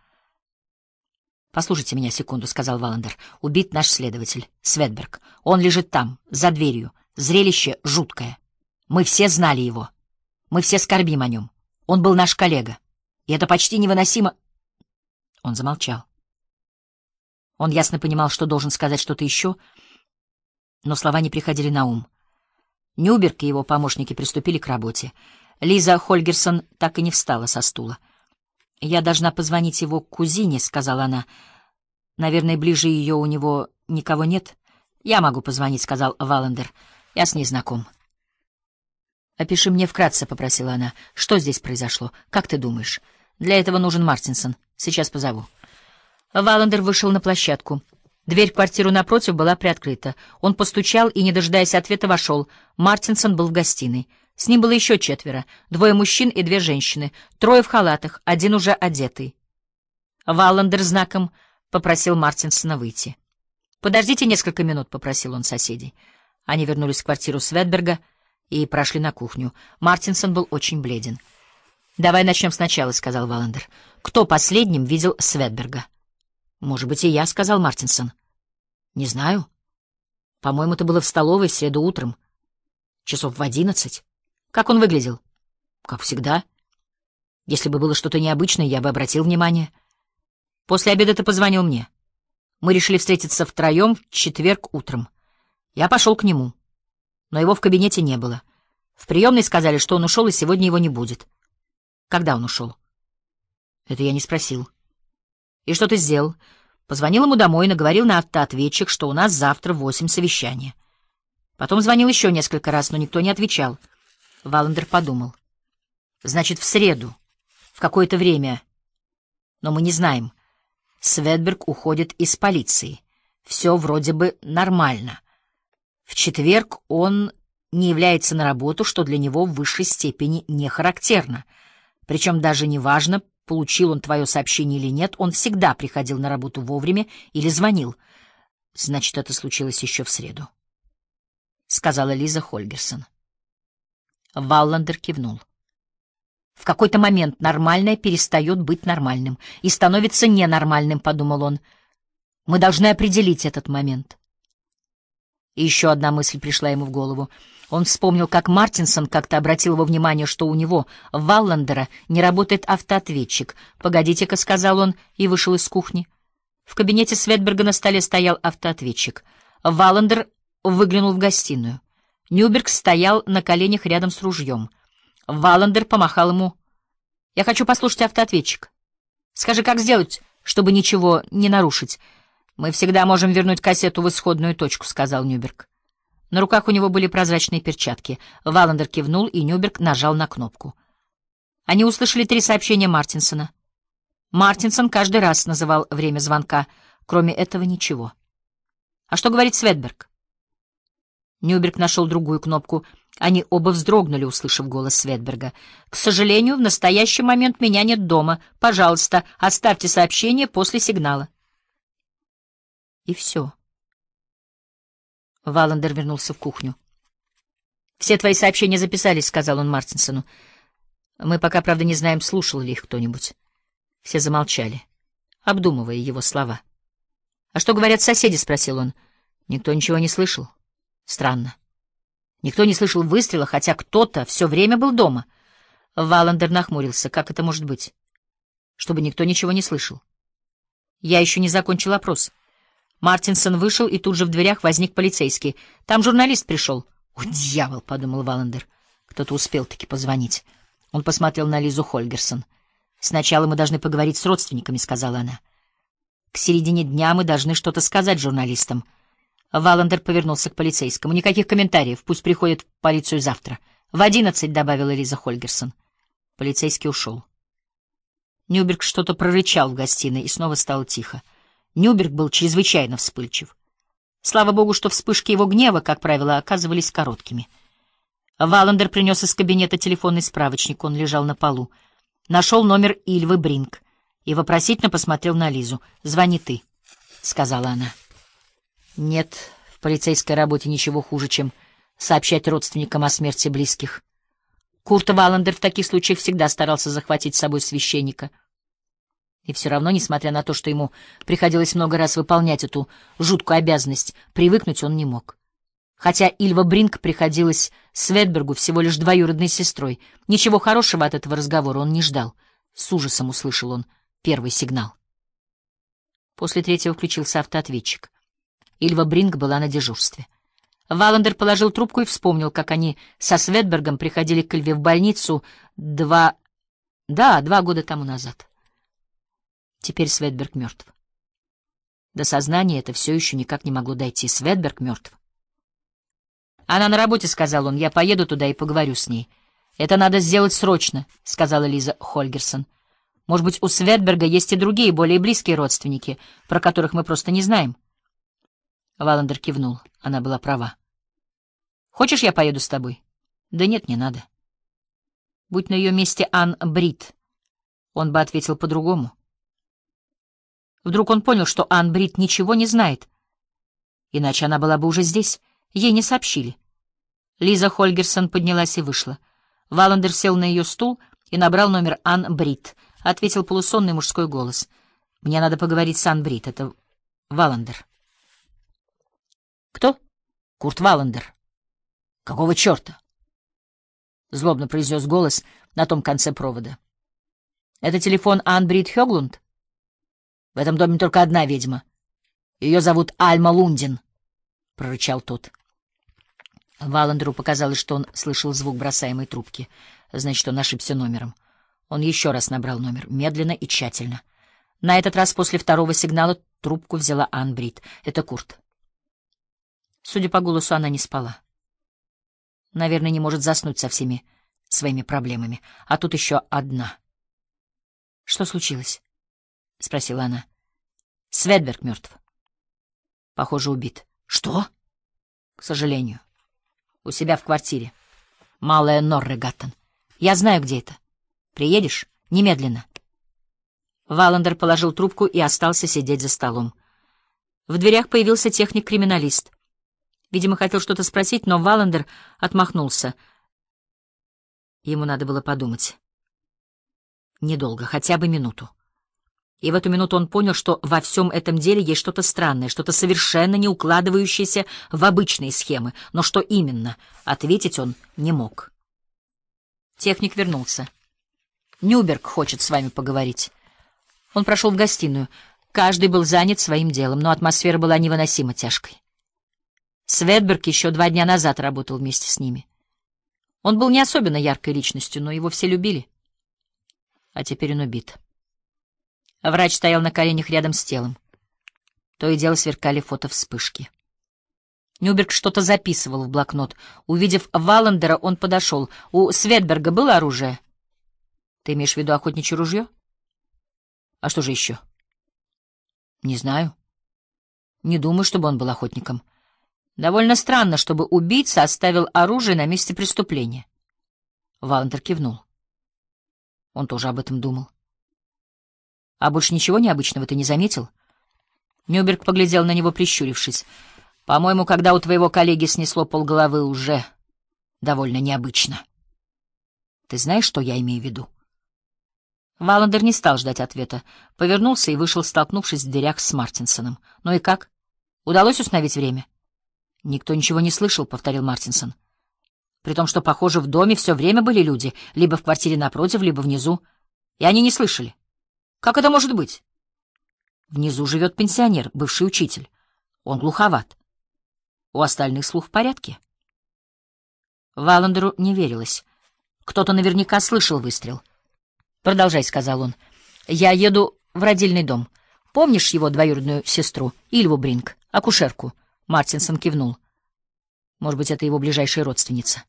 «Послушайте меня секунду», — сказал Валандер. «Убит наш следователь, Светберг. Он лежит там, за дверью. Зрелище жуткое. Мы все знали его. Мы все скорбим о нем. Он был наш коллега. И это почти невыносимо...» Он замолчал. Он ясно понимал, что должен сказать что-то еще, но слова не приходили на ум. Нюберг и его помощники приступили к работе. Лиза Хольгерсон так и не встала со стула. «Я должна позвонить его кузине», — сказала она. «Наверное, ближе ее у него никого нет?» «Я могу позвонить», — сказал Валандер. «Я с ней знаком». «Опиши мне вкратце», — попросила она. «Что здесь произошло? Как ты думаешь? Для этого нужен Мартинсон. Сейчас позову». Валандер вышел на площадку. Дверь в квартиру напротив была приоткрыта. Он постучал и, не дожидаясь ответа, вошел. Мартинсон был в гостиной. С ним было еще четверо. Двое мужчин и две женщины. Трое в халатах, один уже одетый. Валландер знаком попросил Мартинсона выйти. «Подождите несколько минут», — попросил он соседей. Они вернулись в квартиру Светберга и прошли на кухню. Мартинсон был очень бледен. «Давай начнем сначала», — сказал Валлендер. «Кто последним видел Светберга?» «Может быть, и я», — сказал Мартинсон. «Не знаю. По-моему, это было в столовой в среду утром. Часов в одиннадцать. Как он выглядел?» «Как всегда. Если бы было что-то необычное, я бы обратил внимание. После обеда ты позвонил мне. Мы решили встретиться втроем в четверг утром. Я пошел к нему. Но его в кабинете не было. В приемной сказали, что он ушел, и сегодня его не будет. Когда он ушел?» «Это я не спросил». И что ты сделал? Позвонил ему домой, наговорил на автоответчик, что у нас завтра восемь совещаний. Потом звонил еще несколько раз, но никто не отвечал. Валандер подумал. Значит, в среду, в какое-то время. Но мы не знаем. Светберг уходит из полиции. Все вроде бы нормально. В четверг он не является на работу, что для него в высшей степени не характерно. Причем даже не важно, получил он твое сообщение или нет, он всегда приходил на работу вовремя или звонил. Значит, это случилось еще в среду, — сказала Лиза Хольгерсон. Валландер кивнул. В какой-то момент нормальное перестает быть нормальным и становится ненормальным, — подумал он. Мы должны определить этот момент. И еще одна мысль пришла ему в голову — он вспомнил, как Мартинсон как-то обратил его внимание, что у него, Валландера, не работает автоответчик. «Погодите-ка», — сказал он, и вышел из кухни. В кабинете Светберга на столе стоял автоответчик. Валандер выглянул в гостиную. Нюберг стоял на коленях рядом с ружьем. Валандер помахал ему. «Я хочу послушать автоответчик. Скажи, как сделать, чтобы ничего не нарушить?» «Мы всегда можем вернуть кассету в исходную точку», — сказал Нюберг. На руках у него были прозрачные перчатки. Валандер кивнул, и Нюберг нажал на кнопку. Они услышали три сообщения Мартинсона. Мартинсон каждый раз называл время звонка. Кроме этого ничего. «А что говорит Светберг?» Нюберг нашел другую кнопку. Они оба вздрогнули, услышав голос Светберга. «К сожалению, в настоящий момент меня нет дома. Пожалуйста, оставьте сообщение после сигнала». И все. Валандер вернулся в кухню. «Все твои сообщения записались», — сказал он Мартинсону. «Мы пока, правда, не знаем, слушал ли их кто-нибудь». Все замолчали, обдумывая его слова. «А что говорят соседи?» — спросил он. «Никто ничего не слышал. Странно. Никто не слышал выстрела, хотя кто-то все время был дома». Валандер нахмурился. «Как это может быть?» «Чтобы никто ничего не слышал». «Я еще не закончил опрос». Мартинсон вышел, и тут же в дверях возник полицейский. «Там журналист пришел». «О, дьявол!» — подумал Валендер. Кто-то успел-таки позвонить. Он посмотрел на Лизу Хольгерсон. «Сначала мы должны поговорить с родственниками», — сказала она. «К середине дня мы должны что-то сказать журналистам». Валандер повернулся к полицейскому. «Никаких комментариев. Пусть приходят в полицию завтра». «В одиннадцать», — добавила Лиза Хольгерсон. Полицейский ушел. Нюберг что-то прорычал в гостиной, и снова стало тихо. Нюберг был чрезвычайно вспыльчив. Слава богу, что вспышки его гнева, как правило, оказывались короткими. Валандер принес из кабинета телефонный справочник, он лежал на полу. Нашел номер Ильвы Бринг и вопросительно посмотрел на Лизу. «Звони ты», — сказала она. «Нет, в полицейской работе ничего хуже, чем сообщать родственникам о смерти близких». Курт Валандер в таких случаях всегда старался захватить с собой священника — и все равно, несмотря на то, что ему приходилось много раз выполнять эту жуткую обязанность, привыкнуть он не мог. Хотя Ильва Бринг приходилась Светбергу всего лишь двоюродной сестрой, ничего хорошего от этого разговора он не ждал. С ужасом услышал он первый сигнал. После третьего включился автоответчик. Ильва Бринг была на дежурстве. Валандер положил трубку и вспомнил, как они со Светбергом приходили к Ильве в больницу два... да, два года тому назад. Теперь Светберг мертв. До сознания это все еще никак не могло дойти. Светберг мертв. «Она на работе», — сказал он. «Я поеду туда и поговорю с ней». «Это надо сделать срочно», — сказала Лиза Хольгерсон. «Может быть, у Светберга есть и другие, более близкие родственники, про которых мы просто не знаем?» Валандер кивнул. Она была права. «Хочешь, я поеду с тобой?» «Да нет, не надо». «Будь на ее месте Ан Брит, он бы ответил по-другому». Вдруг он понял, что Ан Брит ничего не знает. Иначе она была бы уже здесь. Ей не сообщили. Лиза Хольгерсон поднялась и вышла. Валандер сел на ее стул и набрал номер Ан Брит. Ответил полусонный мужской голос. «Мне надо поговорить с Ан Брит. Это Валандер». «Кто?» «Курт Валандер». «Какого черта?» — злобно произнес голос на том конце провода. «Это телефон Ан Брит Хёглунд?» В этом доме только одна ведьма. Ее зовут Альма Лундин, — прорычал тот. Валандеру показалось, что он слышал звук бросаемой трубки. Значит, он ошибся номером. Он еще раз набрал номер, медленно и тщательно. На этот раз после второго сигнала трубку взяла Ан Брит. Это Курт. Судя по голосу, она не спала. Наверное, не может заснуть со всеми своими проблемами. А тут еще одна. Что случилось? — спросила она. — Светберг мертв. — Похоже, убит. — Что? — К сожалению. — У себя в квартире. Малая Норрегаттон. Я знаю, где это. Приедешь? Немедленно. Валандер положил трубку и остался сидеть за столом. В дверях появился техник-криминалист. Видимо, хотел что-то спросить, но Валандер отмахнулся. Ему надо было подумать. Недолго, хотя бы минуту. И в эту минуту он понял, что во всем этом деле есть что-то странное, что-то совершенно не укладывающееся в обычные схемы. Но что именно, ответить он не мог. Техник вернулся. «Нюберг хочет с вами поговорить». Он прошел в гостиную. Каждый был занят своим делом, но атмосфера была невыносимо тяжкой. Светберг еще два дня назад работал вместе с ними. Он был не особенно яркой личностью, но его все любили. А теперь он убит. Врач стоял на коленях рядом с телом. То и дело сверкали фото вспышки. Нюберг что-то записывал в блокнот. Увидев Валандера, он подошел. У Светберга было оружие? Ты имеешь в виду охотничье ружье? А что же еще? Не знаю. Не думаю, чтобы он был охотником. Довольно странно, чтобы убийца оставил оружие на месте преступления. Валандер кивнул. Он тоже об этом думал. А больше ничего необычного ты не заметил? Нюберг поглядел на него, прищурившись. По-моему, когда у твоего коллеги снесло полголовы, уже довольно необычно. Ты знаешь, что я имею в виду? Валандер не стал ждать ответа. Повернулся и вышел, столкнувшись в дверях с Мартинсоном. Ну и как? Удалось установить время? Никто ничего не слышал, — повторил Мартинсон. При том, что, похоже, в доме все время были люди, либо в квартире напротив, либо внизу. И они не слышали. Как это может быть? Внизу живет пенсионер, бывший учитель. Он глуховат. У остальных слух в порядке. Валандеру не верилось. Кто-то наверняка слышал выстрел. «Продолжай», — сказал он. «Я еду в родильный дом. Помнишь его двоюродную сестру, Ильву Бринг, акушерку?» Мартинсон кивнул. «Может быть, это его ближайшая родственница».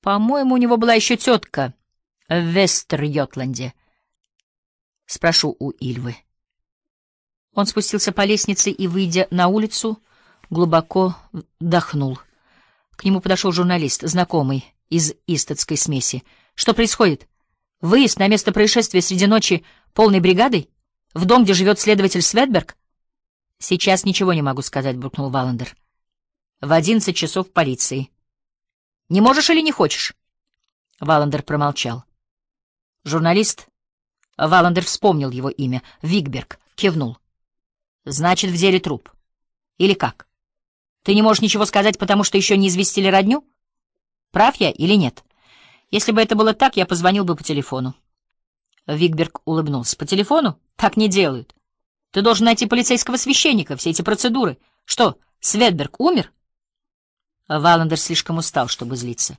«По-моему, у него была еще тетка в Вестер-Йотланде». Спрошу у Ильвы. Он спустился по лестнице и, выйдя на улицу, глубоко вдохнул. К нему подошел журналист, знакомый, из истатской смеси. «Что происходит? Выезд на место происшествия среди ночи полной бригадой? В дом, где живет следователь Светберг?» «Сейчас ничего не могу сказать», — буркнул Валандер. «В одиннадцать часов полиции». «Не можешь или не хочешь?» Валандер промолчал. Журналист Валандер вспомнил его имя. Вигберг Кивнул. Значит, взяли труп. Или как? Ты не можешь ничего сказать, потому что еще не известили родню? Прав я или нет? Если бы это было так, я позвонил бы по телефону. Вигберг улыбнулся. По телефону? Так не делают. Ты должен найти полицейского священника, все эти процедуры. Что, Светберг умер? Валандер слишком устал, чтобы злиться.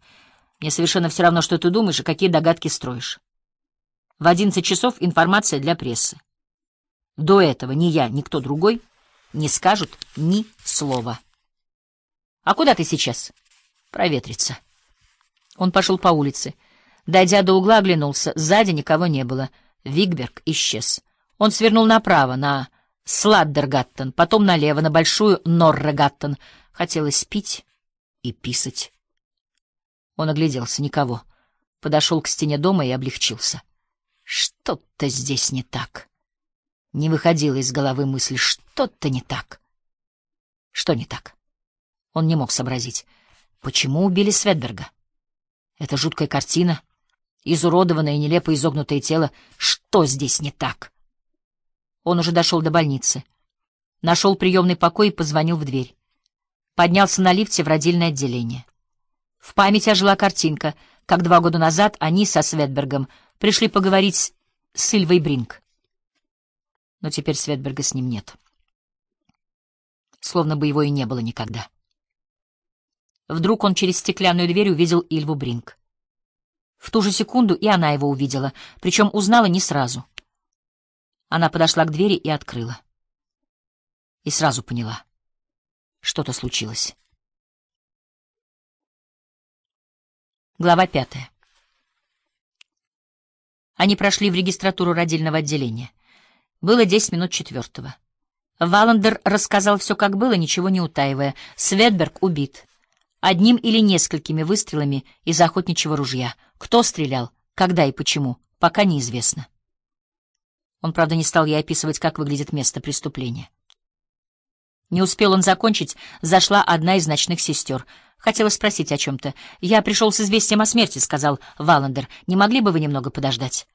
Мне совершенно все равно, что ты думаешь и какие догадки строишь. В 11 часов информация для прессы. До этого ни я, ни кто другой не скажут ни слова. «А куда ты сейчас?» «Проветриться». Он пошел по улице. Дойдя до угла, оглянулся. Сзади никого не было. Вигберг исчез. Он свернул направо, на Сладдергаттен, потом налево, на Большую Норрогаттон. Хотелось пить и писать. Он огляделся. Никого. Подошел к стене дома и облегчился. Что-то здесь не так. Не выходила из головы мысль, что-то не так. Что не так? Он не мог сообразить. Почему убили Светберга? Это жуткая картина. Изуродованное и нелепо изогнутое тело. Что здесь не так? Он уже дошел до больницы. Нашел приемный покой и позвонил в дверь. Поднялся на лифте в родильное отделение. В память ожила картинка, как два года назад они со Светбергом — пришли поговорить с Сильвой Бринг. Но теперь Светберга с ним нет. Словно бы его и не было никогда. Вдруг он через стеклянную дверь увидел Ильву Бринг. В ту же секунду и она его увидела, причем узнала не сразу. Она подошла к двери и открыла. И сразу поняла. Что-то случилось. Глава пятая. Они прошли в регистратуру родильного отделения. Было десять минут четвертого. Валандер рассказал все, как было, ничего не утаивая. Светберг убит. Одним или несколькими выстрелами из охотничьего ружья. Кто стрелял, когда и почему, пока неизвестно. Он, правда, не стал ей описывать, как выглядит место преступления. Не успел он закончить, зашла одна из ночных сестер. Хотела спросить о чем-то. «Я пришел с известием о смерти», — сказал Валандер. «Не могли бы вы немного подождать?»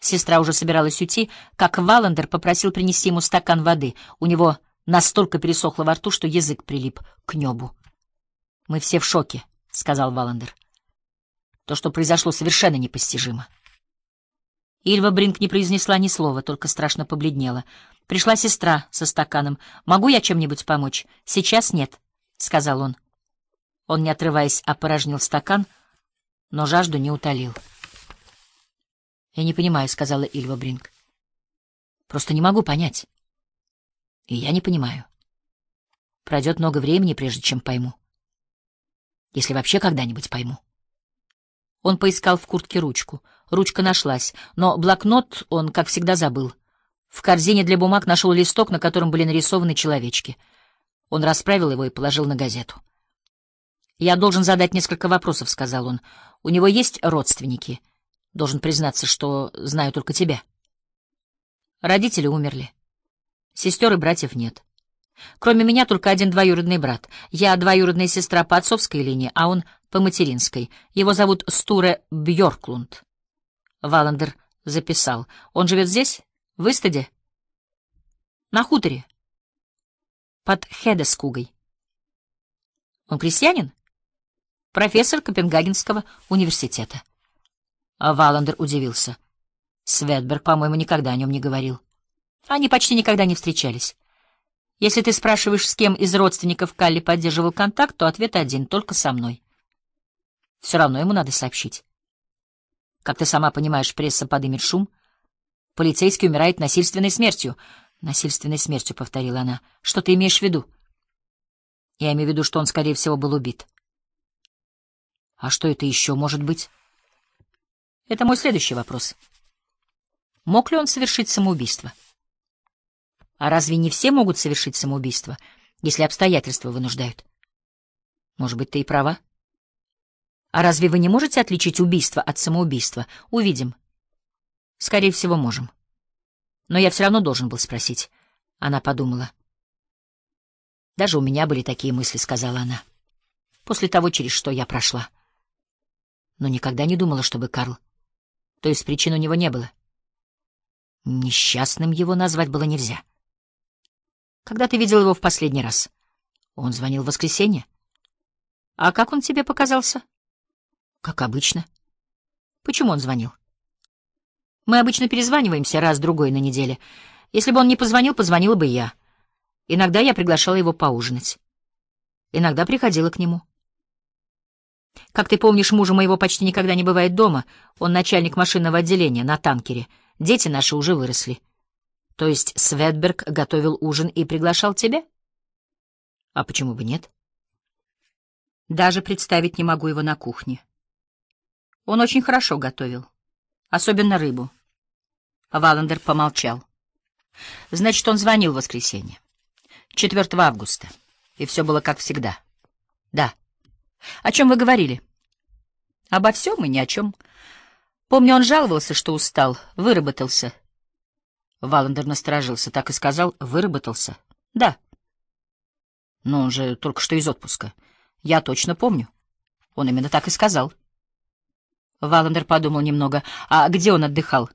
Сестра уже собиралась уйти, как Валандер попросил принести ему стакан воды. У него настолько пересохло во рту, что язык прилип к небу. «Мы все в шоке», — сказал Валандер. «То, что произошло, совершенно непостижимо». Ильва Бринк не произнесла ни слова, только страшно побледнела. Пришла сестра со стаканом. «Могу я чем-нибудь помочь?» «Сейчас нет», — сказал он. Он, не отрываясь, опорожнил стакан, но жажду не утолил. «Я не понимаю», — сказала Ильва Бринк. «Просто не могу понять». «И я не понимаю. Пройдет много времени, прежде чем пойму. Если вообще когда-нибудь пойму». Он поискал в куртке ручку — Ручка нашлась, но блокнот он, как всегда, забыл. В корзине для бумаг нашел листок, на котором были нарисованы человечки. Он расправил его и положил на газету. «Я должен задать несколько вопросов», — сказал он. «У него есть родственники?» «Должен признаться, что знаю только тебя». Родители умерли. Сестер и братьев нет. Кроме меня только один двоюродный брат. Я двоюродная сестра по отцовской линии, а он по материнской. Его зовут Стуре Бьорклунд. Валандер записал. Он живет здесь, в Истаде? На хуторе. Под Хедескугой. Он крестьянин? Профессор Копенгагенского университета. А Валандер удивился. Светберг, по-моему, никогда о нем не говорил. Они почти никогда не встречались. Если ты спрашиваешь, с кем из родственников Калли поддерживал контакт, то ответ один — только со мной. Все равно ему надо сообщить. Как ты сама понимаешь, пресса подымет шум. Полицейский умирает насильственной смертью. Насильственной смертью, — повторила она. Что ты имеешь в виду? Я имею в виду, что он, скорее всего, был убит. А что это еще может быть? Это мой следующий вопрос. Мог ли он совершить самоубийство? А разве не все могут совершить самоубийство, если обстоятельства вынуждают? Может быть, ты и права? — а разве вы не можете отличить убийство от самоубийства? Увидим. Скорее всего, можем. Но я все равно должен был спросить. Она подумала. Даже у меня были такие мысли, сказала она. После того, через что я прошла. Но никогда не думала, чтобы Карл. То есть причин у него не было. Несчастным его назвать было нельзя. Когда ты видел его в последний раз? Он звонил в воскресенье. А как он тебе показался? — как обычно. Почему он звонил? Мы обычно перезваниваемся раз-другой на неделе. Если бы он не позвонил, позвонила бы я. Иногда я приглашала его поужинать. Иногда приходила к нему. Как ты помнишь, мужа моего почти никогда не бывает дома. Он начальник машинного отделения на танкере. Дети наши уже выросли. То есть Светберг готовил ужин и приглашал тебя? А почему бы нет? Даже представить не могу его на кухне. Он очень хорошо готовил. Особенно рыбу. Валандер помолчал. Значит, он звонил в воскресенье. 4 августа. И все было как всегда. Да. О чем вы говорили? Обо всем и ни о чем. Помню, он жаловался, что устал, выработался. Валандер насторожился, так и сказал, выработался. Да. Но он же только что из отпуска. Я точно помню. Он именно так и сказал. — Валандер подумал немного. А где он отдыхал?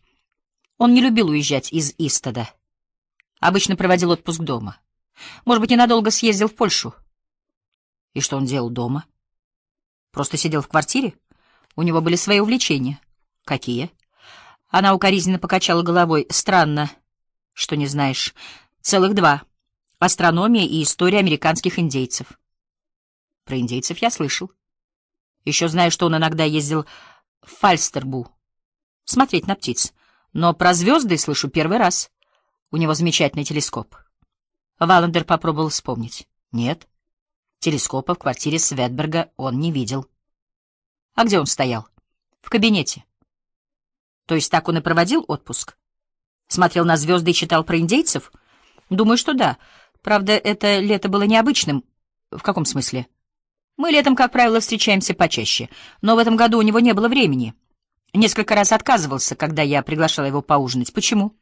Он не любил уезжать из Истода. Обычно проводил отпуск дома. Может быть, ненадолго съездил в Польшу? И что он делал дома? Просто сидел в квартире? У него были свои увлечения. Какие? Она укоризненно покачала головой. Странно, что не знаешь. Целых два. Астрономия и история американских индейцев. Про индейцев я слышал. Еще знаю, что он иногда ездил в Фальстербу смотреть на птиц. Но про звезды слышу первый раз. У него замечательный телескоп. Валандер попробовал вспомнить. Нет. Телескопа в квартире Светберга он не видел. А где он стоял? В кабинете. То есть так он и проводил отпуск? Смотрел на звезды и читал про индейцев? Думаю, что да. Правда, это лето было необычным. В каком смысле? — мы летом, как правило, встречаемся почаще, но в этом году у него не было времени. Несколько раз отказывался, когда я приглашала его поужинать. Почему?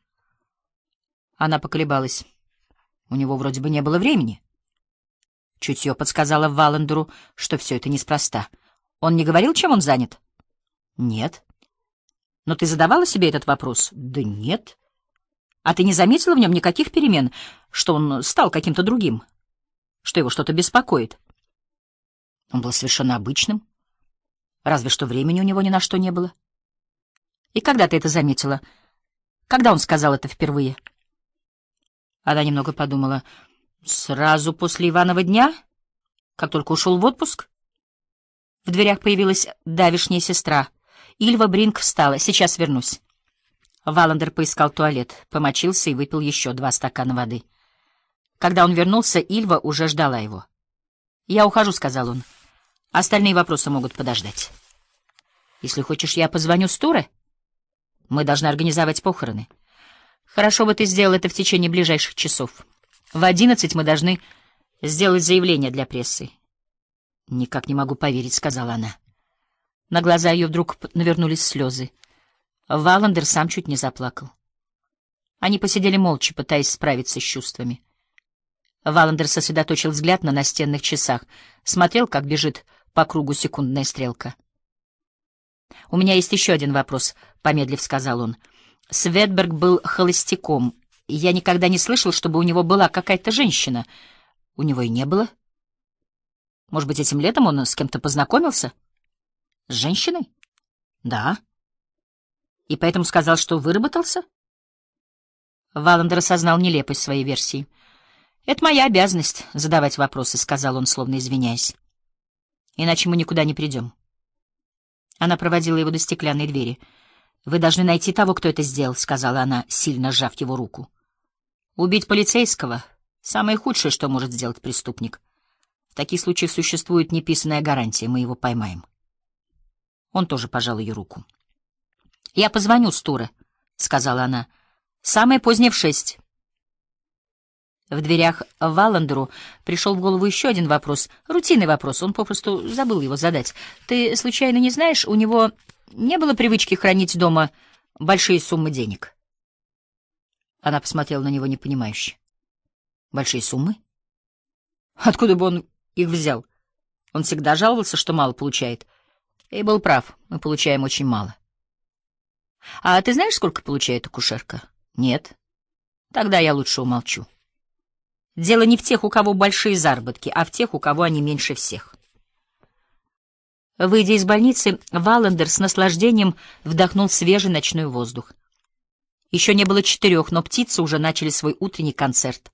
Она поколебалась. У него вроде бы не было времени. Чутье подсказала Валандеру, что все это неспроста. Он не говорил, чем он занят? Нет. Но ты задавала себе этот вопрос? Да нет. А ты не заметила в нем никаких перемен, что он стал каким-то другим? Что его что-то беспокоит? Он был совершенно обычным, разве что времени у него ни на что не было. И когда ты это заметила? Когда он сказал это впервые? Она немного подумала. Сразу после Иванова дня? Как только ушел в отпуск? В дверях появилась давишняя сестра. Ильва Бринг встала. Сейчас вернусь. Валандер поискал туалет, помочился и выпил еще два стакана воды. Когда он вернулся, Ильва уже ждала его. «Я ухожу», — сказал он. Остальные вопросы могут подождать. Если хочешь, я позвоню Стуре. Мы должны организовать похороны. Хорошо бы ты сделал это в течение ближайших часов. В одиннадцать мы должны сделать заявление для прессы. Никак не могу поверить, сказала она. На глаза ее вдруг навернулись слезы. Валандер сам чуть не заплакал. Они посидели молча, пытаясь справиться с чувствами. Валандер сосредоточил взгляд на настенных часах, смотрел, как бежит по кругу секундная стрелка. «У меня есть еще один вопрос», — помедлив сказал он. «Светберг был холостяком. Я никогда не слышал, чтобы у него была какая-то женщина. У него и не было. Может быть, этим летом он с кем-то познакомился? С женщиной? Да. И поэтому сказал, что выработался?» Валандер осознал нелепость своей версии. «Это моя обязанность — задавать вопросы», — сказал он, словно извиняясь. Иначе мы никуда не придем. Она проводила его до стеклянной двери. «Вы должны найти того, кто это сделал», — сказала она, сильно сжав его руку. «Убить полицейского — самое худшее, что может сделать преступник. В таких случаях существует неписанная гарантия, мы его поймаем». Он тоже пожал ее руку. «Я позвоню Стуре», — сказала она. «Самое позднее в шесть». В дверях Валандеру пришел в голову еще один вопрос. Рутинный вопрос, он попросту забыл его задать. «Ты, случайно, не знаешь, у него не было привычки хранить дома большие суммы денег?» Она посмотрела на него непонимающе. «Большие суммы? Откуда бы он их взял? Он всегда жаловался, что мало получает. И был прав, мы получаем очень мало». «А ты знаешь, сколько получает акушерка?» «Нет. Тогда я лучше умолчу». Дело не в тех, у кого большие заработки, а в тех, у кого они меньше всех. Выйдя из больницы, Валандер с наслаждением вдохнул свежий ночной воздух. Еще не было четырех, но птицы уже начали свой утренний концерт.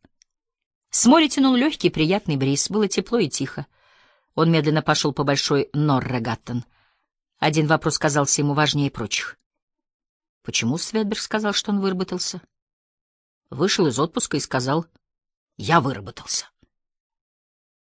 С моря тянул легкий приятный бриз, было тепло и тихо. Он медленно пошел по большой Норрогаттен. Один вопрос казался ему важнее прочих. Почему Светберг сказал, что он выработался? Вышел из отпуска и сказал — я выработался.